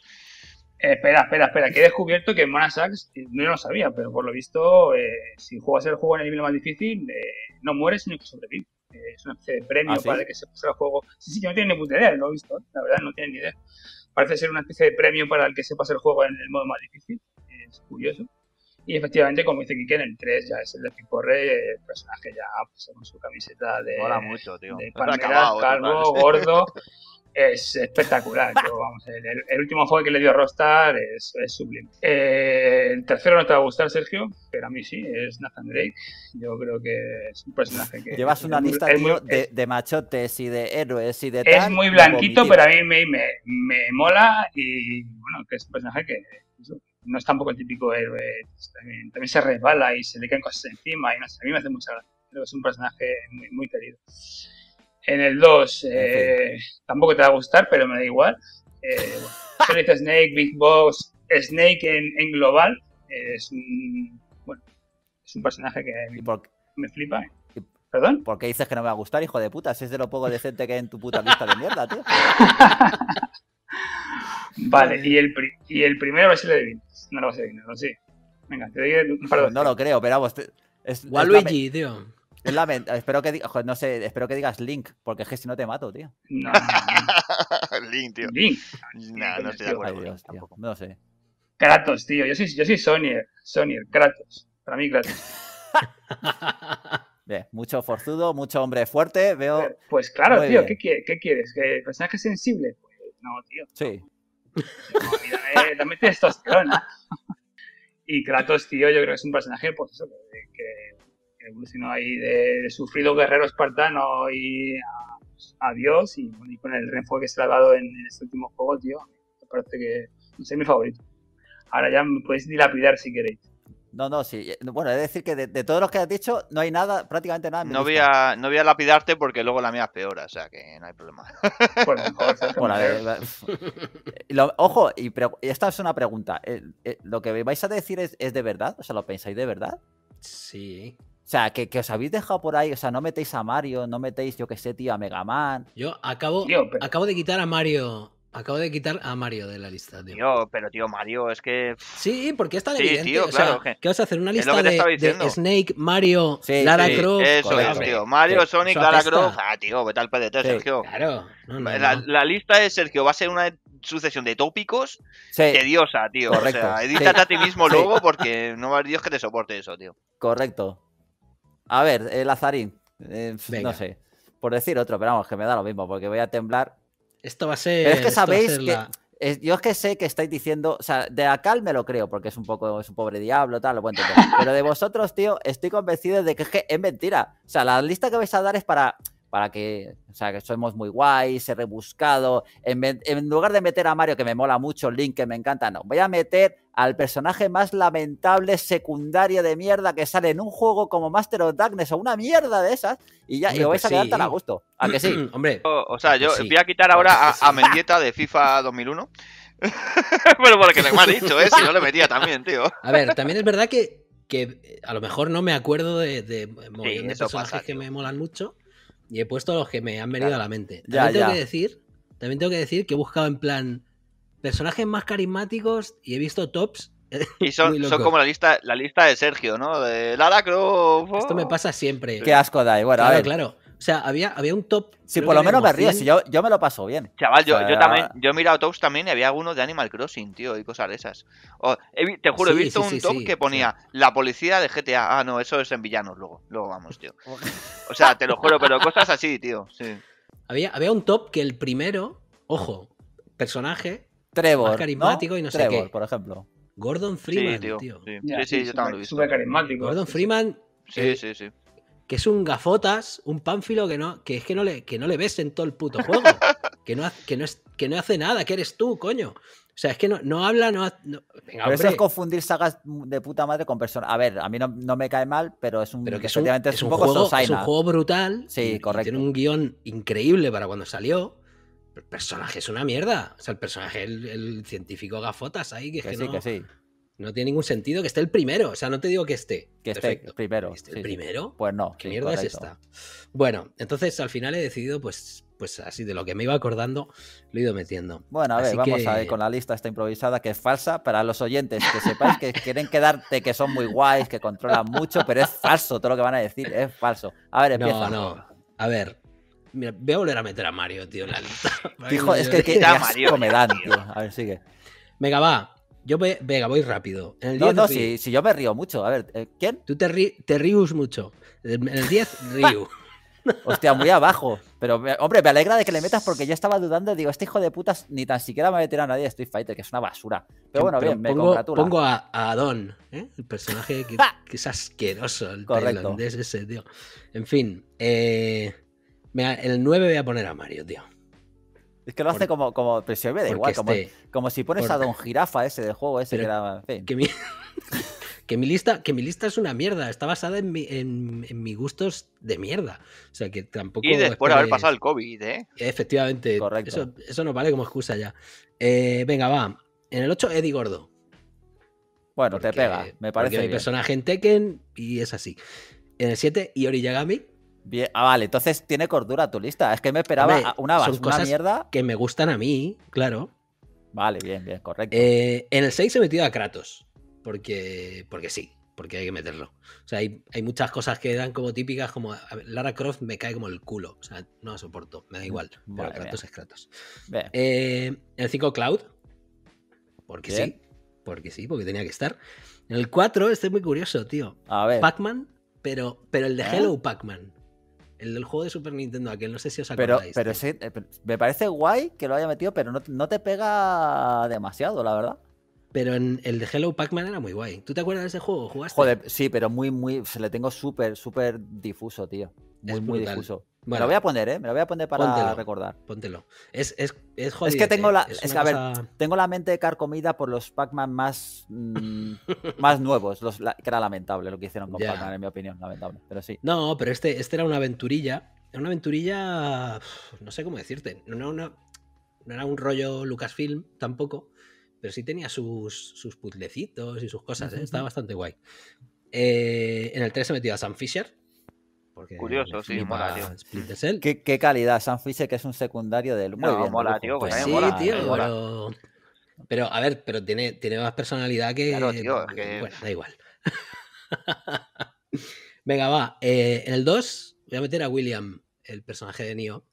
espera, espera, espera, que he descubierto que en Sachs eh, no lo sabía, pero por lo visto, eh, si juegas el juego en el nivel más difícil, eh, no mueres, sino que sobrevives. es una especie de premio ah, para el que se pase el juego. Sí, sí, que no tiene ni puta idea, lo he visto, la verdad, no tiene ni idea. Parece ser una especie de premio para el que se pase el juego en el modo más difícil. Es curioso. Y efectivamente, como dice Kike, en el 3 ya es el de Picorre, el personaje ya pues, con su camiseta de. Mola mucho, tío. De acabado, calvo, gordo. [LAUGHS] es espectacular. [LAUGHS] el, último juego que le dio Rostar es, sublime. Eh, el tercero no te va a gustar, Sergio, pero a mí sí, es Nathan Drake. Yo creo que es un personaje que. Llevas una lista de, machotes y de héroes y de. Es muy blanquito, pero a mí me, mola y bueno, que es un personaje que. No es tampoco el típico héroe, también, se resbala y se le caen cosas encima y a mí me hace mucha gracia. es un personaje muy, muy querido. En el 2 eh, tampoco te va a gustar, pero me da igual. Eh, [LAUGHS] Solid Snake, Big Boss, Snake en, global. Eh, es un, bueno, es un personaje que me, flipa. ¿Perdón? ¿Por qué dices que no me va a gustar, hijo de puta? Si es de lo poco decente que hay en tu puta lista de mierda, tío. [LAUGHS] vale, y el, el primero va a ser el de No lo va a ser no, sí. Venga, te doy un pues No, lo creo, pero vamos. es, Waluigi, tío espero, que no sé, espero que digas Link, porque es que si no te mato, tío. No, no, no. [LAUGHS] Link, tío. Link. No, no estoy de acuerdo. Ay, Dios, tío. No sé. Kratos, tío. Yo soy, yo soy Sonier. Sonier, Kratos. Para mí, Kratos. [LAUGHS] Bien, mucho forzudo, mucho hombre fuerte. Veo. Eh, pues claro, tío. ¿qué, ¿qué, quieres? ¿Que personaje sensible? Pues no, tío. Sí. No, estos eh, testosterona. [LAUGHS] Y Kratos, tío, yo creo que es un personaje, pues eso, que evolucionó ahí de sufrido guerrero espartano y a, Dios y, con el reenfoque que se ha dado en, este último juego, tío, me parece que no sé mi favorito. Ahora ya me podéis lapidar si queréis. No, no, sí. Eh, bueno, es decir que de, todos los que has dicho, no hay nada, prácticamente nada. No voy, a, no voy a lapidarte porque luego la mía es peor, o sea que no hay problema. ojo, y, esta es una pregunta. Eh, eh, ¿Lo que vais a decir es de verdad? O sea, ¿lo pensáis de verdad? Sí. O sea, que, os habéis dejado por ahí, o sea, no metéis a Mario, no metéis, yo que sé, tío, a Mega Man. Yo acabo, acabo de quitar a Mario. Acabo de quitar a Mario de la lista, tío. tío pero tío, Mario es que. Sí, porque está tan sí, Tío, claro, ¿Qué vas a hacer? Una lista de, Snake, Mario, Lara Croft. Eso es, tío. Mario, Sonic, Lara Croft. Ah, tío, vete al PDT, Sergio. Claro. la, lista de Sergio va a ser una sucesión de tópicos tediosa, tío. Correcto. O sea, edítate a ti mismo luego porque no va a Dios que te soporte eso, tío. Correcto. A ver, el azarín, eh, no sé. Por decir otro, pero vamos, que me da lo mismo, porque voy a temblar. Esto va a ser. es que sabéis que. yo es que sé que estáis diciendo. O sea, de Akal me lo creo, porque es un poco. Es un pobre diablo, tal, lo cuento. [LAUGHS] Pero de vosotros, tío, estoy convencido de que es, que es mentira. O sea, la lista que vais a dar es para para que, o sea, que somos muy guays, he rebuscado. En, en, lugar de meter a Mario, que me mola mucho, Link, que me encanta, no. Voy a meter al personaje más lamentable, secundario de mierda que sale en un juego como Master of Darkness o una mierda de esas y ya, y lo vais pues a quedar tan a gusto. ¿A que sí? [CLEARS THROAT] Hombre. O, sea, ah, yo pues voy a quitar ahora a, [LAUGHS] a Mendieta de FIFA 2001. [LAUGHS] bueno, porque le han dicho, ¿eh? Si no le metía también, tío. A ver, también es verdad que, que a lo mejor no me acuerdo de, de, personajes que me molan mucho y he puesto los que me han venido a la mente. También, tengo Que decir, también tengo que decir que he buscado en plan personajes más carismáticos y he visto tops. Y [LAUGHS] son, como la lista, la lista de Sergio, ¿no? De Lara Croft. Esto me ¡oh! pasa siempre. Qué asco da. Bueno, a ver. claro. O sea, había, había un top. Si por lo menos me ríes, yo, me lo paso bien. Chaval, yo, también, yo he mirado tops también y había algunos de Animal Crossing, tío, y cosas de esas. te juro, he visto un top que ponía la policía de GTA. Ah, no, eso es en villanos luego. Luego vamos, tío. [LAUGHS] o sea, te lo juro, pero cosas así, tío. Sí. Había, había un top que el primero, ojo, personaje. Trevor. Más carismático y no sé qué. por ejemplo. Gordon Freeman, tío. Sí, sí, yo también lo he Súper carismático. Gordon Freeman. Sí, sí, sí que es un gafotas, un pánfilo que no, que es que no le, que no le ves en todo el puto juego. [LAUGHS] que, no, que, no es, que no hace nada, que eres tú, coño. O sea, es que no, no habla, no, a veces Pero eso es confundir sagas de puta madre con personas. A ver, a mí no, no, me cae mal, pero es un, un, poco juego, es un juego brutal. Sí, correcto. tiene un guión increíble para cuando salió. El personaje es una mierda. O sea, el personaje, el, el científico gafotas ahí, que, es sí, que sí. No tiene ningún sentido que esté el primero. O sea, no te digo que esté. Que esté esté primero. el primero? Pues no. ¿Qué mierda es esta? Bueno, entonces al final he decidido, pues, pues así de lo que me iba acordando, lo he ido metiendo. Bueno, a ver, vamos a ver con la lista esta improvisada que es falsa para los oyentes, que sepáis que quieren quedarte, que son muy guays, que controlan mucho, pero es falso todo lo que van a decir, es falso. A ver, empieza. No, no. A ver, Mira, voy a volver a meter a Mario, tío, en la lista. [LAUGHS] es que, que, Mario, me dan, [LAUGHS] tío. A ver, sigue. Venga, va. Yo, me, venga, voy rápido. En si, yo me río mucho. A ver, eh, ¿quién? Tú te, ríes mucho. En el 10, [LAUGHS] río. Hostia, muy abajo. Pero, hombre, me alegra de que le metas porque yo estaba dudando. Digo, este hijo de putas ni tan siquiera me meterá a nadie de Street Fighter, que es una basura. Pero bueno, bien, pongo, me congratula. Pongo a, Don, ¿eh? el personaje que, [LAUGHS] que, es asqueroso, el Correcto. ese, tío. En fin, eh, el 9 voy a poner a Mario, tío. Es que lo hace como, como. igual, este, como, si pones a Don Jirafa ese del juego ese que era. [LAUGHS] que, mi, lista, que mi lista es una mierda. Está basada en, mis gustos de mierda. O sea que tampoco. Y después de haber pasado el COVID, ¿eh? Efectivamente. Eso, no vale como excusa ya. Eh, venga, va. En el 8, Eddie Gordo. Bueno, te pega, me parece. Porque mi personaje en Tekken y es así. En el 7, Iori Yagami. Ah, vale, entonces tiene cordura tu lista. Es que me esperaba una, basura, cosas Que me gustan a mí, claro. Vale, bien, bien, correcto. Eh, en el 6 he metido a Kratos. Porque, porque sí, porque hay que meterlo. O sea, hay, muchas cosas que eran como típicas, como Lara Croft me cae como el culo. O sea, no la soporto, me da igual. Pero Kratos es Kratos. en eh, el 5 Cloud. Porque sí, porque sí, porque tenía que estar. En el 4, estoy muy curioso, tío. A ver. Pac-Man, pero, pero el de ¿Eh? Hello Pac-Man el del juego de Super Nintendo, aquel, no sé si os acordáis. Pero, eh, pero sí, me parece guay que lo haya metido, pero no, te pega demasiado, la verdad. Pero el de Hello Pac-Man era muy guay. ¿Tú te acuerdas de ese juego? ¿Jugaste? Joder, sí, pero muy, muy. Se le tengo súper, súper difuso, tío. Muy, muy difuso me lo voy a poner, ¿eh? Me lo voy a poner para recordar. Póntelo. Es, es, es, que tengo la, a ver, tengo la mente carcomida por los Pac-Man más, mm, más nuevos. que era lamentable lo que hicieron con Pacman en mi opinión. Lamentable, pero sí. No, pero este, este era una aventurilla. Era una aventurilla. No sé cómo decirte. No era, un rollo Lucasfilm tampoco. Pero sí tenía sus, sus puzzlecitos y sus cosas, ¿eh? Estaba bastante guay. Eh, en el 3 se metió a Sam Fisher, Curioso, sí, mola, ¿Qué, calidad, San que es un secundario del. Muy mola, pues, pues sí, tío, pero... a ver, pero tiene, tiene más personalidad que. Bueno, da igual. [LAUGHS] Venga, va. Eh, en el 2 voy a meter a William, el personaje de Neo,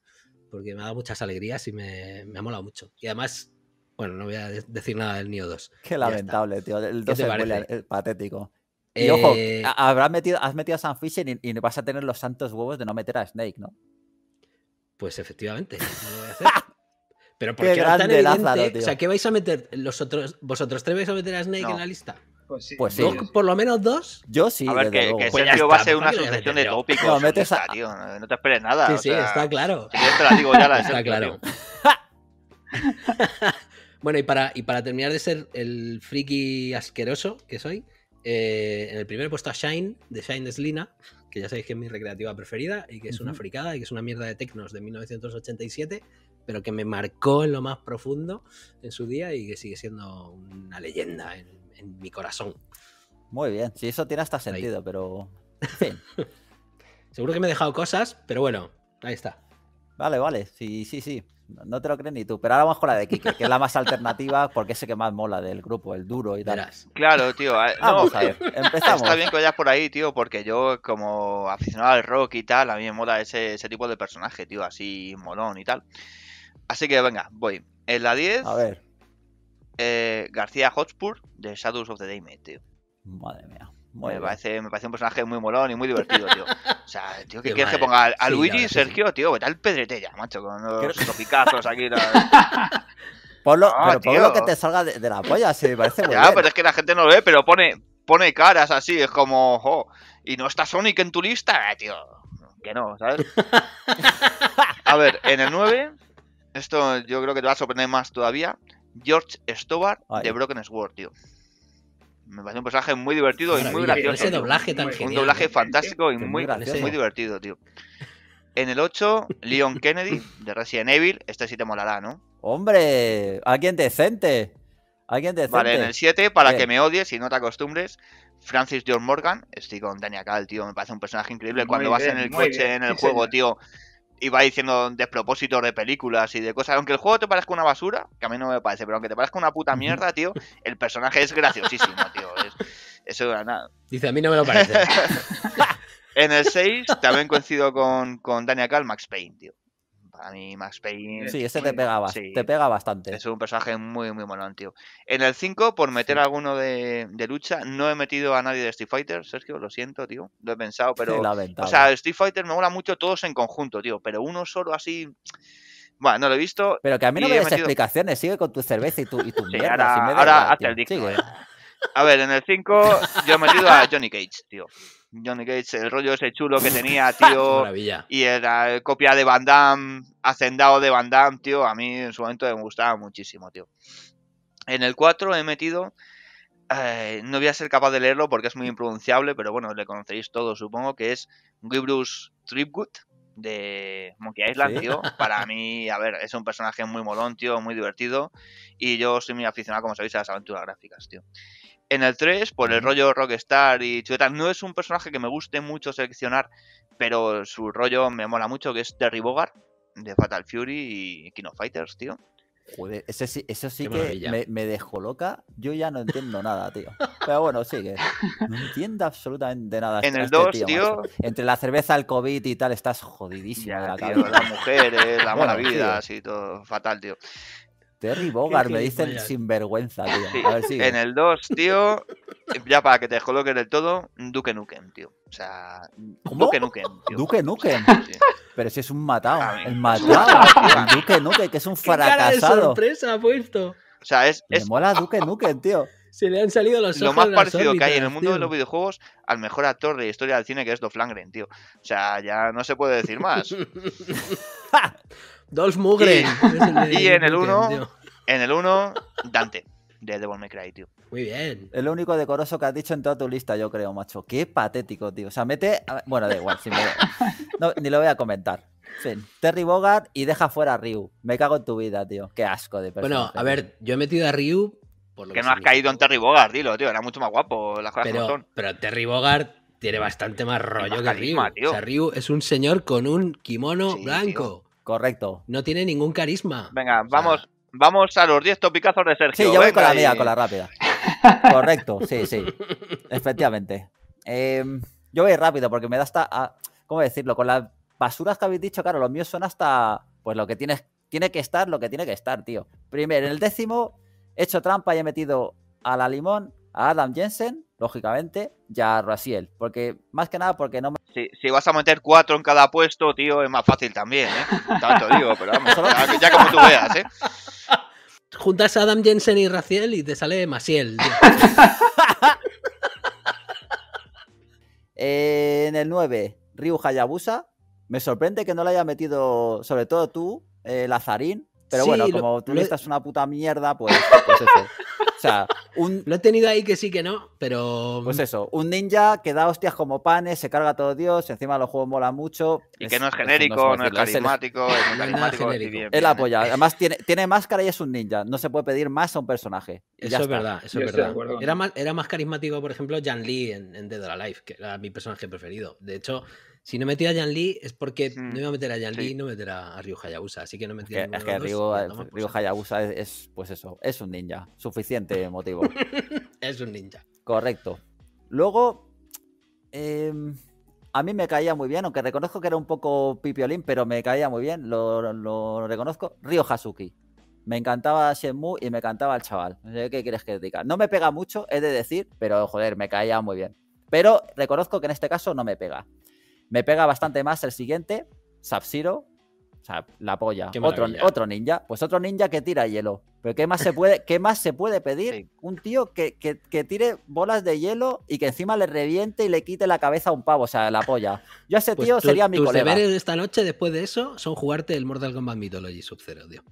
porque me ha dado muchas alegrías y me, me ha molado mucho. Y además, bueno, no voy a decir nada del Neo 2. Qué lamentable, tío. El 2 es patético. Y ojo, eh, habrás metido, has metido a San Fisher y, vas a tener los santos huevos de no meter a Snake, ¿no? Pues efectivamente, lo voy a hacer. [LAUGHS] Pero ¿por qué, qué tan evidente? Lázaro, o sea, ¿qué vais a meter? Los otros, ¿Vosotros tres vais a meter a Snake en la lista? Pues, pues sí. ¿Por lo menos dos? Yo sí. A ver, que, que pues va a ser una sucesión de tópicos. No, metes tío, no, te esperes nada. Sí, sí, está claro. yo te la digo ya la [LAUGHS] Está claro. [LAUGHS] bueno, y para, y para terminar de ser el friki asqueroso que soy, eh, en el primer puesto a Shine, de Shine Slina, que ya sabéis que es mi recreativa preferida y que es una fricada y que es una mierda de tecnos de 1987, pero que me marcó en lo más profundo en su día y que sigue siendo una leyenda en, mi corazón. Muy bien, si eso tiene hasta sentido, pero. [LAUGHS] Seguro que me he dejado cosas, pero bueno, ahí está. Vale, vale, sí, sí, sí. No te lo crees ni tú. Pero ahora vamos con la de Kike, que es la más alternativa porque es el que más mola del grupo, el duro y tal. Claro, tío. Ah, vamos a ver. [LAUGHS] Empezamos. Está bien que vayas por ahí, tío, porque yo, como aficionado al rock y tal, a mí me mola ese, ese tipo de personaje, tío, así molón y tal. Así que venga, voy. En la 10. A ver. Eh, García Hotspur de Shadows of the Day, tío. Madre mía me parece, me parece un personaje muy molón y muy divertido, tío. O sea, [LAUGHS] tío, que quieres que ponga a Luigi y Sergio, tío, vete al Pedretella ya, macho, con los topicazos aquí. [LAUGHS] por Ponlo, que te salga de, la polla, si parece [LAUGHS] ya, pero es que la gente no lo ve, pero pone, pone caras así, es como, oh, y no está Sonic en tu lista, eh, tío. Que no, ¿sabes? a ver, en el 9, esto yo creo que te va a sorprender más todavía. George Stobart de Broken Sword, tío. Me parece un personaje muy divertido y muy gracioso. un doblaje fantástico y muy, divertido, tío. En el 8, Leon Kennedy, de Resident Evil. Este sí te molará, ¿no? ¡Hombre! ¡Alguien decente! ¿Alguien decente? Vale, en el 7, para que me odies y no te acostumbres, Francis John Morgan. Estoy con Daniel Cal, tío. Me parece un personaje increíble. Cuando vas en el coche, en el juego, tío y va diciendo despropósitos de películas y de cosas. Aunque el juego te parezca una basura, que a mí no me parece, pero aunque te parezca una puta mierda, tío, el personaje es graciosísimo, tío. eso era nada. Dice, a mí no me lo parece. [LAUGHS] en el 6 también coincido con, con Daniel Cal, Max Payne, tío. A mí Max Payne. Sí, ese te pega, te pega bastante. Es un personaje muy, muy molón, tío. En el 5, por meter a alguno de, lucha, no he metido a nadie de Street Fighter, Sergio, lo siento, tío. Lo he pensado, pero. o sea, Street Fighter me mola mucho todos en conjunto, tío. Pero uno solo así. Bueno, no lo he visto. Pero que a mí no me des explicaciones, sigue con tu cerveza y tu, y tu [LAUGHS] mierda. Ahora, si el dicto. Eh. A ver, en el 5 yo he metido a Johnny Cage, tío. Johnny Gates, el rollo ese chulo que [LAUGHS] tenía, ah, tío. Y era copia de Van Damme, hacendado de Van Damme, tío. A mí en su momento me gustaba muchísimo, tío. En el 4 he metido. Eh, no voy a ser capaz de leerlo porque es muy impronunciable, pero bueno, le conocéis todos, supongo, que es Gibrus Tripgood de Monkey Island, tío. Para [LAUGHS] mí, a ver, es un personaje muy molón, tío, muy divertido. Y yo soy muy aficionado, como sabéis, a las aventuras gráficas, tío. En el 3, por el rollo Rockstar y Chueta, no es un personaje que me guste mucho seleccionar, pero su rollo me mola mucho, que es Terry Bogard, de Fatal Fury y Kino Fighters, tío. Joder, eso sí, que me, dejó loca. Yo ya no entiendo nada, tío. Pero bueno, sí que no entiendo absolutamente nada. En el 2, este tío, Entre la cerveza, el COVID y tal, estás jodidísimo la tío, Las mujeres, la mala vida, así todo fatal, tío. Terry Bogard, me dicen sinvergüenza, tío. A ver, En el 2, tío, ya para que te coloques del todo, Duque Nukem, tío. O sea, ¿Cómo? Nuken, Nukem. Tío. Duque Nukem. Pero si es un matado. El matado. el Duque Nukem, que es un [LAUGHS] ¿Qué fracasado. Cara sorpresa ha puesto. O sea, es. es... Me mola Duque Nukem, tío. Se le han salido los Lo más parecido que hay en el mundo de los videojuegos al mejor actor de historia del cine que es Do Flangren, tío. O sea, ya no se puede decir más. [LAUGHS] Dolph Mugren. Y, en el uno en el uno Dante. De Devil May Cry, tío. Muy bien. Es lo único decoroso que has dicho en toda tu lista, yo creo, macho. Qué patético, tío. O sea, mete. Bueno, da igual. ni lo voy a comentar. Fin. Terry Bogard y deja fuera a Ryu. Me cago en tu vida, tío. Qué asco de persona. Bueno, a ver, yo he metido a Ryu. Por que, no has caído en Terry Bogard, dilo, tío. Era mucho más guapo las cosas pero, son. Pero Terry Bogard tiene bastante más rollo que Ryu. Ryu es un señor con un kimono blanco. Correcto. No tiene ningún carisma. Venga, vamos, vamos a los 10 topicazos de Sergio. Sí, yo voy con la mía, con la rápida. [LAUGHS] Correcto, sí, sí. [LAUGHS] Efectivamente. Em, yo voy rápido porque me da hasta. Ah, ¿Cómo decirlo? Con las basuras que habéis dicho, claro, los míos son hasta. Pues lo que tienes, tiene que estar, lo que tiene que estar, tío. Primero, en el décimo, he hecho trampa y he metido a la Limón, a Adam Jensen lógicamente, ya a Porque, más que nada, porque no me... Si, vas a meter cuatro en cada puesto, tío, es más fácil también, ¿eh? Tanto digo, pero vamos, [LAUGHS] ya, ya como tú veas, ¿eh? [LAUGHS] Juntas a Adam Jensen y Raciel y te sale Masiel. [LAUGHS] Eh, en el 9, Ryu Hayabusa. Me sorprende que no le haya metido, sobre todo tú, eh, Lazarín, pero bueno, como tú le estás una puta mierda, pues, [LAUGHS] pues eso. O sea, Lo he tenido ahí que sí que no, pero... Pues mm, eso, un ninja que da hostias como panes, se carga todo Dios, encima los juegos mola mucho. Y que no es genérico, no, es carismático, es, [LAUGHS] el... apoya, además tiene, tiene, máscara y es un ninja, no se puede pedir más a un personaje. Eso es verdad, eso es verdad. Era más, era más carismático, por ejemplo, Jan Lee en, en Dead or Alive, que era mi personaje preferido. De hecho, si no metía a Yan Lee es porque no iba a meter a Yan Lee y no meter a, Ryu Hayabusa. Así que no metía. a Es que, Hayabusa es, pues eso, es un ninja. Suficiente motivo. [LAUGHS] es un ninja. Correcto. Luego, em, a mí me caía muy bien, aunque reconozco que era un poco pipiolín, pero me caía muy bien, lo, reconozco. Ryo Hasuki. Me encantaba Shenmue y me encantaba el chaval. No qué quieres que diga. No me pega mucho, he de decir, pero joder, me caía muy bien. Pero reconozco que en este caso no me pega. Me pega bastante más el siguiente, sub -Zero, o sea, la polla. Otro, otro, ninja. Pues otro ninja que tira hielo. Pero ¿qué más se puede, ¿qué más se puede pedir? Un tío que, tire bolas de hielo y que encima le reviente y le quite la cabeza a un pavo. O sea, la polla. Yo a ese pues tío sería mi colega. Los deberes esta noche después de eso son jugarte el Mortal Kombat Mythology Sub-Zero, tío.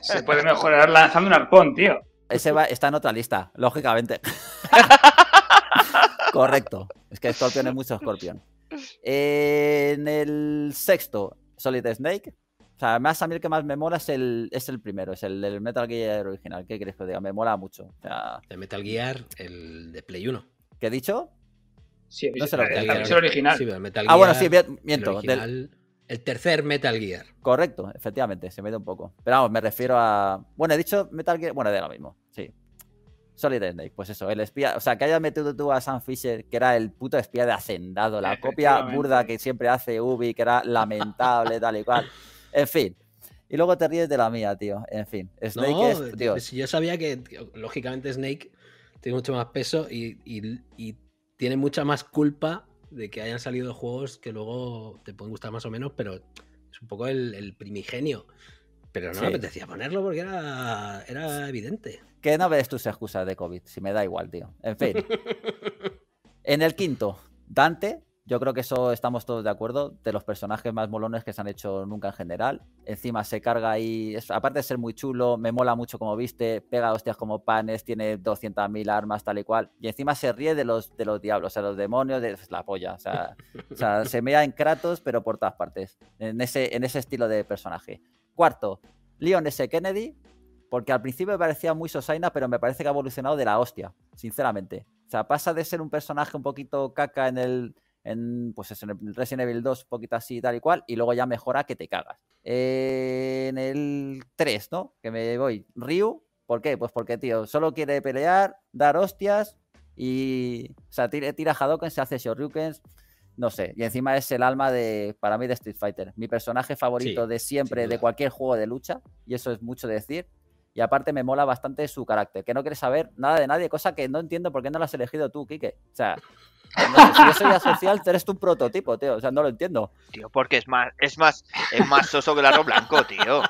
se puede mejorar lanzando un arpón, tío. Ese va, está en otra lista, lógicamente. [LAUGHS] Correcto. Es que Scorpion es mucho Scorpion. En el sexto, Solid Snake. O sea, más a mí el que más me mola es el, es el primero, es el del Metal Gear original. ¿Qué crees que diga? Me mola mucho. el Metal Gear, el de Play 1. ¿Qué he dicho? Sí, el, original. Sí, el Metal Gear, ah, bueno, sí, miento. El, tercer Metal Gear. Correcto, efectivamente, se me ido un poco. Pero vamos, me refiero a. Bueno, he dicho Metal Gear. Bueno, de lo mismo, sí. Solid Snake, pues eso, el espía. O sea, que hayas metido tú a Sam Fisher, que era el puto espía de Hacendado, la copia burda que siempre hace Ubi, que era lamentable, [LAUGHS] tal y cual. En fin. Y luego te ríes de la mía, tío. En fin. Snake no, es. Pues, yo sabía que, lógicamente, Snake tiene mucho más peso y, tiene mucha más culpa de que hayan salido juegos que luego te pueden gustar más o menos, pero es un poco el, primigenio. Pero no me apetecía ponerlo porque era, era evidente. Que no ves tus excusas de COVID, si me da igual, tío. En fin. [LAUGHS] en el quinto, Dante. Yo creo que eso estamos todos de acuerdo, de los personajes más molones que se han hecho nunca en general. Encima se carga ahí, aparte de ser muy chulo, me mola mucho como viste, pega hostias como panes, tiene 200.000 armas, tal y cual. Y encima se ríe de los, de los diablos, o sea, los demonios, de la polla. O sea, o sea [LAUGHS] se mea en Kratos, pero por todas partes, en ese, en ese estilo de personaje. Cuarto, Leon S. Kennedy, porque al principio me parecía muy sosaina, pero me parece que ha evolucionado de la hostia, sinceramente. O sea, pasa de ser un personaje un poquito caca en el, en, pues en el Resident Evil 2, un poquito así tal y cual, y luego ya mejora que te cagas. Eh, en el 3, ¿no? Que me voy. Ryu, ¿por qué? Pues porque, tío, solo quiere pelear, dar hostias y. O sea, tira, tira Hadoken, se hace Shoryukens. No sé, y encima es el alma de, para mí, de Street Fighter. Mi personaje favorito de siempre, de cualquier juego de lucha, y eso es mucho decir. Y aparte me mola bastante su carácter, que no quiere saber nada de nadie, cosa que no entiendo por qué no lo has elegido tú, Kike. O sea, si yo soy asocial, eres tú prototipo, tío. O sea, no lo entiendo. Tío, porque es más, es más, es más soso que el arroz blanco, tío.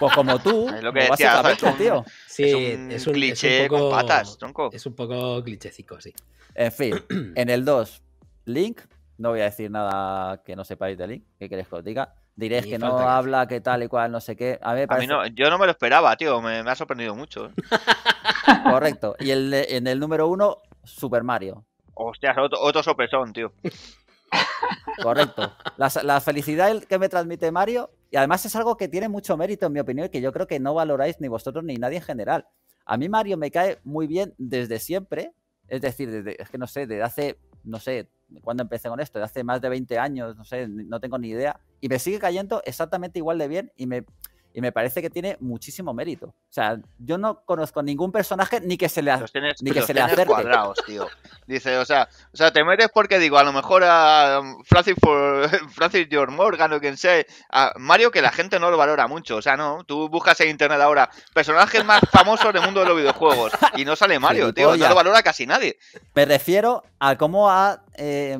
Pues como tú, es lo que un, tío. es un, cliché con patas, tronco. Es un poco clichécico, sí. En fin, [CLEARS THROAT] en el 2, Link. No voy a decir nada que no sepáis de Link, que queréis que os diga diréis que no habla, que tal y cual, no sé qué. A, mí, no, yo no me lo esperaba, tío, me, ha sorprendido mucho. ¿eh? [LAUGHS] Correcto. Y en el número uno, Super Mario. Hostias, otro, sopesón, tío. [LAUGHS] Correcto. La, la, felicidad que me transmite Mario, y además es algo que tiene mucho mérito, en mi opinión, y que yo creo que no valoráis ni vosotros ni nadie en general. A mí Mario me cae muy bien desde siempre, es decir, desde, es que no sé, desde hace no sé, cuándo empecé con esto, hace más de 20 años, no sé, no tengo ni idea, y me sigue cayendo exactamente igual de bien y me, y me parece que tiene muchísimo mérito. O sea, yo no conozco ningún personaje ni que se le, los se cuadrados, tío. Dice, o sea, o sea, te metes porque digo, a lo mejor a um, Francis, [LAUGHS] Francis George Morgan o quien sea, a Mario que la gente no lo valora mucho. O sea, no, tú buscas en internet ahora personajes más famosos del mundo de los videojuegos y no sale [LAUGHS] Mario, tío, no lo valora casi nadie. Me refiero a cómo ha... Eh,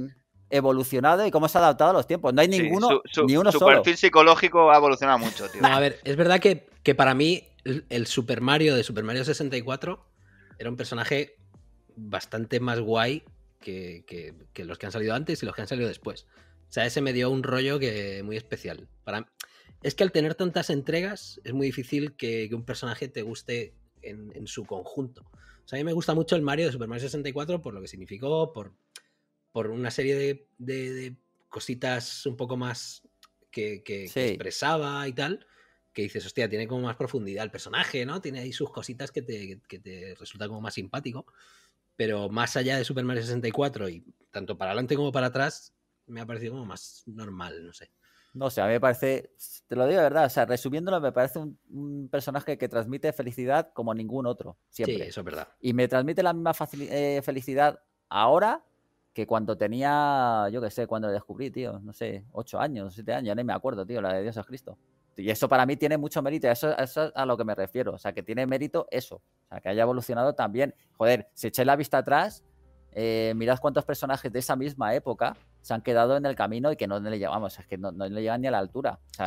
evolucionado y cómo se ha adaptado a los tiempos. No hay ninguno, ni uno solo. Su perfil psicológico ha evolucionado mucho, tío. a ver, es verdad que, para mí el, Super Mario de Super Mario 64 era un personaje bastante más guay que, los que han salido antes y los que han salido después. O sea, ese me dio un rollo que muy especial. Para... Es que al tener tantas entregas es muy difícil que, un personaje te guste en, en su conjunto. O sea, a mí me gusta mucho el Mario de Super Mario 64 por lo que significó, por, por una serie de, cositas un poco más que, expresaba y tal, que dices, hostia, tiene como más profundidad el personaje, ¿no? Tiene ahí sus cositas que te, que resulta como más simpático. Pero más allá de Super Mario 64 y tanto para adelante como para atrás, me ha parecido como más normal, no sé. No sé, a mí me parece, te lo digo de verdad, o sea, resumiéndolo, me parece un, personaje que transmite felicidad como ningún otro, siempre. Sí, eso es verdad. Y me transmite la misma eh, felicidad ahora que cuando tenía, yo qué sé, cuando descubrí, tío, no sé, ocho años, siete años, ni me acuerdo, tío, la de Dios es Cristo. Y eso para mí tiene mucho mérito, eso, es a lo que me refiero, o sea, que tiene mérito eso, o sea, que haya evolucionado también. Joder, si echáis la vista atrás, eh, mirad cuántos personajes de esa misma época se han quedado en el camino y que no le llevamos, es que no, no le llegan ni a la altura. O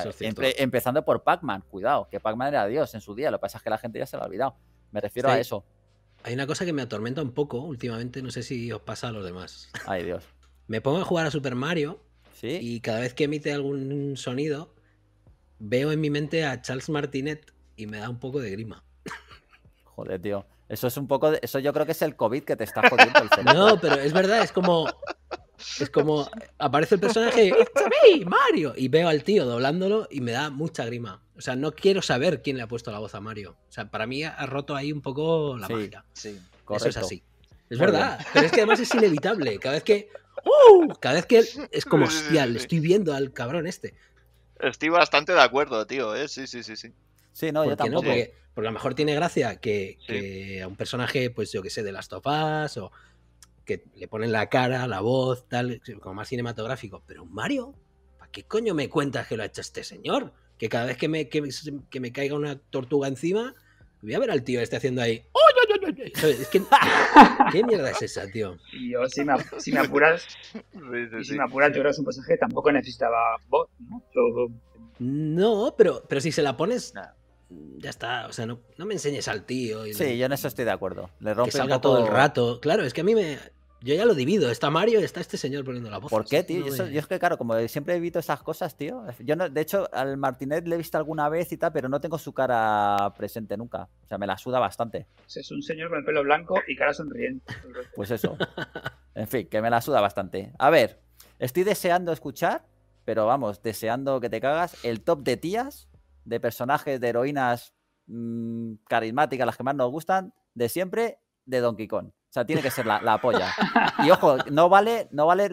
empezando por Pac-Man, cuidado, que Pac-Man era Dios en su día, lo que pasa es que la gente ya se lo ha olvidado. Me refiero a eso hay una cosa que me atormenta un poco últimamente, no sé si os pasa a los demás. Ay, Dios. me pongo a jugar a Super Mario y cada vez que emite algún sonido, veo en mi mente a Charles Martinet y me da un poco de grima. Joder, tío. Eso es un poco. De... Eso yo creo que es el COVID que te está jodiendo el cerebro. [LAUGHS] No, pero es verdad, es como. Es como. Aparece el personaje. a Mario! Y veo al tío doblándolo y me da mucha grima. O sea, no quiero saber quién le ha puesto la voz a Mario. O sea, para mí ha roto ahí un poco la magia. Sí, correcto. Eso es así. Es verdad, pero es que además es inevitable. [LAUGHS] Cada vez que. ¡Uh! Uh, cada vez que. [LAUGHS] Es como, hostia, le estoy viendo al cabrón este. Estoy bastante de acuerdo, tío, ¿eh? Sí, sí, sí, sí. Sí, no, ¿Por yo tampoco. No? Porque, a lo mejor tiene gracia que, a un personaje, pues yo que sé, de las topas o que le ponen la cara, la voz, tal, como más cinematográfico. Pero Mario, ¿para qué coño me cuentas que lo ha hecho este señor? Que cada vez que me, que, me caiga una tortuga encima, voy a ver al tío que está haciendo ahí. ¡Oy, no, no, es ¿Qué mierda es esa, tío? Y yo, si me, apuras, si me apuras, yo un pasaje tampoco necesitaba bot, ¿no? no, pero, pero si se la pones, ya está. O sea, no, me enseñes al tío. sí, yo en eso estoy de acuerdo. Le que salga todo el rato. Claro, es que a mí me. Yo ya lo divido, está Mario y está este señor poniendo la voz. ¿Por qué, tío? yo, es que, claro, como siempre he visto esas cosas, tío. Yo de hecho, al Martinet le he visto alguna vez y tal, pero no tengo su cara presente nunca. O sea, me la suda bastante. Pues es un señor con el pelo blanco y cara sonriente. Pues eso. En fin, que me la suda bastante. A ver, estoy deseando escuchar, pero vamos, deseando que te cagas, el top de tías, de personajes, de heroínas mm, carismáticas, las que más nos gustan, de siempre, de Donkey Kong. O sea, tiene que ser la, la polla. Y ojo, no vale, no vale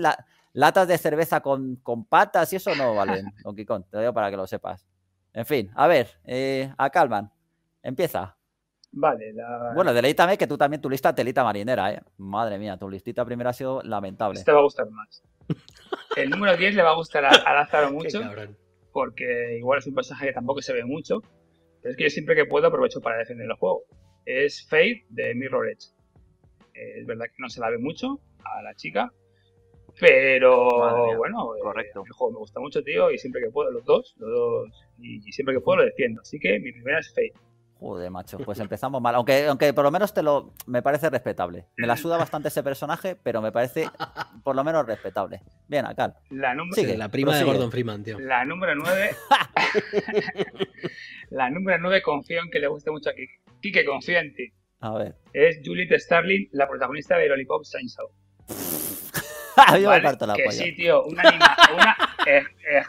latas de cerveza con, con patas y eso no valen, Donkey Kong, te lo digo para que lo sepas. En fin, a ver, eh, a Calman, empieza. Vale, la... Bueno, deleítame que tú también tu lista telita marinera, ¿eh? Madre mía, tu listita primera ha sido lamentable. Este va a gustar más. El número 10 le va a gustar a, Lázaro [LAUGHS] mucho, porque igual es un pasaje que tampoco se ve mucho, pero es que yo siempre que puedo aprovecho para defender el juego. Es Faith de Mirror Edge. Eh, es verdad que no se la ve mucho a la chica, pero bueno, eh, me gusta mucho, tío, y siempre que puedo, los dos, los dos, y, siempre que puedo lo defiendo. Así que mi primera es Fate. Joder, macho, pues empezamos mal. Aunque, aunque por lo menos te lo. Me parece respetable. Me la suda bastante ese personaje, pero me parece por lo menos respetable. Bien, acá. La sigue, la prima de Gordon Freeman, tío. La número 9. [LAUGHS] [LAUGHS] la número 9 confío en que le guste mucho a Kike. Kike, confía en ti. A ver. Es Juliet Starling, la protagonista de Lollipop Chainsaw. [LAUGHS] Yo ¿Vale? sí, tío, eh, eh, eh,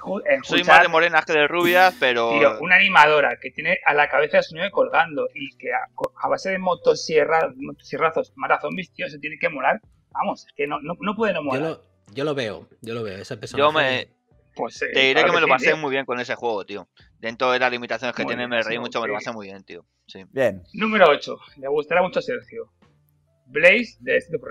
Soy más de morena que de rubia, pero... Tío, una animadora que tiene a la cabeza su colgando y que a, base de motosierra, motosierrazos mata zombies, tío, se tiene que molar. Vamos, es que no, no, puede no molar. Yo lo, veo, yo lo veo, esa persona. Yo me... Pues, te diré que, me lo pasé muy bien con ese juego, tío dentro de las limitaciones que tiene, me reí mucho, me lo pasé muy bien, tío. Sí. Bien. Número 8. Le gustará mucho a Sergio. Blaze de Street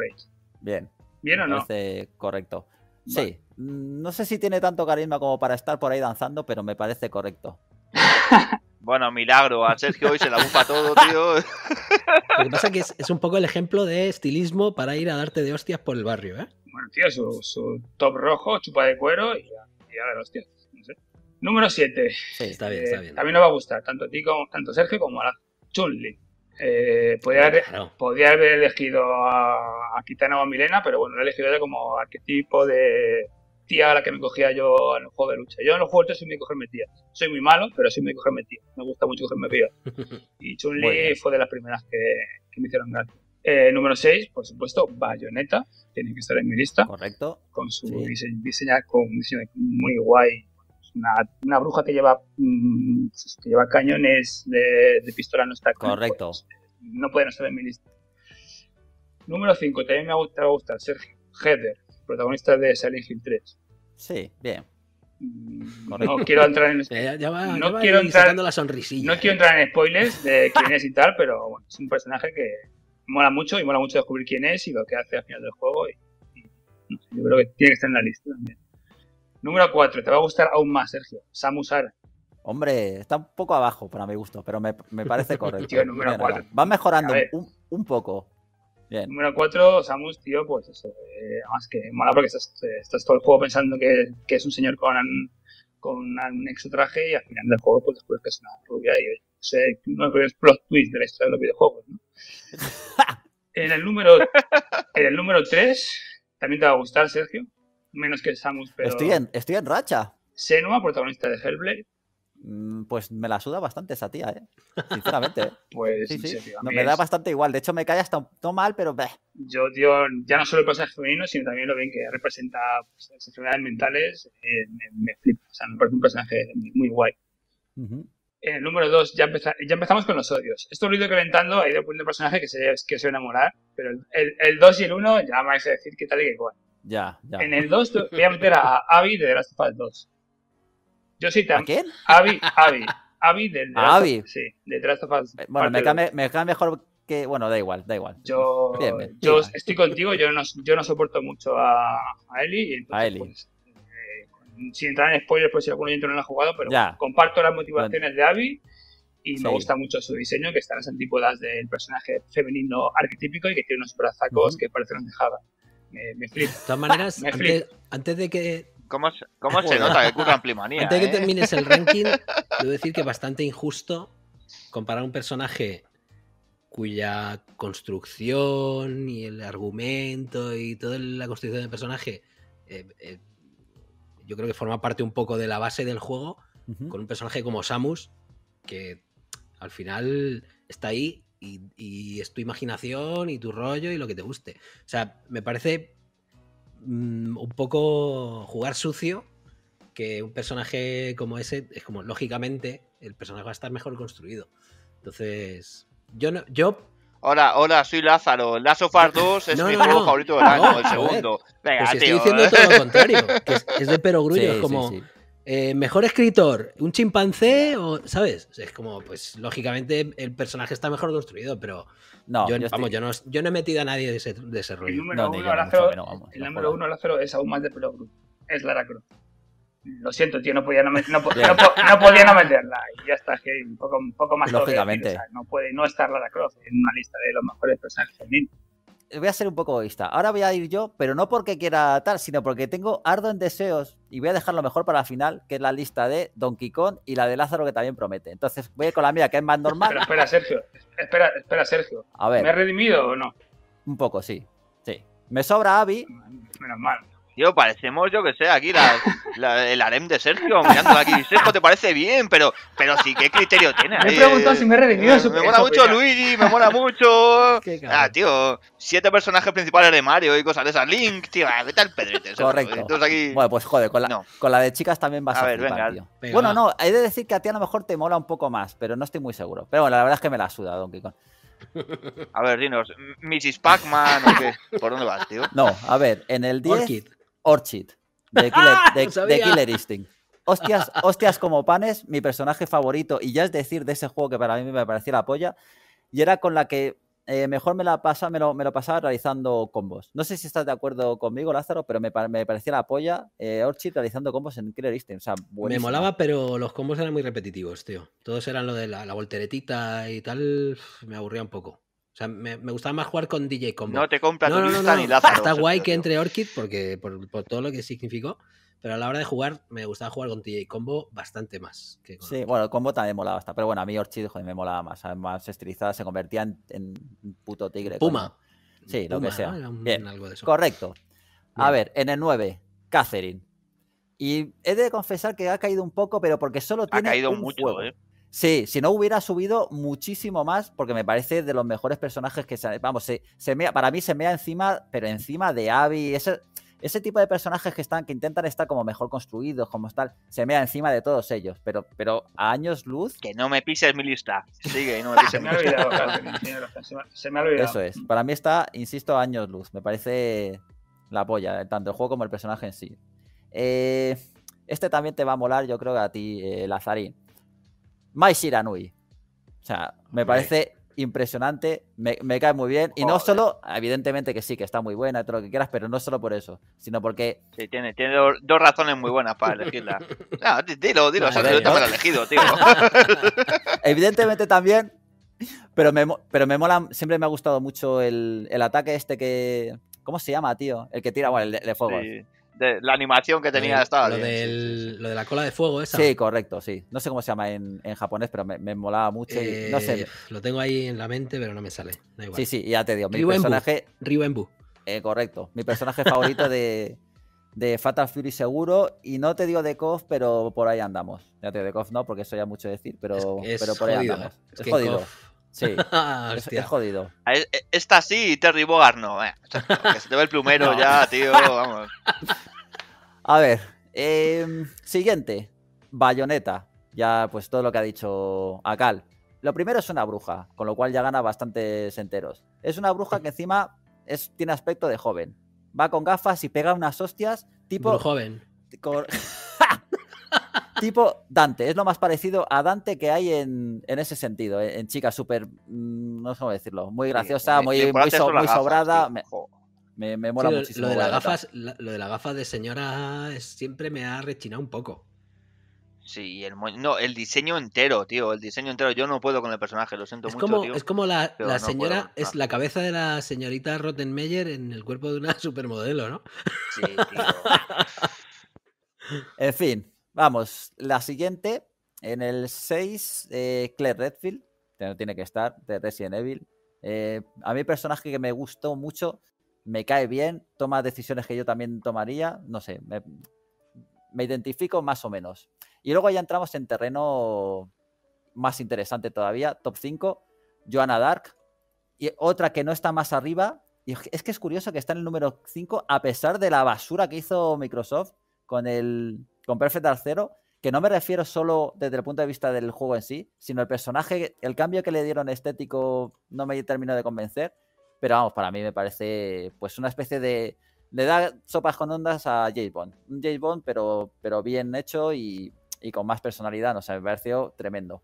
Bien. ¿Bien o no? Parece correcto. Sí. Mm, no sé si tiene tanto carisma como para estar por ahí danzando, pero me parece correcto. [LAUGHS] bueno, milagro. A Sergio hoy se la bufa todo, tío. [LAUGHS] Lo que pasa es que es, un poco el ejemplo de estilismo para ir a darte de hostias por el barrio, ¿eh? Bueno, tío, su, top rojo, chupa de cuero y a y hostias. Número 7. Sí, está bien, eh, está bien. también nos va a gustar, tanto a ti como tanto a Sergio como a Chunli. Eh, podría, haber elegido a, Kitana o a Milena, pero bueno, la he elegido ya como arquetipo de tía a la que me cogía yo en el juego de lucha. Yo en los juegos de lucha soy muy cogerme tía. Soy muy malo, pero soy muy cogerme tía. Me gusta mucho cogerme tía. [LAUGHS] Y chun fue de las primeras que, me hicieron ganar. Eh, número 6, por supuesto, Bayonetta. Tiene que estar en mi lista. Correcto. Con su con un diseño muy guay una, bruja que lleva, mm, lleva cañones de, pistola no está correcto. Pues, no puede no estar en mi lista. Número 5, también me gusta, gustado Sergio Heather, protagonista de Silent Hill 3. Sí, bien. Mm, no quiero entrar en [LAUGHS] no quiero entrar No eh. quiero entrar en spoilers de [LAUGHS] quién es y tal, pero es un personaje que mola mucho y mola mucho descubrir quién es y lo que hace al final del juego y, yo creo que tiene que estar en la lista también. Número 4, te va a gustar aún más, Sergio. Samus Ara. Hombre, está un poco abajo para mi gusto, pero me, me parece [LAUGHS] correcto. tío, número Va mejorando un, un, poco. Número 4, Samus, tío, pues eso. Eh, además que mola porque estás, eh, estás, todo el juego pensando que, que es un señor con, con un exotraje y al final del juego pues después que es una rubia y es uno de los primeros plot twists de la historia de los videojuegos, ¿no? [LAUGHS] en el número en el número 3 también te va a gustar, Sergio menos que Samus, pero... Estoy en, racha. Senua, protagonista de Hellblade. Mm, pues me la suda bastante esa tía, ¿eh? Sinceramente. ¿eh? [LAUGHS] Pues sí, sí. me da bastante igual. De hecho, me cae hasta un no mal, pero. Yo, tío, ya no solo el personaje femenino, sino también lo bien que representa pues, las enfermedades mentales. Eh, me, flipa. O sea, me parece un personaje muy guay. el eh, número 2 ya, empezamos con los odios. Esto lo he ido calentando, ha ido poniendo personajes que se, que se van a enamorar, pero el 2 y el uno ya me vais a decir que tal y qué igual. Ya, ya. En el 2 voy a meter a Abby de The Last of Us 2. Yo sí también. ¿A quién? Abby, Abby. Abby del The Last of Us. Sí, de The Last of Us. Bueno, me cae, me cae, mejor que. Bueno, da igual, da igual. Yo, yo estoy contigo, yo no, yo no soporto mucho a, a Eli. Entonces, a Eli. Pues, eh, sin entrar en spoilers, por si alguno dentro no lo ha jugado, pero comparto las motivaciones de Abby y me gusta mucho su diseño, que en las antípodas del personaje femenino arquetípico y que tiene unos brazacos que parecen dejadas. De todas maneras, antes, de que. ¿Cómo, nota que Antes de que eh? termines el [LAUGHS] ranking, debo decir que es bastante injusto comparar un personaje cuya construcción y el argumento y toda la construcción del personaje eh, eh, yo creo que forma parte un poco de la base del juego con un personaje como Samus que al final está ahí y, es tu imaginación y tu rollo y lo que te guste. O sea, me parece mm, un poco jugar sucio que un personaje como ese, es como, lógicamente, el personaje va a estar mejor construido. Entonces, yo no, yo Hola, hola, soy Lázaro. Lazo of 2 es mi juego favorito del ah, año, el segundo. Venga, Estoy diciendo todo lo [LAUGHS] contrario. es, de perogrullo, es como. Eh, mejor escritor, un chimpancé o, ¿sabes? es como, pues lógicamente el personaje está mejor construido, pero no, yo, no, yo, no, he metido a nadie de ese, de ese rollo. El número, uno, al es aún más de pelo Es Lara Croft. Lo siento, tío, no podía no, no, podía no meterla. Y ya está, que un poco, más. Lógicamente. no puede no estar Lara Croft en una lista de los mejores personajes femeninos voy a ser un poco egoísta. Ahora voy a ir yo, pero no porque quiera tal, sino porque tengo ardo en deseos y voy a dejar lo mejor para la final, que es la lista de Donkey Kong y la de Lázaro, que también promete. Entonces voy a ir con la mía, que es más normal. Pero espera, Sergio. Espera, espera, Sergio. A ver. ¿Me he redimido o no? Un poco, sí. Sí. Me sobra Avi. Menos mal. Tío, parecemos, yo que sé, aquí [LAUGHS] el harem de Sergio, mirando aquí. Sergio, te parece bien, pero, pero sí, ¿qué criterio tiene? Me he preguntado eh, si me he redimido. Eh, me, mola mucho Luigi, me mola mucho. [LAUGHS] Ah, tío, siete personajes principales de Mario y cosas de esas. Link, tío, ah, ¿qué tal Pedrete? Correcto. aquí... Bueno, pues joder, con la, con la de chicas también vas a, a ver, venga, tío. Bueno, no, he de decir que a ti a lo mejor te mola un poco más, pero no estoy muy seguro. Pero bueno, la verdad es que me la suda, Donkey Kong. A ver, dinos, ¿Mrs. Pac-Man o qué? ¿Por dónde vas, tío? No, a ver, en el 10 Orchid, de Killer, [LAUGHS] Instinct. Hostias, como panes, mi personaje favorito, y ya es decir, de ese juego que para mí me parecía la polla, y era con la que eh, mejor me, la pasa, me, lo, pasaba realizando combos. No sé si estás de acuerdo conmigo, Lázaro, pero me, parecía la polla eh, Orchid realizando combos en Killer Instinct. me molaba, pero los combos eran muy repetitivos, tío. Todos eran lo de la volteretita y tal, me aburría un poco. O sea, me, gustaba más jugar con DJ Combo. No te compra no, no, ni Lázaro. Está guay que entre Orchid porque, por, todo lo que significó, pero a la hora de jugar me gustaba jugar con DJ Combo bastante más. Sí, bueno, el combo también molaba bastante. pero bueno, a mí Orchid joder, me molaba más. Más estilizada, se convertía en, puto tigre. Puma. Sí, lo que sea. Correcto. A ver, en el 9, Catherine. Y he de confesar que ha caído un poco, pero porque solo tiene. Ha caído un mucho, Eh. Sí, si no hubiera subido muchísimo más, porque me parece de los mejores personajes que se. Vamos, se, para mí se mea encima, pero encima de Abby. Ese, tipo de personajes que están, que intentan estar como mejor construidos, como tal, se mea encima de todos ellos, pero, pero a años luz. Que no me pises mi lista. Sigue, no me Se me ha olvidado. Eso es. Para mí está, insisto, a años luz. Me parece la polla, eh, tanto el juego como el personaje en sí. Eh, este también te va a molar, yo creo, que a ti, eh, Lazarín. Mai Shiranui. O sea, me parece impresionante, me, cae muy bien. Y no solo, evidentemente que sí, que está muy buena, todo lo que quieras, pero no solo por eso, sino porque. Sí, tiene, dos, razones muy buenas para elegirla. [LAUGHS] No, dilo, dilo, o sea, yo también elegido, tío. [LAUGHS] evidentemente también, pero me, pero me mola, siempre me ha gustado mucho el, ataque este que. ¿Cómo se llama, tío? El que tira, bueno, el de, el fuego. Sí la animación que tenía estaba lo, de la cola de fuego esa. Sí, correcto, sí. No sé cómo se llama en, japonés, pero me, molaba mucho. y, no sé. Eh, lo tengo ahí en la mente, pero no me sale. Da igual. Sí, sí, ya te digo. Mi personaje. Rivenbu eh, correcto. Mi personaje favorito de, Fatal Fury seguro. Y no te digo de KOF, pero por ahí andamos. Ya te digo de KOF no, porque eso ya mucho decir, pero, pero por ahí andamos. Es, jodido. Sí, [LAUGHS] está jodido. Ah, e, esta sí Terry Bogard no. Eh. [LAUGHS] Que se te ve el plumero ya, tío, vamos. [LAUGHS] A ver, em, siguiente. Bayoneta. Ya, pues todo lo que ha dicho Akal. Lo primero es una bruja, con lo cual ya gana bastantes enteros. Es una bruja que encima es, tiene aspecto de joven. Va con gafas y pega unas hostias tipo... joven tipo Dante. Es lo más parecido a Dante que hay en, ese sentido. Eh, en, chica súper, mm, no sé cómo decirlo, muy graciosa, eh, muy, muy, sobrada. Me, mola muchísimo. Lo de, las gafas, lo de la gafa de señora siempre me ha rechinado un poco. Sí, el no, el diseño entero, tío, el diseño entero. Yo no puedo con el personaje, lo siento mucho, Es como la, señora, es la cabeza de la señorita Rottenmeier en el cuerpo de una [LAUGHS] supermodelo, ¿no? Sí, tío. [LAUGHS] en fin, Vamos, la siguiente, en el 6, eh, Claire Redfield, no tiene que estar, de Resident Evil. Eh, a mí personaje que me gustó mucho, me cae bien, toma decisiones que yo también tomaría, no sé, me, me identifico más o menos. Y luego ya entramos en terreno más interesante todavía, top 5, Joanna Dark, y otra que no está más arriba, y es que es curioso que está en el número 5 a pesar de la basura que hizo Microsoft con el con Perfect al que no me refiero solo desde el punto de vista del juego en sí, sino el personaje, el cambio que le dieron estético no me terminó de convencer, pero vamos, para mí me parece pues una especie de... Le da sopas con ondas a James Bond. Un James Bond, pero, pero bien hecho y, con más personalidad. o sea, me pareció tremendo.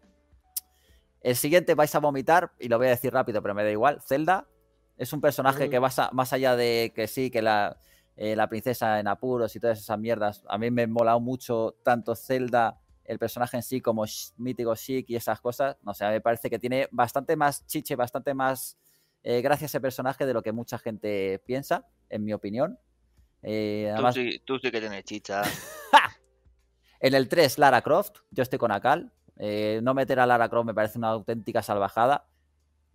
El siguiente vais a vomitar, y lo voy a decir rápido, pero me da igual. Zelda es un personaje que va más allá de que sí, que la, eh, la princesa en apuros y todas esas mierdas. A mí me ha molado mucho tanto Zelda, el personaje en sí, como mítico Chic y esas cosas. No sé, me parece que tiene bastante más chiche, bastante más eh, gracia ese personaje de lo que mucha gente piensa, en mi opinión. Eh, tú, tú, sí, que tienes chicha. [LAUGHS] en el 3, Lara Croft, yo estoy con Akal. no meter a Lara Croft me parece una auténtica salvajada.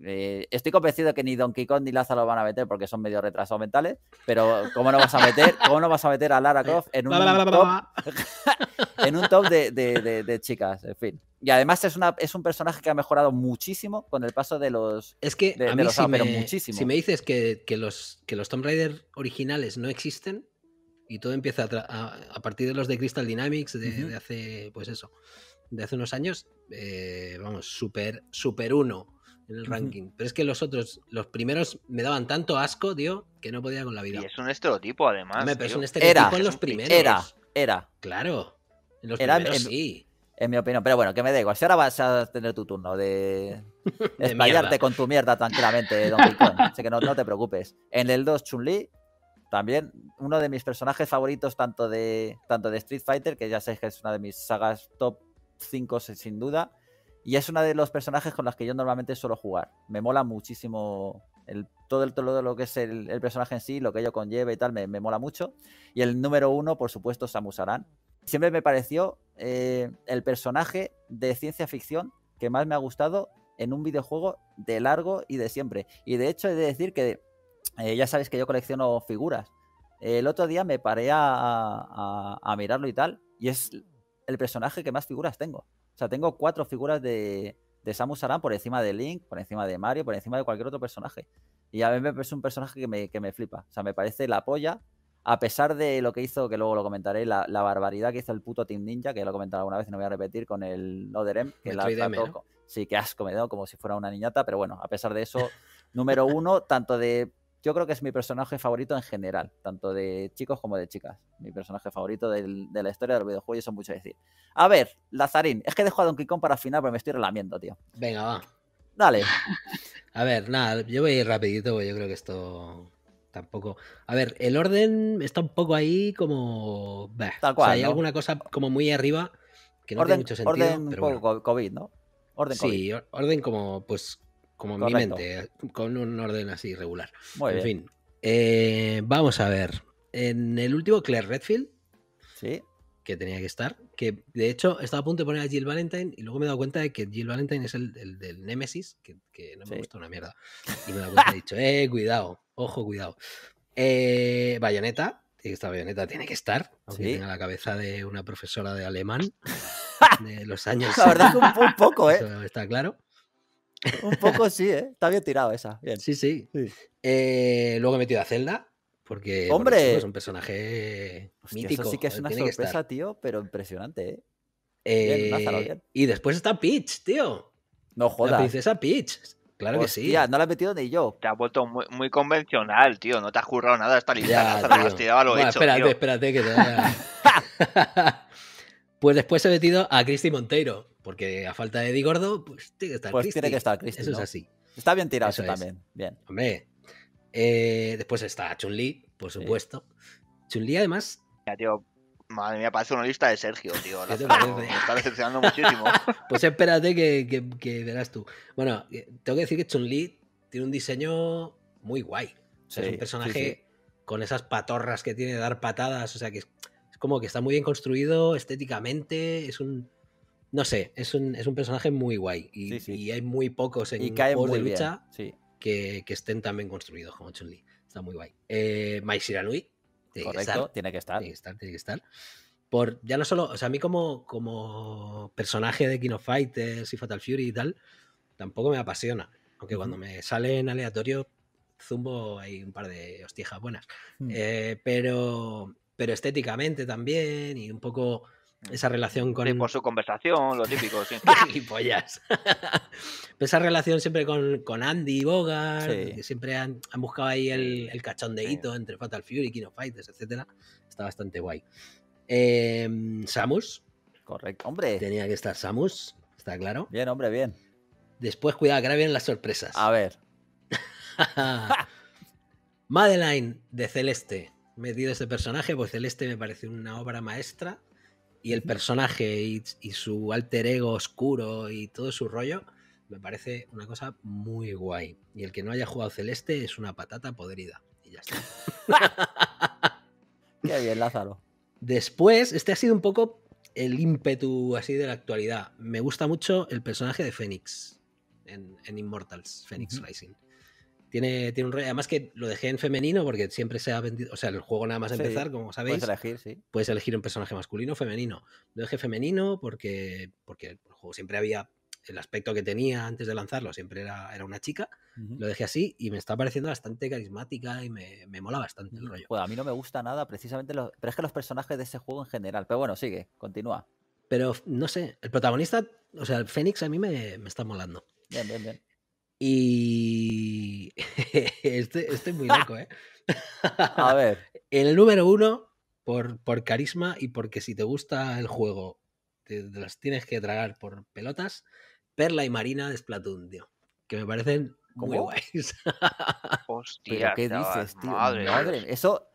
Eh, estoy convencido que ni Donkey Kong ni Lázaro van a meter porque son medio retrasados mentales, pero ¿cómo no vas a meter, [LAUGHS] cómo no vas a meter a Lara Croft en un top, [LAUGHS] en un top de, chicas? En fin. Y además es, una, es un personaje que ha mejorado muchísimo con el paso de los. Es que a mí los si, me, muchísimo. si me dices que, los, que los Tomb Raider originales no existen y todo empieza a, partir de los de Crystal Dynamics, de, hace, pues eso, de hace unos años, eh, vamos, súper super uno en el ranking. Pero es que los otros, los primeros, me daban tanto asco, tío, que no podía con la vida. Y es un estereotipo, además. Me, un era, en los primeros. Era, era. Claro. En los sí. En mi opinión. Pero bueno, que me da igual. Si ahora vas a tener tu turno de, [LAUGHS] de con tu mierda tranquilamente, Don Picón. Así que no, te preocupes. En el 2, Chun-Li, también uno de mis personajes favoritos, tanto de, tanto de Street Fighter, que ya sé que es una de mis sagas top 5 sin duda y es uno de los personajes con los que yo normalmente suelo jugar. Me mola muchísimo el, todo, el, todo lo que es el, personaje en sí, lo que ello conlleva y tal, me, me, mola mucho. Y el número uno, por supuesto, Samus Aran. Siempre me pareció eh, el personaje de ciencia ficción que más me ha gustado en un videojuego de largo y de siempre. Y de hecho he de decir que eh, ya sabéis que yo colecciono figuras. El otro día me paré a mirarlo y tal, y es el personaje que más figuras tengo. O sea, tengo cuatro figuras de, de Samus Aran por encima de Link, por encima de Mario, por encima de cualquier otro personaje. Y a mí me parece un personaje que me, que me flipa. O sea, me parece la polla, a pesar de lo que hizo, que luego lo comentaré, la, barbaridad que hizo el puto Team Ninja, que lo he comentado alguna vez y no voy a repetir, con el Other que la Sí, que asco me dado como si fuera una niñata, pero bueno, a pesar de eso, [LAUGHS] número uno, tanto de yo creo que es mi personaje favorito en general, tanto de chicos como de chicas. Mi personaje favorito de la historia del videojuego, y eso mucho decir. A ver, Lazarín, es que dejo a Donkey Kong para final, pero me estoy relamiendo, tío. Venga, va. Dale. [LAUGHS] a ver, nada, yo voy a ir rapidito, porque yo creo que esto tampoco. A ver, el orden está un poco ahí como. Tal cual. hay alguna cosa como muy arriba que no tiene mucho sentido. Orden pero COVID, ¿no? Orden COVID. Sí, orden como, pues, como en mi mente, eh, con un orden así regular. en fin, eh, vamos a ver. En el último, Claire Redfield. Sí. Que tenía que estar. Que de hecho estaba a punto de poner a Jill Valentine y luego me he dado cuenta de que Jill Valentine es el, del Némesis que, no me gusta una mierda. Y me he dado cuenta he dicho, eh, cuidado, ojo, cuidado. Eh, Bayonetta, esta bayoneta tiene que estar, aunque tenga la cabeza de una profesora de alemán [LAUGHS] de los años. La verdad que un, poco, [LAUGHS] ¿eh? está claro. [LAUGHS] Un poco sí, ¿eh? Está bien tirado esa. Sí, sí. Eh, luego he metido a Zelda. Porque es un personaje mítico. sí que es eh, una sorpresa, tío, pero impresionante, ¿eh? eh y después está Peach, tío. No jodas. La princesa Peach. Claro que sí. no la he metido ni yo. Te ha vuelto muy, convencional, tío. No te has currado nada esta lista. Ya, Espérate, espérate, que te [LAUGHS] [LAUGHS] Pues después he metido a Cristi Monteiro, porque a falta de Eddie Gordo, pues tiene que estar pues tiene que estar Christy, Eso es así. Está bien tirado eso también. Bien. Hombre. Eh, después está Chun-Li, por supuesto. Chun-Li, además. Ya, tío, Madre mía, parece una lista de Sergio, tío. me está decepcionando muchísimo. [LAUGHS] Pues espérate que, que, verás tú. Bueno, eh, tengo que decir que Chun-Li tiene un diseño muy guay. O sea, es un personaje con esas patorras que tiene de dar patadas. O sea, que es, como que está muy bien construido estéticamente, es un... No sé, es un, personaje muy guay y, hay muy pocos en de lucha que, que, estén tan bien construidos como Chun-Li. Está muy guay. Eh, Mai Shiranui. Tiene Correcto, que tiene que estar. Tiene que estar, Por, ya no solo, o sea, a mí como, como personaje de King of Fighters y Fatal Fury y tal, tampoco me apasiona. Aunque cuando me sale en aleatorio, zumbo hay un par de hostijas buenas. Hmm. Eh, pero pero estéticamente también y un poco mm. esa relación con... por su conversación, lo típico, sí. [LAUGHS] pollas! [LAUGHS] esa relación siempre con, Andy y Bogart, que siempre han, buscado ahí el, cachondeíto entre Fatal Fury, King of Fighters, etcétera Está bastante guay. Em, Samus. Correcto, hombre. Tenía que estar Samus, está claro. Bien, hombre, bien. Después, cuidado, que ahora vienen las sorpresas. A ver. [LAUGHS] Madeline de Celeste metido este personaje, pues Celeste me parece una obra maestra y el personaje y, su alter ego oscuro y todo su rollo me parece una cosa muy guay. Y el que no haya jugado Celeste es una patata podrida. Y ya está. [LAUGHS] Qué bien, Lázaro. Después, este ha sido un poco el ímpetu así de la actualidad. Me gusta mucho el personaje de Fénix en, Immortals, Fénix Rising. Tiene, un rollo. Además que lo dejé en femenino porque siempre se ha vendido. O sea, el juego nada más empezar, como sabéis. Puedes elegir, sí. Puedes elegir un personaje masculino o femenino. Lo dejé femenino porque, porque el juego siempre había. El aspecto que tenía antes de lanzarlo siempre era, una chica. Lo dejé así y me está pareciendo bastante carismática y me, me mola bastante el rollo. a mí no me gusta nada, precisamente. Los, pero es que los personajes de ese juego en general. Pero bueno, sigue, continúa. Pero no sé, el protagonista, o sea, el Fénix a mí me, me está molando. Bien, bien, bien. Y [LAUGHS] estoy, estoy, muy loco, ¿eh? [LAUGHS] A ver. [LAUGHS] el número uno, por, por carisma y porque si te gusta el juego, te, las tienes que tragar por pelotas, Perla y Marina de Splatoon, tío. Que me parecen muy guays. Hostia, ¿qué dices, tío? Madre, Eso,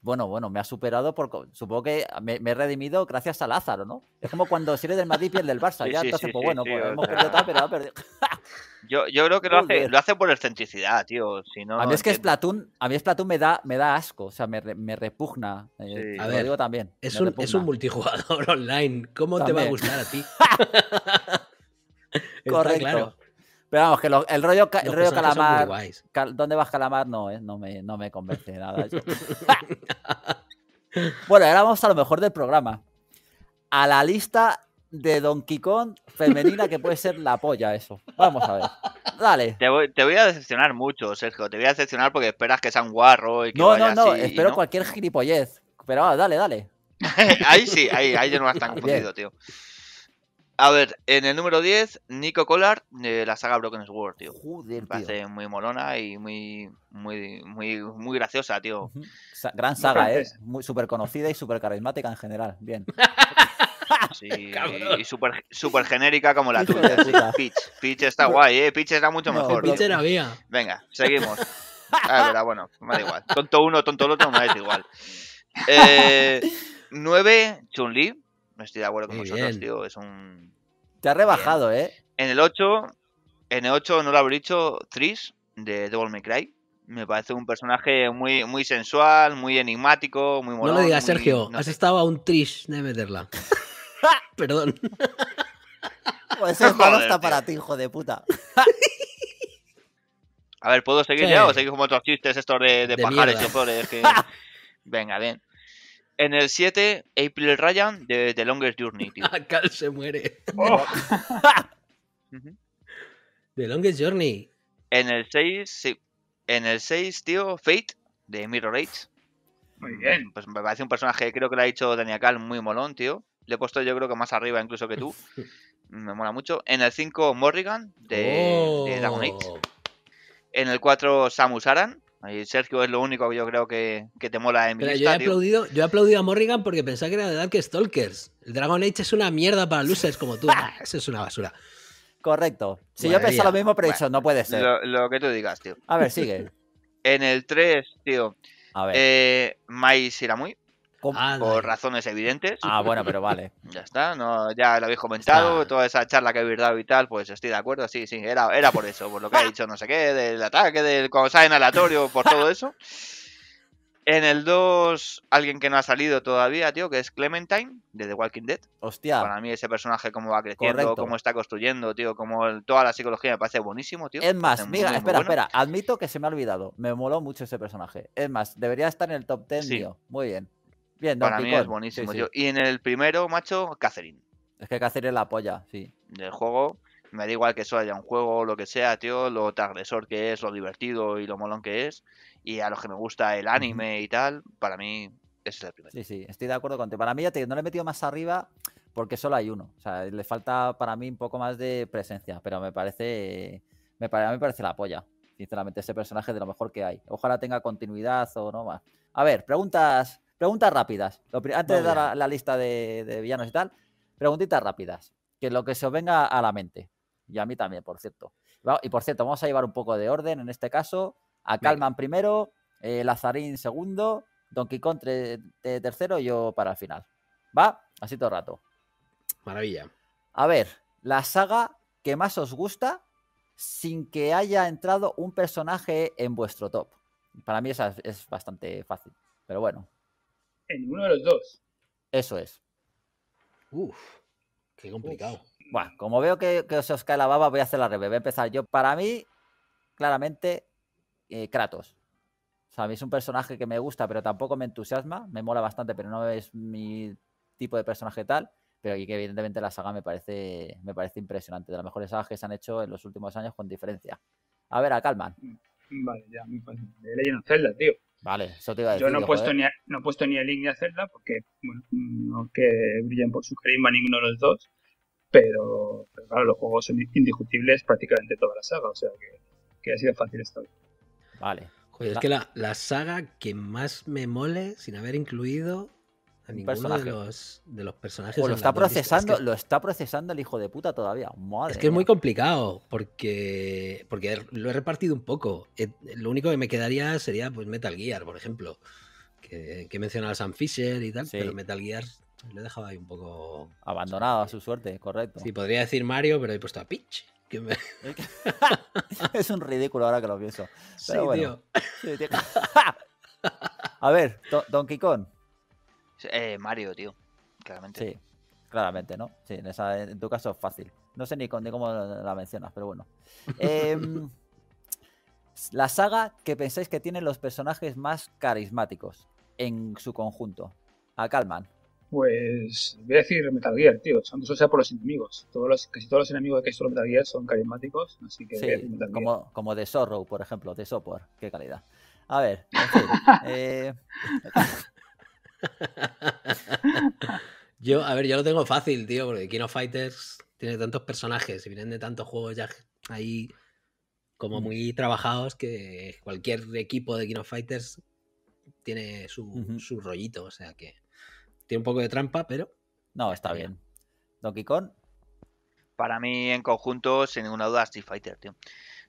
bueno, bueno, me ha superado por. Supongo que me, he redimido gracias a Lázaro, ¿no? Es como cuando si eres del Madrid y el del Barça. ya, entonces, pues bueno, pues hemos perdido tal, pero ha perdido. Yo, creo que lo hace, lo hace por excentricidad, tío. Si no, a mí es que Splatoon, a mí me da, me da asco, o sea, me, repugna. Eh, a ver, lo digo también. Es un, multijugador [LAUGHS] online. ¿Cómo te va a gustar a ti? [LAUGHS] Correcto. Pero vamos, que el rollo, el rollo calamar. ¿Dónde vas calamar? No, eh, no, me, no convence nada. [LAUGHS] bueno, ahora vamos a lo mejor del programa. A la lista de Donkey Kong femenina que puede ser la polla eso. Vamos a ver. Dale. Te voy, a decepcionar mucho, Sergio. Te voy a decepcionar porque esperas que sea un guarro y que No, no, no. Espero cualquier gilipollez. Pero ah, dale, dale. [LAUGHS] ahí sí, ahí, ahí ya no tan confundido, tío. A ver, en el número 10, Nico Collard de la saga Broken Sword, tío. Joder, Me parece muy molona y muy, muy, muy, muy graciosa, tío. Gran saga, ¿eh? Muy súper conocida y súper carismática en general. Bien. [LAUGHS] [LAUGHS] y súper super genérica como la tuya. Peach Pitch. está guay, ¿eh? Pitch está mucho mejor. Pitch era vía. Venga, seguimos. [LAUGHS] Ah, verdad, bueno, me da igual. Tonto uno, tonto el otro, me da igual. Eh, 9, Chun-Li. No estoy de acuerdo con vosotros, tío. Es un. Te ha rebajado, ¿eh? En el 8, en el 8 no lo habré dicho, Tris, de Devil May Cry. Me parece un personaje muy, muy sensual, muy enigmático, muy molón. No lo digas, Sergio. has estado a un Trish de meterla. [LAUGHS] [LAUGHS] Perdón. Pues eso no está para ti, hijo de puta. [LAUGHS] A ver, ¿puedo seguir ya o seguir como otros chistes estos de, de, pajares [LAUGHS] Venga, bien. En el 7, April Ryan de The Longest Journey, Cal se muere. The oh. Longest Journey. En el 6, sí. En el 6, tío, Fate de Mirror Age. Muy bien. Pues me parece un personaje, creo que lo ha dicho Daniel Cal, muy molón, tío. Le he puesto yo creo que más arriba incluso que tú. [LAUGHS] Me mola mucho. En el 5, Morrigan, de, oh. Dragon Age. En el 4, Samus Aran. Sergio es lo único que yo creo que, te mola en mi yo, he aplaudido, yo he aplaudido a Morrigan porque pensaba que era de Dark Stalkers. El Dragon Age es una mierda para losers como tú. [LAUGHS] eso es una basura. Correcto. Si yo pensaba lo mismo, pero no puede ser. Lo, que tú digas, tío. A ver, sigue. [LAUGHS] en el 3, tío. A ver. Eh, Mai Siramui. Ah, por razones evidentes. Ah, bueno, pero vale. [LAUGHS] Ya está, no, ya lo habéis comentado, toda esa charla que habéis dado y tal, pues estoy de acuerdo, sí, sí, era, era por eso, por lo que ha [LAUGHS] dicho no sé qué, del ataque, del cuando sale en aleatorio, por todo eso. [LAUGHS] En el 2, alguien que no ha salido todavía, tío, que es Clementine, de The Walking Dead. Hostia. Para mí ese personaje cómo va creciendo, cómo está construyendo, tío, como toda la psicología me parece buenísimo, tío. Es más, mira, espera, espera, admito que se me ha olvidado. Me moló mucho ese personaje. Es más, debería estar en el top 10 sí. Muy bien. Para mí es buenísimo. Y en el primero, macho, Catherine. Es que Catherine es la polla, sí. Del juego, me da igual que eso haya un juego o lo que sea, tío, lo agresor que es, lo divertido y lo molón que es. Y a los que me gusta el anime y tal, para mí ese es el primero. Sí, sí, estoy de acuerdo contigo. Para mí, ya te no le he metido más arriba porque solo hay uno. O sea, le falta para mí un poco más de presencia, pero me parece. Me, a mí me parece la polla, sinceramente, ese personaje de lo mejor que hay. Ojalá tenga continuidad o no más. A ver, preguntas Preguntas rápidas. Antes de dar la, lista de, villanos y tal, preguntitas rápidas. Que lo que se os venga a la mente. Y a mí también, por cierto. Y por cierto, vamos a llevar un poco de orden en este caso. A Calman primero, eh, Lazarín segundo, Don Quijote eh, tercero y yo para el final. ¿Va? Así todo el rato. Maravilla. A ver, la saga que más os gusta sin que haya entrado un personaje en vuestro top. Para mí esa es bastante fácil. Pero bueno, en ninguno de los dos. Eso es. Uf, qué complicado. Bueno, como veo que, se os cae la baba, voy a hacer la revés. Voy a empezar yo. Para mí, claramente, eh, Kratos. O sea, a mí es un personaje que me gusta, pero tampoco me entusiasma. Me mola bastante, pero no es mi tipo de personaje tal. Pero aquí que evidentemente la saga me parece, me parece impresionante. De las mejores sagas que se han hecho en los últimos años, con diferencia. A ver, a Calman. Mm, vale, ya, me fácil. De Legend of tío. Vale, eso te Yo no he, puesto ni a, no he puesto ni el Link ni a Zelda porque bueno, no que brillen por su carisma ninguno de los dos, pero, claro, los juegos son indiscutibles prácticamente toda la saga, o sea que, ha sido fácil esto Vale. Joder, es que la, la, saga que más me mole sin haber incluido ninguno De, los, de los personajes. lo está procesando, lo está procesando el hijo de puta todavía. es que es muy complicado porque, porque lo he repartido un poco. Eh, lo único que me quedaría sería pues Metal Gear, por ejemplo. Que, que mencionaba Sam Fisher y tal, pero Metal Gear lo he dejado ahí un poco. Abandonado a su suerte, correcto. Sí, podría decir Mario, pero he puesto a Peach. [LAUGHS] es un ridículo ahora que lo pienso. sí, tío. [LAUGHS] a ver, Donkey Kong. Eh, Mario, tío. Claramente. Sí, claramente, ¿no? Sí, en, tu caso fácil. No sé ni, cómo la mencionas, pero bueno. [LAUGHS] Em, la saga que pensáis que tiene los personajes más carismáticos en su conjunto. A Calman. Pues voy a decir Metal Gear, tío. eso sea por los enemigos. Todos los, casi todos los enemigos que solo Metal Gear son carismáticos, así que Como, como The Sorrow, por ejemplo, The Sopor. Qué calidad. A ver, en [LAUGHS] fin, eh, [LAUGHS] yo, a ver, yo lo tengo fácil, tío, porque Kino Fighters tiene tantos personajes y vienen de tantos juegos ya ahí como muy trabajados que cualquier equipo de Kino Fighters tiene su, rollito, o sea que tiene un poco de trampa, pero... No, está bien. bien. Donkey Kong. Para mí, en conjunto, sin ninguna duda, Street Fighter, tío.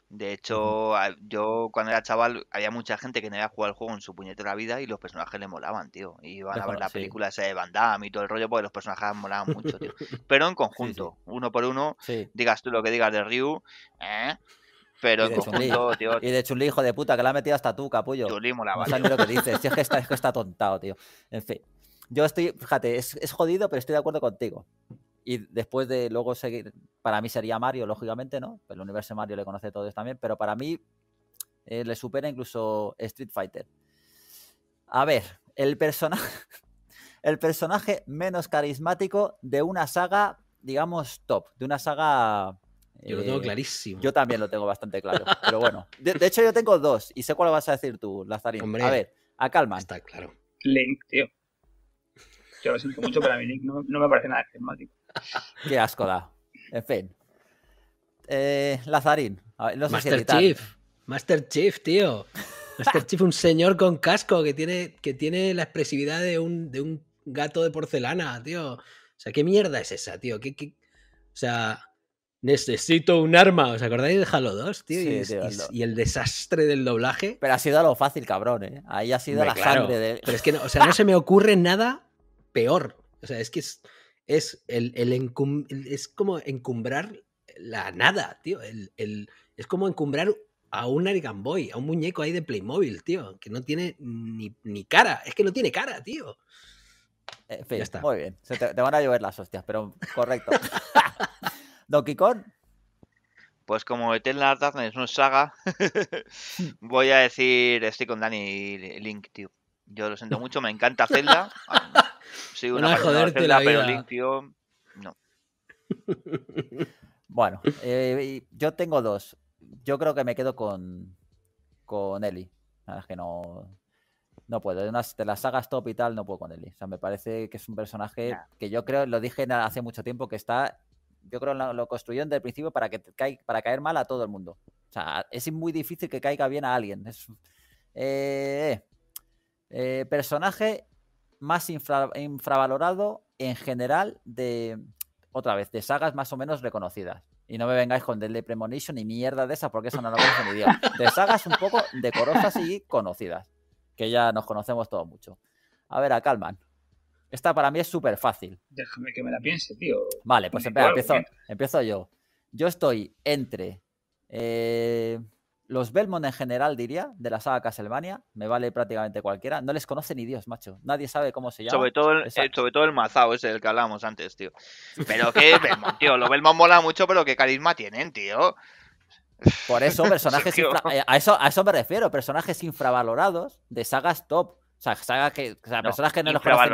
De hecho, yo cuando era chaval había mucha gente que no había jugado al juego en su puñetera vida y los personajes le molaban, tío. Y iban a ver la película esa de Van Damme y todo el rollo porque los personajes molaban mucho, tío. [LAUGHS] Pero en conjunto, uno por uno, digas tú lo que digas de Ryu, ¿eh? Pero en conjunto, tío. Y de Chulí, hijo de puta, que la ha metido hasta tú, capullo. Chulí molaba. lo que dices. es que está, es tontado, tío. En fin. Yo estoy, fíjate, es, es jodido, pero estoy de acuerdo contigo. Y después de luego seguir, para mí sería Mario, lógicamente, ¿no? El universo Mario le conoce a todos también, pero para mí eh, le supera incluso Street Fighter. A ver, el personaje, [LAUGHS] el personaje menos carismático de una saga, digamos, top, de una saga... Yo lo tengo eh, clarísimo. Yo también lo tengo bastante claro, [LAUGHS] pero bueno. De, hecho, yo tengo dos y sé cuál vas a decir tú, Lazarín. a ver, a calma. Está claro. Link, tío. Yo lo siento mucho, pero a mí Link no me parece nada carismático. Qué asco da. En fin. Eh, Lazarín. Master Chief. Master Chief, tío. Master [LAUGHS] Chief, un señor con casco que tiene, que tiene la expresividad de un, de un gato de porcelana, tío. O sea, ¿qué mierda es esa, tío? ¿Qué, O sea, necesito un arma. ¿Os acordáis de Halo 2, tío? y, el desastre del doblaje. Pero ha sido lo fácil, cabrón, ¿eh? Ahí ha sido la sangre de. Pero es que, o sea, no se me ocurre nada peor. O sea, es que es es, el, es como encumbrar la nada, tío. El, es como encumbrar a un Arigan Boy, a un muñeco ahí de Playmobil, tío, que no tiene ni, cara. Es que no tiene cara, tío. está. muy bien. te, van a llover las hostias, pero correcto. [LAUGHS] [LAUGHS] Donkey Kong. Pues como Eternal la no es una saga, [LAUGHS] voy a decir, estoy con Dani Link, tío. Yo lo siento [LAUGHS] mucho, me encanta Zelda. Soy una [LAUGHS] bueno, de pero no. Bueno, yo tengo dos. Yo creo que me quedo con, con Eli. Es que no, no puedo. De, las sagas top y tal, no puedo con Eli. O sea, me parece que es un personaje que yo creo, lo dije hace mucho tiempo, que está. Yo creo lo, lo construyó desde el principio para, que, para caer mal a todo el mundo. O sea, es muy difícil que caiga bien a alguien. Es, eh, eh, personaje más infravalorado en general de, otra vez, de sagas más o menos reconocidas. Y no me vengáis con Deadly Premonition ni mierda de esas, porque eso no lo conozco ni Dios. De sagas un poco decorosas y conocidas, que ya nos conocemos todos mucho. A ver, a Calman. Esta para mí es súper fácil. Déjame que me la piense, tío. Vale, pues empiezo, yo. Yo estoy entre... Eh, los Belmont en general, diría, de la saga Castlevania, me vale prácticamente cualquiera. No les conoce ni Dios, macho. Nadie sabe cómo se llama. Sobre todo el, eh, sobre todo el mazao, ese del que hablábamos antes, tío. [LAUGHS] Pero que Belmont, tío. Los Belmont mola mucho, pero qué carisma tienen, tío. Por eso, [LAUGHS] personajes. Eh, a, eso, a eso me refiero. Personajes infravalorados de sagas top o sea, que, o personas que no los conocen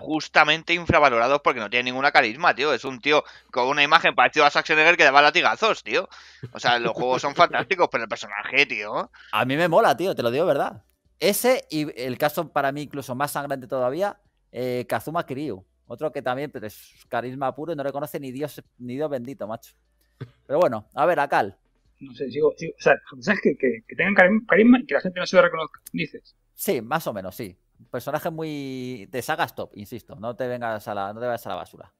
Justamente infravalorados porque no tiene ninguna carisma, tío. Es un tío con una imagen parecida a Schwarzenegger que daba latigazos, tío. O sea, los juegos son [LAUGHS] fantásticos, pero el personaje, tío. A mí me mola, tío, te lo digo, ¿verdad? Ese y el caso para mí incluso más sangrante todavía, eh, Kazuma Kiryu. Otro que también es carisma puro y no reconoce ni Dios, ni Dios bendito, macho. Pero bueno, a ver, Akal. No sé, sigo, o sea, ¿sabes que, que, que tengan carisma y que la gente no se lo reconozca? Dices. Sí, más o menos, sí. Personaje muy de sagas top, insisto. No te vengas a la, no te vayas a la basura.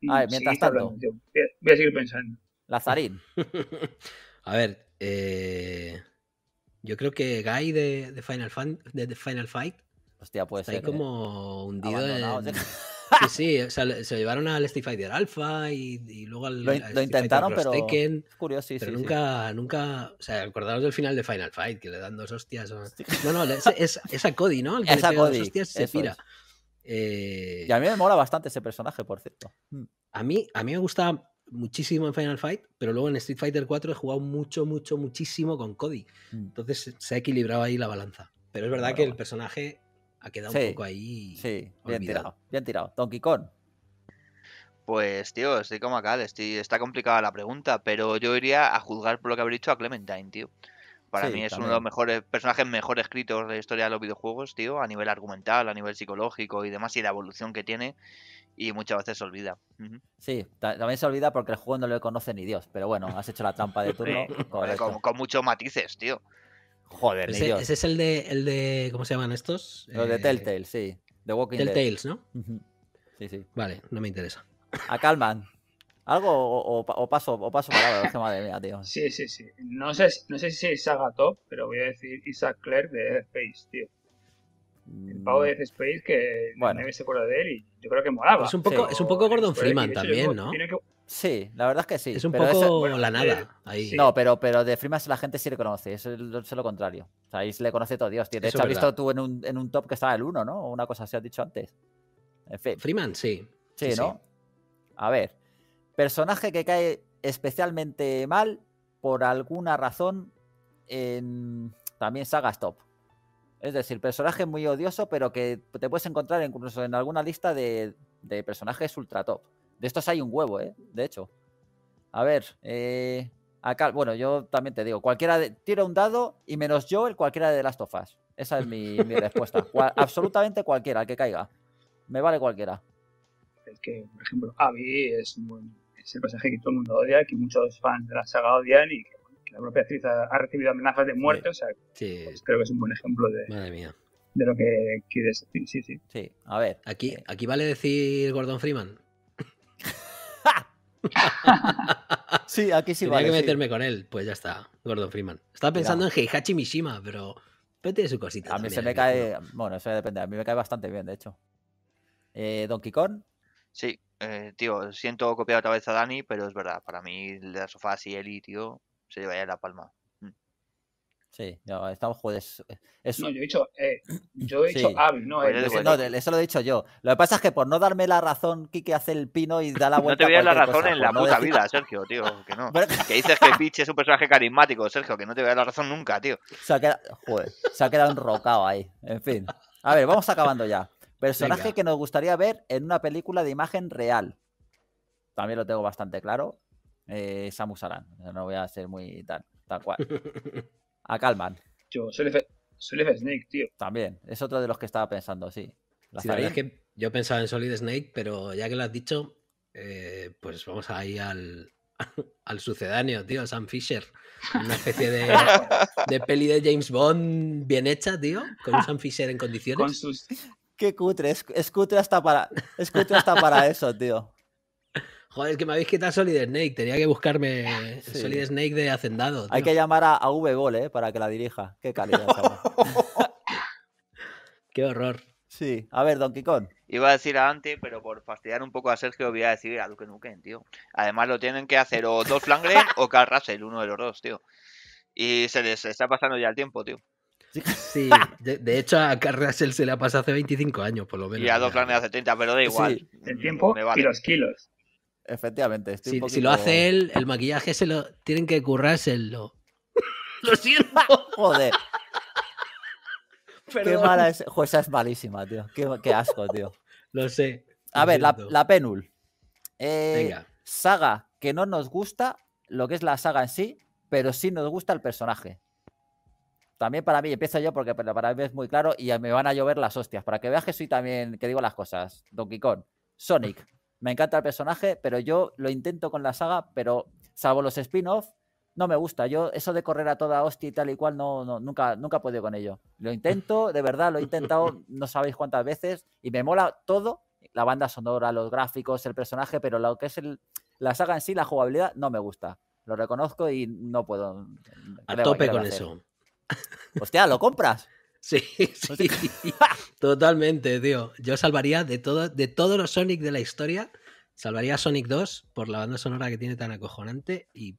Mm, a ver, mientras tanto. voy a seguir pensando. Lazarín. [LAUGHS] a ver, eh, yo creo que Guy de, Final, Final Fight. Hostia, puede ser. Ahí ¿eh? como hundido en... ¿eh? [LAUGHS] Sí, [LAUGHS] sí, o se llevaron al Street Fighter Alpha y, luego al. Lo, intentaron, pero. pero nunca, nunca. O sea, acordaros del final de Final Fight, que le dan dos hostias. No, no, es, a Cody, ¿no? El que le dos hostias se pira. Eh, y a mí me mola bastante ese personaje, por cierto. Mm. A mí, a mí me gusta muchísimo en Final Fight, pero luego en Street Fighter 4 he jugado mucho, mucho, muchísimo con Cody. Mm. Entonces se ha equilibrado ahí la balanza. Pero es verdad que el personaje ha quedado un poco ahí. Sí, bien tirado, bien tirado. Donkey Kong. Pues, tío, estoy como acá, está complicada la pregunta, pero yo iría a juzgar por lo que habría dicho a Clementine, tío. Para mí es uno de los mejores personajes mejor escritos de la historia de los videojuegos, tío, a nivel argumental, a nivel psicológico y demás, y la evolución que tiene. Y muchas veces se olvida. Sí, también se olvida porque el juego no lo conoce ni Dios, pero bueno, has hecho la trampa de [LAUGHS] turno. con muchos matices, tío. Joder, ese, es el de, el de. ¿Cómo se llaman estos? Los de eh, Telltale, sí. The Walking Telltales, Dead. ¿no? Sí, sí. Vale, no me interesa. A Calman. Algo o, paso o paso palabra, madre mía, tío. Sí, sí, sí. No sé, no sé si es Saga Top, pero voy a decir Isaac Clare de Death Space, tío. El pavo de Death Space que bueno. nadie se acuerda de él y yo creo que molaba. Es un poco, es un poco Gordon Freeman también, ¿no? Sí, la verdad es que sí. Es un poco la eh, nada. No, pero, pero de Freeman la gente sí le conoce, es, lo contrario. ahí se le conoce todo Dios, De hecho, has visto tú en un, top que estaba el 1, ¿no? Una cosa así has dicho antes. Freeman, sí. Sí, ¿no? A ver. Personaje que cae especialmente mal por alguna razón en también sagas top. Es decir, personaje muy odioso, pero que te puedes encontrar incluso en alguna lista de personajes ultra top. De estos hay un huevo, ¿eh? De hecho. A ver, eh, acá, bueno, yo también te digo, cualquiera de, tira un dado y menos yo el cualquiera de las tofas. Esa es mi, respuesta. [LAUGHS] absolutamente cualquiera, el que caiga. Me vale cualquiera. Es que, por ejemplo, Abby es, un, es el personaje que todo el mundo odia, que muchos fans de la saga odian y que, la propia actriz ha, recibido amenazas de muerte. O sea, pues creo que es un buen ejemplo de, Madre mía. de lo que quieres decir. Sí, sí. Sí, a ver. Aquí, eh. aquí vale decir Gordon Freeman. [LAUGHS] sí, aquí sí Tenía Hay que meterme con él, pues ya está, Gordon Freeman. Estaba pensando en Heihachi Mishima, pero vete su cosita. A mí se me cae, bueno, eso depende, a mí me cae bastante bien, de hecho. Eh, Donkey Kong. Sí, eh, tío, siento copiar otra vez a Dani, pero es verdad, para mí la sofá y Eli, tío, se llevaría la palma. Sí, estamos jueves. Eh, no, yo he dicho, eh, yo he dicho no, pues no, Eso lo he dicho yo. Lo que pasa es que por no darme la razón, Kike hace el pino y da la vuelta. No te voy la razón en la pues puta vida, Sergio, tío. Que no. Que dices que [LAUGHS] es un personaje carismático, Sergio, que no te voy la razón nunca, tío. Se ha quedado, se enrocado ahí. En fin. A ver, vamos acabando ya. Personaje que nos gustaría ver en una película de imagen real. También lo tengo bastante claro. Eh, Samus No voy a ser muy tal, tal cual. [LAUGHS] A Calman. Yo, Solid Snake, tío. También, es otro de los que estaba pensando, sí. la verdad es que yo pensaba en Solid Snake, pero ya que lo has dicho, eh, pues vamos ahí al, [LAUGHS] al sucedáneo, tío, Sam Fisher. Una especie de, [LAUGHS] de, peli de James Bond bien hecha, tío, con un Sam Fisher en condiciones. Qué cutre, es, para, es cutre hasta para [LAUGHS] eso, tío. Joder, que me habéis quitado Solid Snake. Tenía que buscarme [LAUGHS] Solid Snake de Hacendado. Hay que llamar a, V-Ball, ¿eh? Para que la dirija. Qué calidad, [LAUGHS] Qué horror. Sí. A ver, Don Kong. Iba a decir a Ante, pero por fastidiar un poco a Sergio, voy a decir a Duke Nuken, tío. Además, lo tienen que hacer o Dolph Langren o Carl Russell, uno de los dos, tío. Y se les está pasando ya el tiempo, tío. Sí, [LAUGHS] de, hecho a Carl Russell se le ha pasado hace 25 años, por lo menos. Y a dos Lundgren hace 30, pero da igual. El tiempo y los kilos. Efectivamente. si, lo hace él, el maquillaje se lo tienen que currárselo. [LAUGHS] lo siento. [LAUGHS] Oh, joder. Qué mala es. esa es malísima, tío. Qué, asco, tío. lo sé. A ver, la, la, penul. Eh, saga que no nos gusta lo que es la saga en sí, pero sí nos gusta el personaje. También para mí, empiezo yo porque para mí es muy claro y me van a llover las hostias. Para que veas que soy también, que digo las cosas. Donkey Kong, Sonic, me encanta el personaje, pero yo lo intento con la saga, pero salvo los spin offs no me gusta. Yo eso de correr a toda hostia y tal y cual, no, nunca, nunca he podido con ello. Lo intento, de verdad, lo he intentado [LAUGHS] no sabéis cuántas veces y me mola todo, la banda sonora, los gráficos, el personaje, pero lo que es el, la saga en sí, la jugabilidad, no me gusta. Lo reconozco y no puedo. Mm, a tope con eso. Hostia, ¿lo compras? Sí, [LAUGHS] sí. Totalmente, tío. Yo salvaría de, todo, de todos los Sonic de la historia, salvaría Sonic 2 por la banda sonora que tiene tan acojonante y,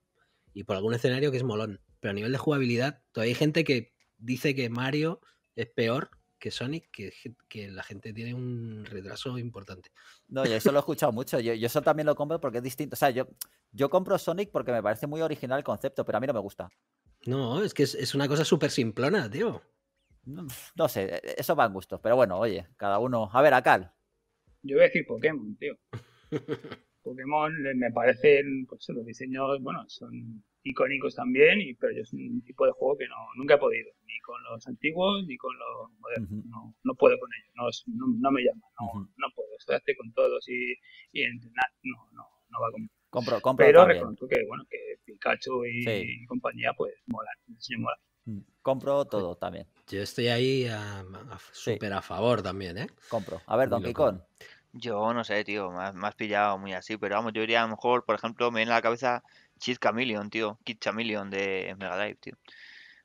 por algún escenario que es molón. Pero a nivel de jugabilidad, todavía hay gente que dice que Mario es peor que Sonic, que, la gente tiene un retraso importante. No, yo eso lo he escuchado mucho. Yo, eso también lo compro porque es distinto. O sea, yo, yo compro Sonic porque me parece muy original el concepto, pero a mí no me gusta. No, es que es, es una cosa súper simplona, tío. No, sé, e, e, eso va en gustos, pero bueno, oye, cada uno. A ver, a Cal. Yo voy a decir Pokémon, tío. [LAUGHS] Pokémon me parecen, pues los diseños, bueno, son icónicos también, y, pero yo es un tipo de juego que no, nunca he podido, ni con los antiguos ni con los modernos, no, puedo con ellos, no, me llama, no, puedo, estoy con todos y, entrenar, no, no, va con Compro, pero reconozco que, bueno, que Pikachu y, compañía, pues mola, Me diseño mola. Compro todo también. Yo estoy ahí súper a favor también, ¿eh? Compro. A ver, Don Kong. Yo no sé, tío, me has, pillado muy así, pero vamos, yo diría a lo mejor, por ejemplo, me viene a la cabeza Chit Chameleon, tío, Kid Chameleon de Mega Drive, tío.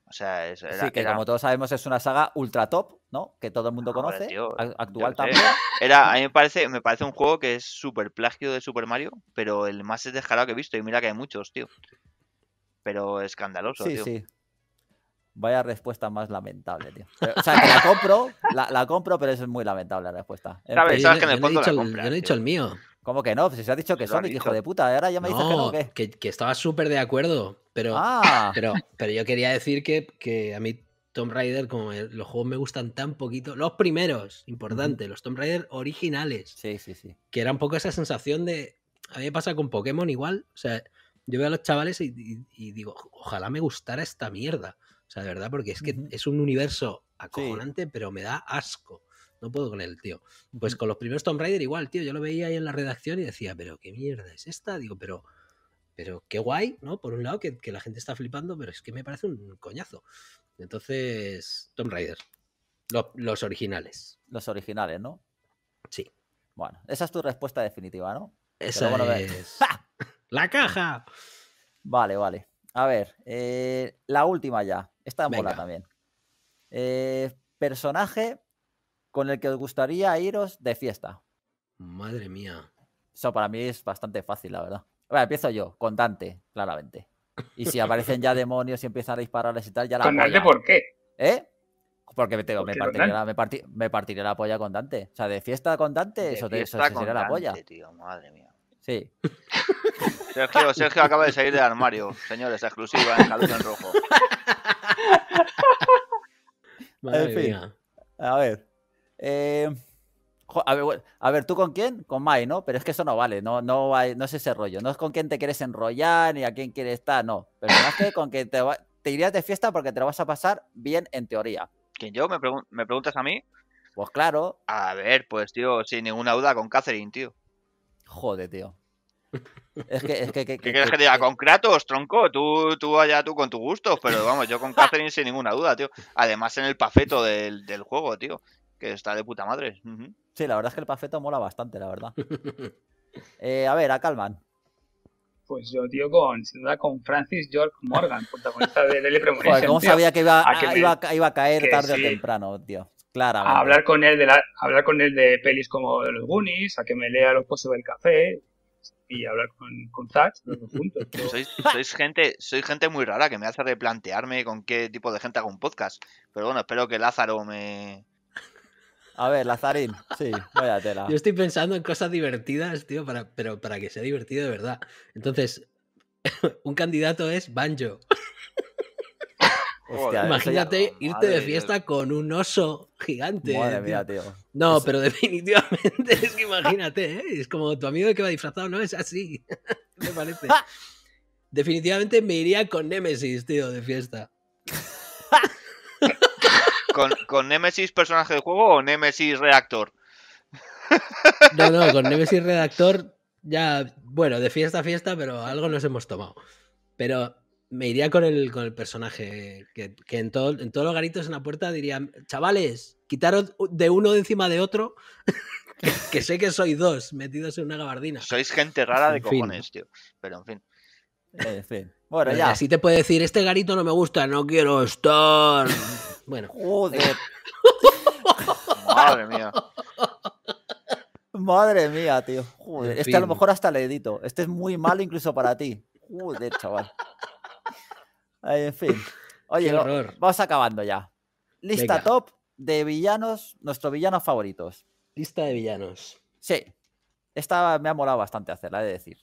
O sea, sí, que como todos sabemos es una saga ultra top, ¿no? Que todo el mundo ah, conoce, actual también. [LAUGHS] Era, a mí me parece, me parece un juego que es súper plagio de Super Mario, pero el más descarado que he visto, y mira que hay muchos, tío. Pero escandaloso, Sí, sí. Vaya respuesta más lamentable, tío. o sea, que la compro, la, compro, pero es muy lamentable la respuesta. que he dicho, el mío. ¿Cómo que no? Si se ha dicho que son hijo de puta, ahora ya me no, que no. Que, estaba súper de acuerdo, pero, ah. pero, yo quería decir que, a mí Tomb Raider, como los juegos me gustan tan poquito, los primeros, importante, los Tomb Raider originales. Sí, sí, sí. Que era un poco esa sensación de. A mí me pasa con Pokémon igual. O sea, yo veo a los chavales y digo, ojalá me gustara esta mierda. O sea, de verdad, porque es que es un universo acojonante, pero me da asco. No puedo con él, tío. Pues con los primeros Tomb Raider igual, tío. Yo lo veía ahí en la redacción y decía, pero qué mierda es esta. Digo, pero, pero qué guay, ¿no? Por un lado, que, la gente está flipando, pero es que me parece un coñazo. Entonces, Tomb Raider. Los, originales. Los originales, ¿no? Sí. Bueno, esa es tu respuesta definitiva, ¿no? Esa es... [LAUGHS] ¡La caja! Vale, vale. A ver, eh, la última ya. Esta mola también. Eh, personaje con el que os gustaría iros de fiesta. Madre mía. Eso para mí es bastante fácil, la verdad. Bueno, empiezo yo, con Dante, claramente. Y si aparecen ya [LAUGHS] demonios y empiezan a dispararles y tal, ya la. ¿Con Dante por qué? ¿Eh? Porque me, partiré la, me, la, polla con Dante. O sea, de fiesta con Dante, eso, te, eso, la polla. Tío, madre mía. Sí. [LAUGHS] Sergio, acaba de salir del armario. Señores, exclusiva en luz en Rojo. [LAUGHS] en fin. A ver. Eh, a ver, ¿tú con quién? Con Mai, ¿no? Pero es que eso no vale, no, no, no es ese rollo. No es con quién te quieres enrollar ni a quién quieres estar, no. Pero más que con que te, irías de fiesta porque te lo vas a pasar bien en teoría. ¿Quién yo? ¿Me, ¿Me preguntas a mí? Pues claro. A ver, pues tío, sin ninguna duda con Catherine, tío. Joder, tío. [LAUGHS] Es que, es que, ¿Qué quieres que te diga? ¿Con Kratos, tronco? Tú, tú allá, tú con tus gustos, pero vamos, yo con Catherine sin ninguna duda, tío. Además en el pafeto del, juego, tío, que está de puta madre. Sí, la verdad es que el pafeto mola bastante, la verdad. [LAUGHS] Eh, a ver, a Calman. Pues yo, tío, con, con Francis York Morgan, protagonista de Lele Premonition. ¿cómo sabía que iba a, caer tarde o temprano, tío? A hablar con él de hablar con de pelis como los Goonies, a que me lea los pozos del café y hablar con, con Zach juntos. [LAUGHS] Sois, gente, sois gente muy rara que me hace replantearme con qué tipo de gente hago un podcast. Pero bueno, espero que Lázaro me, a ver, Lazarín, sí, vaya tela. Yo estoy pensando en cosas divertidas, tío, para, pero para que sea divertido de verdad. Entonces, [LAUGHS] un candidato es Banjo. Imagínate oh, irte de fiesta con un oso gigante. tío. No, pero [LAUGHS] definitivamente es que imagínate, ¿eh? es como tu amigo que va disfrazado, no es así. [LAUGHS] parece? [LAUGHS] definitivamente me iría con Nemesis, tío, de fiesta. ¿Con, ¿Con Nemesis personaje de juego o Nemesis reactor? No, no, con Nemesis redactor ya, bueno, de fiesta a fiesta, pero algo nos hemos tomado. Pero me iría con el, con el personaje que, en, todo, en todos los garitos en la puerta diría, chavales, quitaros de uno encima de otro, [LAUGHS] que, sé que sois dos metidos en una gabardina. Sois gente rara de cojones, tío. Pero en fin. En fin. Bueno, ya. Así te puede decir, este garito no me gusta, no quiero estar. Bueno. Joder. [LAUGHS] Madre mía. Madre mía, tío. Joder. este a lo mejor hasta le edito. Este es muy malo incluso para ti. Joder, chaval. En fin. [LAUGHS] Oye, vamos acabando ya. Lista top de villanos, nuestros villanos favoritos. Lista de villanos. Sí. Esta me ha molado bastante hacerla, he de decir.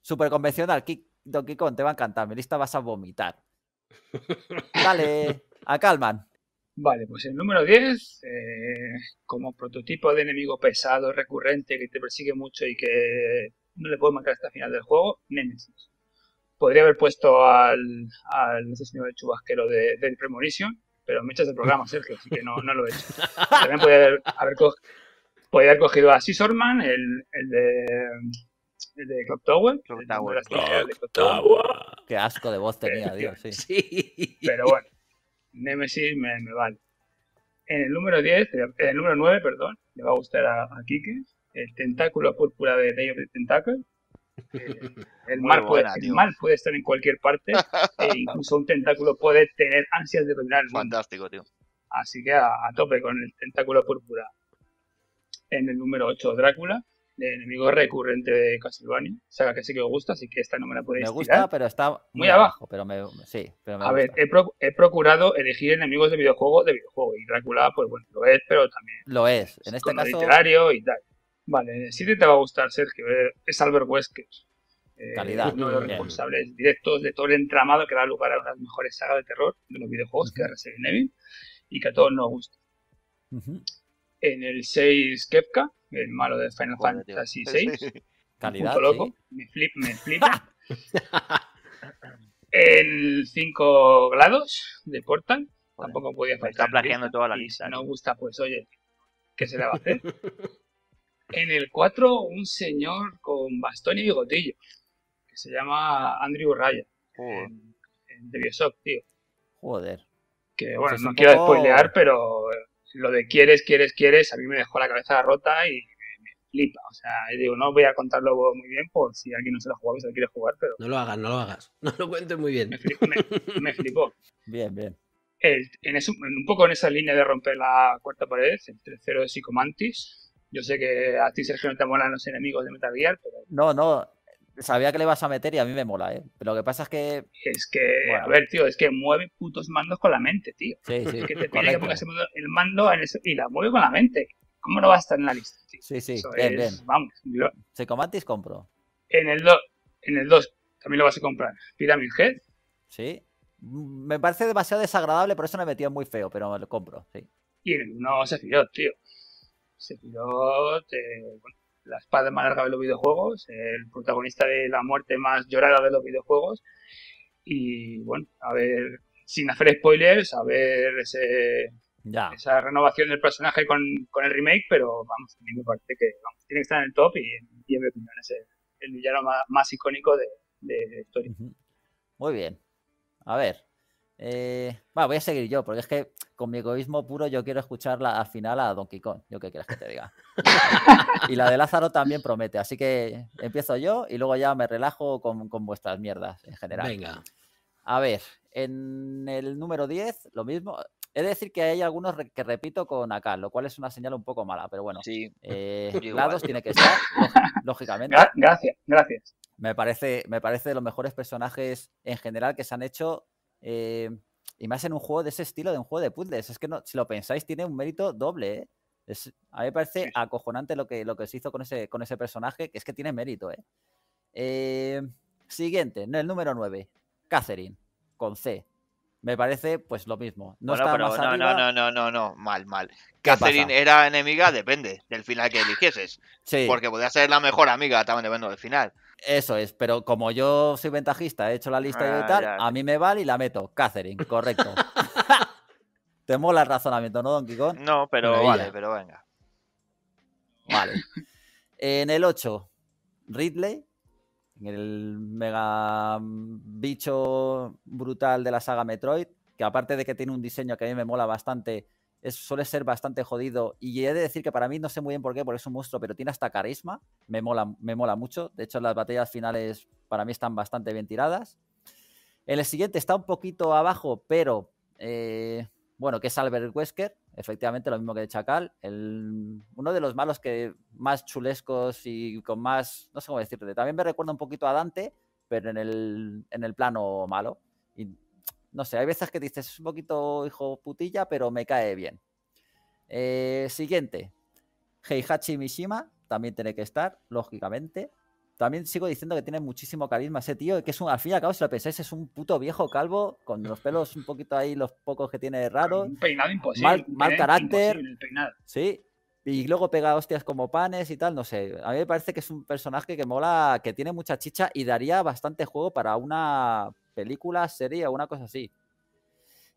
Super convencional, Donkey Kong, te va a encantar. Mi lista vas a vomitar. [LAUGHS] Dale, a Calman. Vale, pues el número 10, eh, como prototipo de enemigo pesado, recurrente, que te persigue mucho y que no le puedes marcar hasta el final del juego, Nemesis. Podría haber puesto al, al señor chubasquero de, del Premonition, pero me echas el programa, [LAUGHS] Sergio, así que no, no lo he hecho. También podría haber, haber, cogido a Sisorman, el, el de el de Clock Tower. Clock Tower. Qué asco de voz eh, tenía, Dios, sí. [LAUGHS] Pero bueno, Nemesis me, me, vale. En el número 10, en el número 9, perdón, le va a gustar a, a Kike, el tentáculo púrpura de Day of the Tentacle. Eh, [LAUGHS] el, mar puede, estar en cualquier parte [LAUGHS] e incluso un tentáculo puede tener ansias de dominar el mundo. Fantástico, tío. Así que a, tope con el tentáculo púrpura. En el número 8, Drácula, enemigo recurrente de Castlevania. sea, que sí que os gusta, así que esta no me la podéis Me gusta, pero está muy, abajo. Pero me, sí, a ver, he, procurado elegir enemigos de videojuego de videojuego. Y Drácula, pues bueno, lo es, pero también. Lo es. En este caso. literario y tal. Vale, 7 te va a gustar, Sergio. Eh, es Albert Wesker eh, Uno de los responsables directos de todo el entramado que da lugar a una de las mejores sagas de terror de los videojuegos que es Resident Evil y que a todos nos gusta. En el 6, Kepka, el malo de Final Fantasy VI. [LAUGHS] Calidad. loco. Me, [LAUGHS] flipa. en 5, GLaDOS de Portal. Tampoco podía faltar. Está plagiando toda la lista. no gusta, pues oye, ¿qué se le va a hacer? [LAUGHS] En el 4, un señor con bastón y bigotillo, que se llama Andrew Raya en, Bioshock, tío. Joder. Que pues bueno, no quiero spoilear, pero eh, lo de quieres, quieres, quieres, a mí me dejó la cabeza rota y me flipa. O sea, digo, no voy a contarlo muy bien por si alguien no se lo ha jugado y se lo quiere jugar, pero. No lo hagas, no lo hagas. [LAUGHS] No lo cuentes muy bien. Me, flipó. [LAUGHS] bien, bien. un poco en esa línea de romper la cuarta pared, el tercero de Psychomantis, yo sé que a ti, Sergio, no te molan los enemigos de Metal Gear, pero... No, no, sabía que le vas a meter y a mí me mola, ¿eh? Pero lo que pasa es que... Es que, a ver, tío, es que mueve putos mandos con la mente, tío. Sí, sí. Es que te pide que pongas el mando en y la mueve con la mente. ¿Cómo no va a estar en la lista? Tío? Sí, sí, bien, bien. Vamos. Lo... compro. En el, 2, en el 2 también lo vas a comprar. Pyramid Head. Sí. Mm, me parece demasiado desagradable, por eso me he metido muy feo, pero lo compro, sí. Y en el 1 se tío se tiró eh, la espada más larga de los videojuegos, el protagonista de la muerte más llorada de los videojuegos. Y bueno, a ver, sin hacer spoilers, a ver esa renovación del personaje con, el remake, pero vamos, a mí me parece que tiene que estar en el top y, en mi opinión es el, villano más, icónico de, de, historia. Muy bien. A ver, eh, voy a seguir yo, porque es que con mi egoísmo puro yo quiero escucharla al final a Donkey Kong, yo que quieras que te diga. y la de Lázaro también promete, así que empiezo yo y luego ya me relajo con, vuestras mierdas en general. Venga. A ver, en el número 10, lo mismo. He de decir que hay algunos que repito con acá, lo cual es una señal un poco mala, pero bueno. Sí. Eh, lados tiene que estar, lógicamente. Gracias, gracias. Me parece, me parece de los mejores personajes en general que se han hecho eh, y más en un juego de ese estilo, de un juego de puzzles. Es que no, si lo pensáis, tiene un mérito doble. ¿eh? a mí me parece acojonante lo que, lo que se hizo con ese, con ese personaje, que es que tiene mérito. ¿eh? eh siguiente, el número 9, Catherine, con C. Me parece pues lo mismo. No, no, no, no, no, no, mal, mal. Catherine era enemiga, depende del final que eligieses. Porque podía ser la mejor amiga, también depende del final. Eso es, pero como yo soy ventajista, he hecho la lista y ah, tal, a mí me vale y la meto. Catherine, correcto. [LAUGHS] [LAUGHS] Te mola el razonamiento, ¿no, Don Quijón? No, pero vale, pero venga. Vale. [LAUGHS] En el 8, Ridley, el mega bicho brutal de la saga Metroid, que aparte de que tiene un diseño que a mí me mola bastante, suele ser bastante jodido. Y he de decir que para mí no sé muy bien por qué, porque es un monstruo, pero tiene hasta carisma. Me mola, me mola mucho. De hecho, las batallas finales para mí están bastante bien tiradas. El siguiente está un poquito abajo, pero eh, bueno, que es Albert Wesker. Efectivamente, lo mismo que de Chacal. El, uno de los malos que más chulescos y con más, no sé cómo decirte. También me recuerda un poquito a Dante, pero en el, en el plano malo no sé, hay veces que dices, es un poquito hijo putilla, pero me cae bien. Eh, siguiente, Heihachi Mishima, también tiene que estar, lógicamente. También sigo diciendo que tiene muchísimo carisma ese tío, que es un, al fin y al cabo, si lo pensáis, es un puto viejo calvo, con los pelos un poquito ahí, los pocos que tiene raros. Un peinado imposible. Mal, carácter. Sí, y luego pega hostias como panes y tal, no sé. A mí me parece que es un personaje que mola, que tiene mucha chicha y daría bastante juego para una película, sería una cosa así.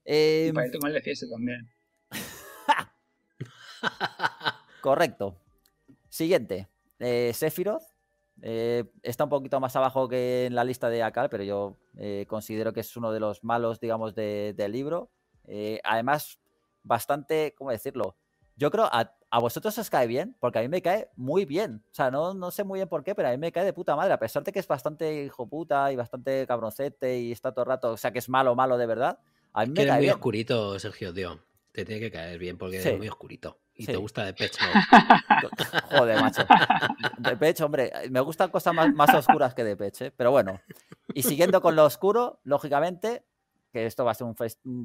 Em, también. [LAUGHS] Correcto. Siguiente. Eh, Sephiroth. Eh, está un poquito más abajo que en la lista de Akal, pero yo eh, considero que es uno de los malos, digamos, del libro. Eh, además, bastante, ¿cómo decirlo? Yo creo a ¿A vosotros os cae bien? Porque a mí me cae muy bien. O sea, no, no sé muy bien por qué, pero a mí me cae de puta madre. A pesar de que es bastante hijo puta y bastante cabroncete y está todo el rato, o sea, que es malo, malo de verdad. A me cae muy oscurito, Sergio, tío. Te tiene que caer bien porque es muy oscurito. Y te gusta de pecho. [LAUGHS] Joder, macho. De pecho, hombre. Me gustan cosas más, más oscuras que de pecho, ¿eh? pero bueno. Y siguiendo con lo oscuro, lógicamente, que esto va a ser un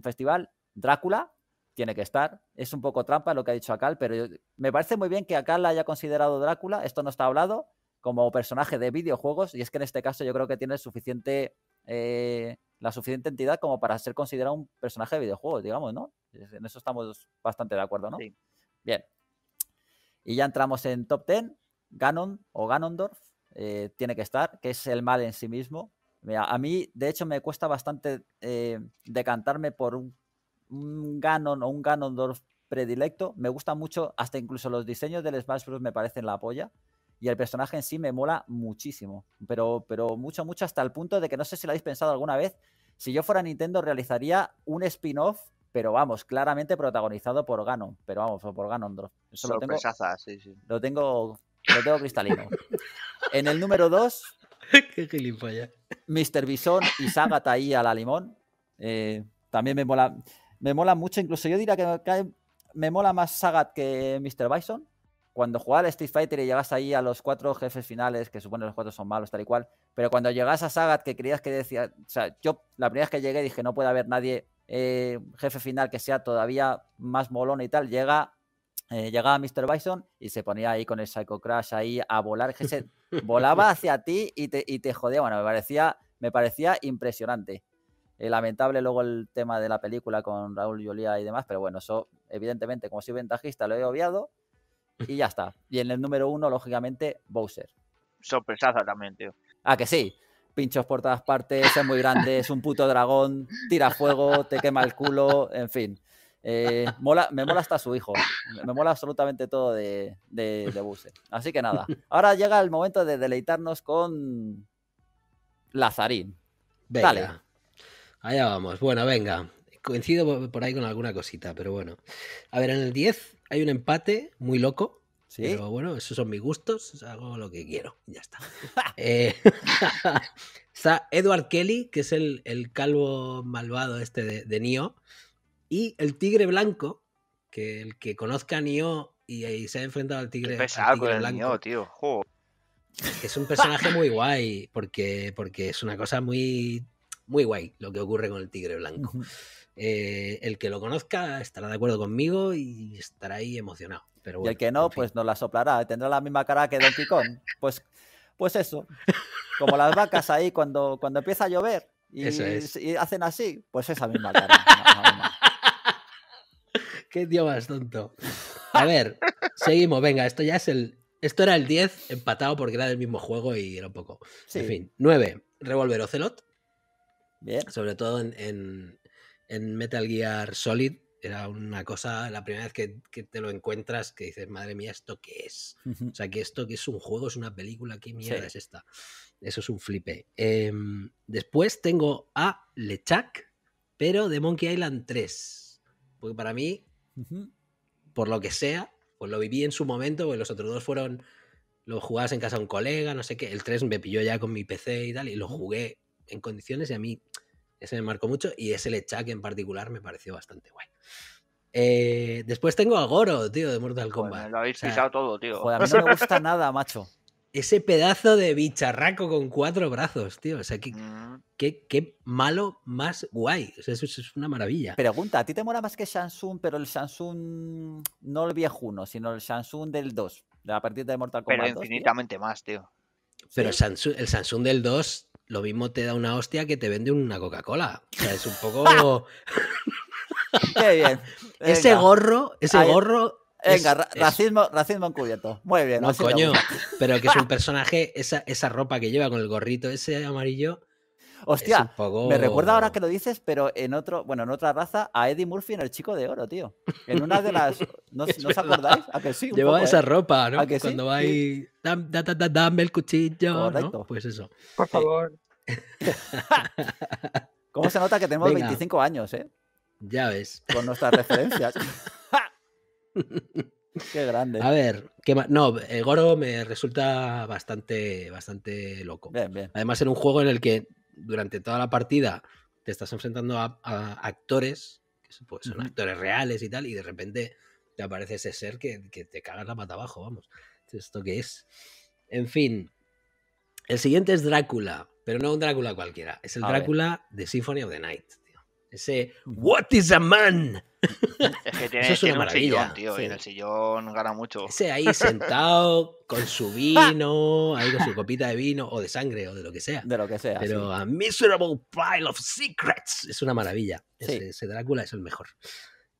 festival, Drácula, tiene que estar. Es un poco trampa lo que ha dicho Akal, pero me parece muy bien que Akal haya considerado Drácula, esto no está hablado, como personaje de videojuegos, y es que en este caso yo creo que tiene suficiente, eh, la suficiente entidad como para ser considerado un personaje de videojuegos, digamos, ¿no? En eso estamos bastante de acuerdo, ¿no? Bien. Y ya entramos en top 10. Ganon o Ganondorf eh, tiene que estar, que es el mal en sí mismo. a mí, de hecho, me cuesta bastante eh, decantarme por un un Ganon o un Ganondorf predilecto. Me gusta mucho, hasta incluso los diseños del Smash Bros. me parecen la polla. Y el personaje en sí me mola muchísimo. Pero, pero mucho, mucho, hasta el punto de que no sé si lo habéis pensado alguna vez. Si yo fuera Nintendo, realizaría un spin-off, pero vamos, claramente protagonizado por Ganon. Pero vamos, por Ganondorf. Eso lo tengo, Lo tengo, cristalino. en el número 2. [LAUGHS] Qué gilipollas. Mr. Bison y Sagat ahí a la limón. Eh, también me mola me mola mucho. Incluso yo diría que me, mola más Sagat que Mr. Bison. Cuando jugaba a Street Fighter y llegas ahí a los cuatro jefes finales, que supone los cuatro son malos, tal y cual, pero cuando llegas a Sagat, que creías que decía, o sea, yo la primera vez que llegué dije, no puede haber nadie, eh, jefe final que sea todavía más molón y tal, llega eh, llegaba Mr. Bison y se ponía ahí con el Psycho Crash ahí a volar, [LAUGHS] volaba hacia ti y te, y te jodía. Bueno, me parecía, me parecía impresionante. Eh, lamentable luego el tema de la película con Raúl Juliá y demás, pero bueno, eso evidentemente como soy ventajista lo he obviado y ya está. Y en el número uno, lógicamente, Bowser. Sorpresada también, tío. Ah, que sí. Pinchos por todas partes, es muy grande, es un puto dragón, tira fuego, te quema el culo, en fin. Eh, mola, me mola hasta su hijo. Me mola absolutamente todo de, de, Bowser. Así que nada. Ahora llega el momento de deleitarnos con Lazarín. Dale. Allá vamos. Bueno, venga. Coincido por ahí con alguna cosita, pero bueno. A ver, en el 10 hay un empate muy loco. Pero bueno, esos son mis gustos. Hago lo que quiero. Ya está. [LAUGHS] Eh, [LAUGHS] está Edward Kelly, que es el, calvo malvado este de, de Nioh. Y el tigre blanco, que el que conozca a Nioh y, se ha enfrentado al tigre, blanco. tío. Es un personaje muy guay, porque es una cosa muy muy guay lo que ocurre con el tigre blanco. Eh, el que lo conozca estará de acuerdo conmigo y estará ahí emocionado. Pero y el que no, pues no la soplará. Tendrá la misma cara que Don picón Pues, pues eso. Como las vacas ahí cuando, cuando empieza a llover y, hacen así, pues esa misma cara. [LAUGHS] Qué idioma tonto. A ver, seguimos. Venga, esto ya es el. Esto era el 10 empatado porque era del mismo juego y era un poco. En fin, 9. Revolver Ocelot. Sobre todo en, Metal Gear Solid. Era una cosa, la primera vez que, te lo encuentras, que dices, madre mía, ¿esto qué es? O sea, que esto que es un juego, es una película, ¿qué mierda es esta? Eso es un flipe. Em, después tengo a Lechak pero de Monkey Island 3. Porque para mí, por lo que sea, pues lo viví en su momento, los otros dos fueron, lo jugabas en casa de un colega, no sé qué, el 3 me pilló ya con mi PC y tal, y lo jugué en condiciones y a mí ese me marcó mucho y ese Lechak en particular me pareció bastante guay. Eh, después tengo a Goro, tío, de Mortal Kombat. lo habéis pisado todo, tío. Joder, a mí no me gusta [LAUGHS] nada, macho. Ese pedazo de bicharraco con cuatro brazos, tío. O sea, qué, mm. malo más guay. O sea, eso, es una maravilla. Pregunta, ¿a ti te mola más que Samsung, pero el Samsung no el viejo uno, sino el Samsung del 2, de la partida de Mortal Kombat? Pero infinitamente más, tío. Pero el, Samsung, del 2 lo mismo te da una hostia que te vende una Coca-Cola. O sea, es un poco. [LAUGHS] Qué bien. Ese gorro, ese gorro. Venga, racismo, racismo encubierto. Muy bien. No, coño, pero que es un [LAUGHS] personaje, esa ropa que lleva con el gorrito ese amarillo, Hostia, me recuerda ahora que lo dices, pero en otro, bueno, en otra raza, a Eddie Murphy en El Chico de Oro, tío. En una de las. ¿No, [LAUGHS] os acordáis? ¿A Llevaba esa ¿eh? ropa, ¿no? Cuando va ahí. dame el cuchillo. Pues eso. Por eh, favor. [LAUGHS] ¿Cómo se nota que tenemos 25 años, eh? Ya ves. Con nuestras referencias. [LAUGHS] Qué grande. A ver, ¿qué No, el Goro me resulta bastante, bastante loco. Además, en un juego en el que durante toda la partida te estás enfrentando a, actores, que son actores reales y tal, y de repente te aparece ese ser que, te cagas la pata abajo, vamos. ¿Esto qué es? En fin, el siguiente es Drácula, pero no un Drácula cualquiera, es el Drácula de Symphony of the Night. Ese What is a man? Es que tiene, sillón, tío, en el sillón gana mucho. Ese ahí sentado con su vino, ahí con su copita de vino o de sangre o de lo que sea. De lo que sea. Pero a miserable pile of secrets es una maravilla. Ese, Drácula es el mejor.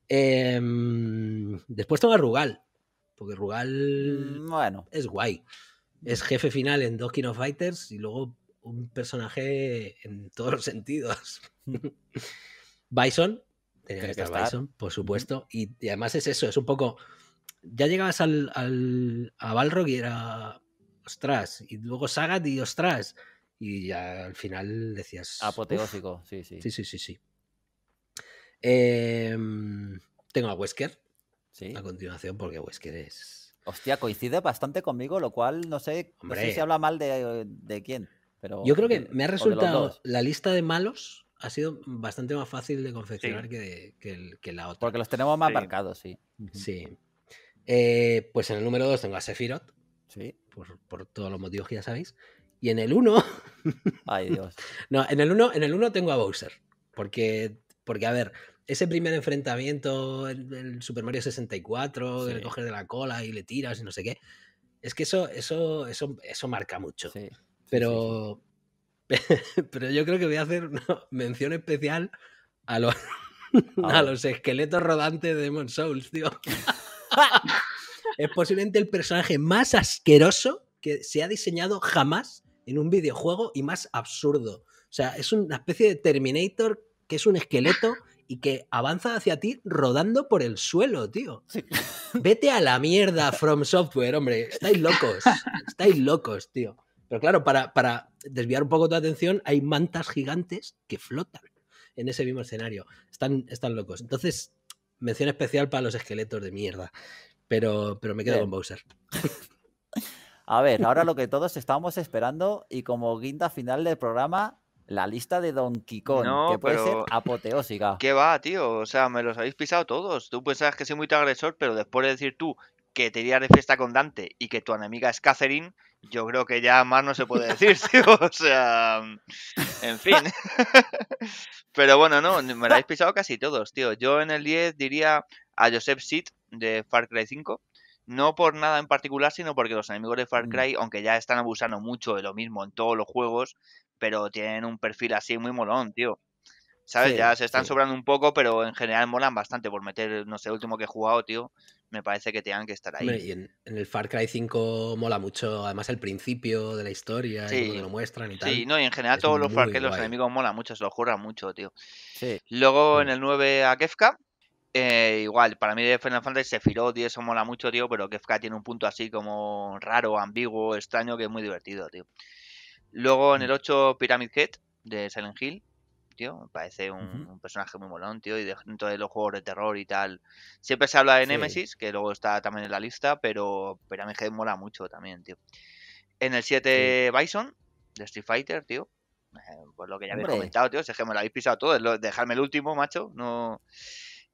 Em, después toma Rugal, porque Rugal mm, bueno. es guay. Es jefe final en dos King of Fighters y luego un personaje en todos los sentidos. Mm. [LAUGHS] Bison, por supuesto. Y, además es eso, es un poco. Ya llegabas al, al, a Balrog y era. Ostras. Y luego Sagat y ostras. Y ya al final decías. Apoteósico, sí, sí. Sí, sí, sí, sí. Em, tengo a Wesker. Sí. A continuación, porque Wesker es. Hostia, coincide bastante conmigo, lo cual no sé, si habla mal de, quién. Pero, Yo creo que me ha resultado la lista de malos ha sido bastante más fácil de confeccionar que, la otra. Porque los tenemos más marcados, sí. Sí. Eh, pues en el número 2 tengo a Sephiroth. Sí. Por, todos los motivos que ya sabéis. Y en el 1. [LAUGHS] Ay, Dios. no, en el 1 en el 1 tengo a Bowser. Porque, porque, a ver, ese primer enfrentamiento en el Super Mario 64, de coger de la cola y le tiras y no sé qué. Es que eso, eso, eso, eso marca mucho. Pero [LAUGHS] Pero yo creo que voy a hacer una [LAUGHS] mención especial a [LAUGHS] los, esqueletos rodantes de Demon Souls, tío. es posiblemente el personaje más asqueroso que se ha diseñado jamás en un videojuego y más absurdo. O sea, es una especie de Terminator que es un esqueleto y que avanza hacia ti rodando por el suelo, tío. Vete a la mierda, From Software, hombre. Estáis locos. Estáis locos, tío. Pero claro, para, para desviar un poco tu atención, hay mantas gigantes que flotan en ese mismo escenario. Están, están locos. Entonces, mención especial para los esqueletos de mierda. Pero, pero me quedo con Bowser. [LAUGHS] A ver, ahora lo que todos estábamos esperando y como guinda final del programa, la lista de Don Quijote, que puede ser apoteósica. ¿Qué va, tío? O sea, me los habéis pisado todos. Tú pensabas pues que soy muy agresor, pero después de decir tú que te irías de fiesta con Dante y que tu enemiga es Catherine, yo creo que ya más no se puede [LAUGHS] decir, tío. O sea, en fin. [LAUGHS] Pero bueno, no, me lo habéis pisado casi todos, tío. Yo en el 10 diría a Joseph Sit de Far Cry 5. No por nada en particular, sino porque los enemigos de Far mm. Cry, aunque ya están abusando mucho de lo mismo en todos los juegos, pero tienen un perfil así muy molón, tío. ¿Sabes? ya se están sobrando un poco, pero en general molan bastante por meter, no sé, el último que he jugado, tío me parece que tengan que estar ahí. y en, el Far Cry 5 mola mucho, además el principio de la historia, y lo muestran y tal. Sí, no, y en general todos los Far Cry, los enemigos mola mucho, se lo juran mucho, tío. Sí. Luego en el 9 a Kefka, eh, igual, para mí de Final Fantasy se firó, tío, eso mola mucho, tío, pero Kefka tiene un punto así como raro, ambiguo, extraño, que es muy divertido, tío. Luego en el 8 mm. Pyramid Head de Silent Hill, tío. Me parece un, personaje muy molón, tío. Y dentro de los juegos de terror y tal. Siempre se habla de Nemesis, que luego está también en la lista, pero, pero a mí me mola mucho también, tío. En el 7 Bison, de Street Fighter, tío. Eh, pues lo que ya habéis comentado, tío. es me lo habéis pisado todo. dejarme el último, macho. No.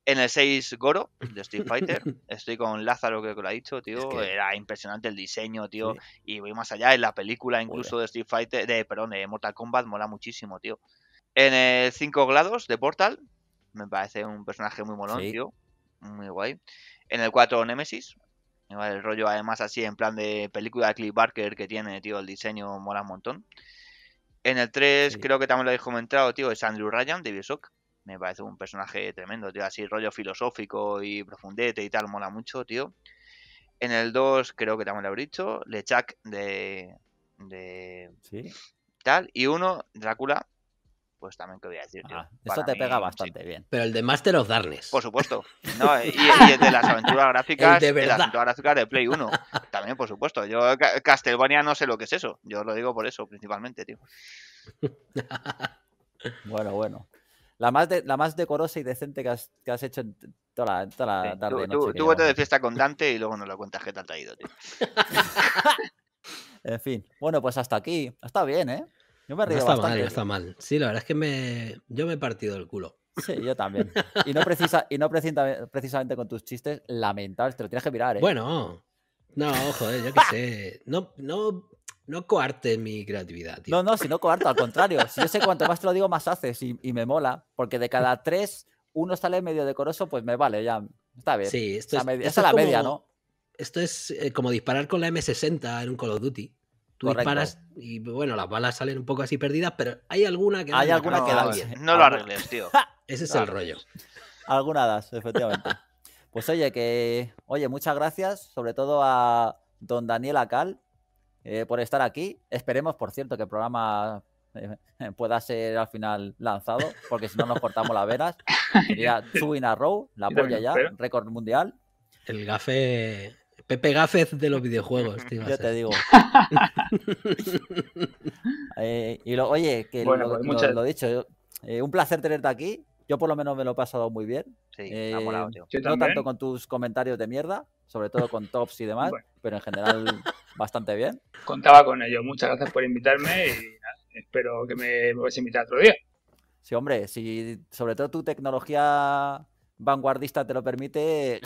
En el 6, Goro, de Street Fighter. [LAUGHS] Estoy con Lázaro, que lo ha dicho, tío. Era impresionante el diseño, tío. Y voy más allá, en la película incluso de Street Fighter, de, perdón, de Mortal Kombat, mola muchísimo, tío. En el 5 Glados de Portal. Me parece un personaje muy molón, tío. Muy guay. En el 4 Nemesis. El rollo, además, así en plan de película de Cliff Barker que tiene, tío. El diseño mola un montón. En el 3, creo que también lo habéis comentado, tío. Es Andrew Ryan de Bioshock. Me parece un personaje tremendo, tío. Así, rollo filosófico y profundete y tal. Mola mucho, tío. En el 2, creo que también lo habéis dicho. lechak de. de. ¿Sí? Tal. Y uno, Drácula, pues también que voy a decir. tío. esto te pega bastante bien. Pero el de Master of Darkness. Por supuesto. [LAUGHS] No, y, el de las aventuras gráficas, de, las de Play 1. [LAUGHS] También, por supuesto. Yo Castlevania no sé lo que es eso. Yo lo digo por eso, principalmente, tío. [LAUGHS] bueno, bueno. La más, la más decorosa y decente que has, hecho en toda la, toda la tarde. noche, tú, tú de fiesta con Dante y luego nos lo cuentas qué tal te ha ido, tío. en fin. Bueno, pues hasta aquí. Está bien, ¿eh? Yo me está mal, está mal. Sí, la verdad es que me, yo me he partido el culo. Sí, yo también. [LAUGHS] Y no, precisa, y no precisamente con tus chistes lamentables, te lo tienes que mirar, ¿eh? Bueno, no, joder, eh, yo qué sé. No, no, no coarte mi creatividad, tío. No, no, si no coarto, al contrario. Si yo sé cuánto más te lo digo, más haces y, me mola. Porque de cada tres, uno sale medio decoroso, pues me vale, ya. Está bien. Sí, esto es, la media, ¿no? Esto es eh, como disparar con la M60 en un Call of Duty. Tú disparas y bueno, las balas salen un poco así perdidas, pero hay alguna que Hay alguna que ah, da bien. No lo arregles, tío. [LAUGHS] Ese es el ah. rollo. algunas das, efectivamente. [LAUGHS] Pues oye, que. Oye, muchas gracias, sobre todo a don Daniel Acal, eh, por estar aquí. Esperemos, por cierto, que el programa eh, [LAUGHS] pueda ser al final lanzado, porque si no nos cortamos las veras. Sería Row, la polla ya, récord mundial. El gafe Pepe Gáfez de los videojuegos, tío. Yo te digo. [LAUGHS] Eh, y oye, que lo, pues dicho, eh, un placer tenerte aquí. Yo por lo menos me lo he pasado muy bien. Sí, eh, No tanto con tus comentarios de mierda, sobre todo con tops y demás, pero en general [LAUGHS] bastante bien. Contaba con ello. Muchas gracias por invitarme y espero que me vayas a invitar otro día. Sí, hombre, si sobre todo tu tecnología vanguardista te lo permite,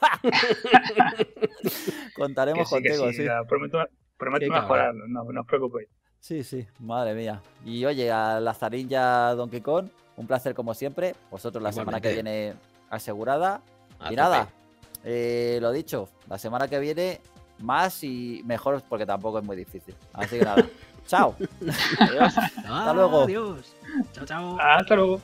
[LAUGHS] Contaremos contigo, sí. prometo, prometo mejorarlo, no, no os preocupéis. Sí, sí, madre mía. Y oye, a la Zarinja Donkey Kong, un placer como siempre. Vosotros la semana que viene asegurada. y nada, eh, lo dicho, la semana que viene más y mejor porque tampoco es muy difícil. Así que nada. [LAUGHS] chao. adiós. Hasta luego. Adiós. Chao, chao. Hasta luego.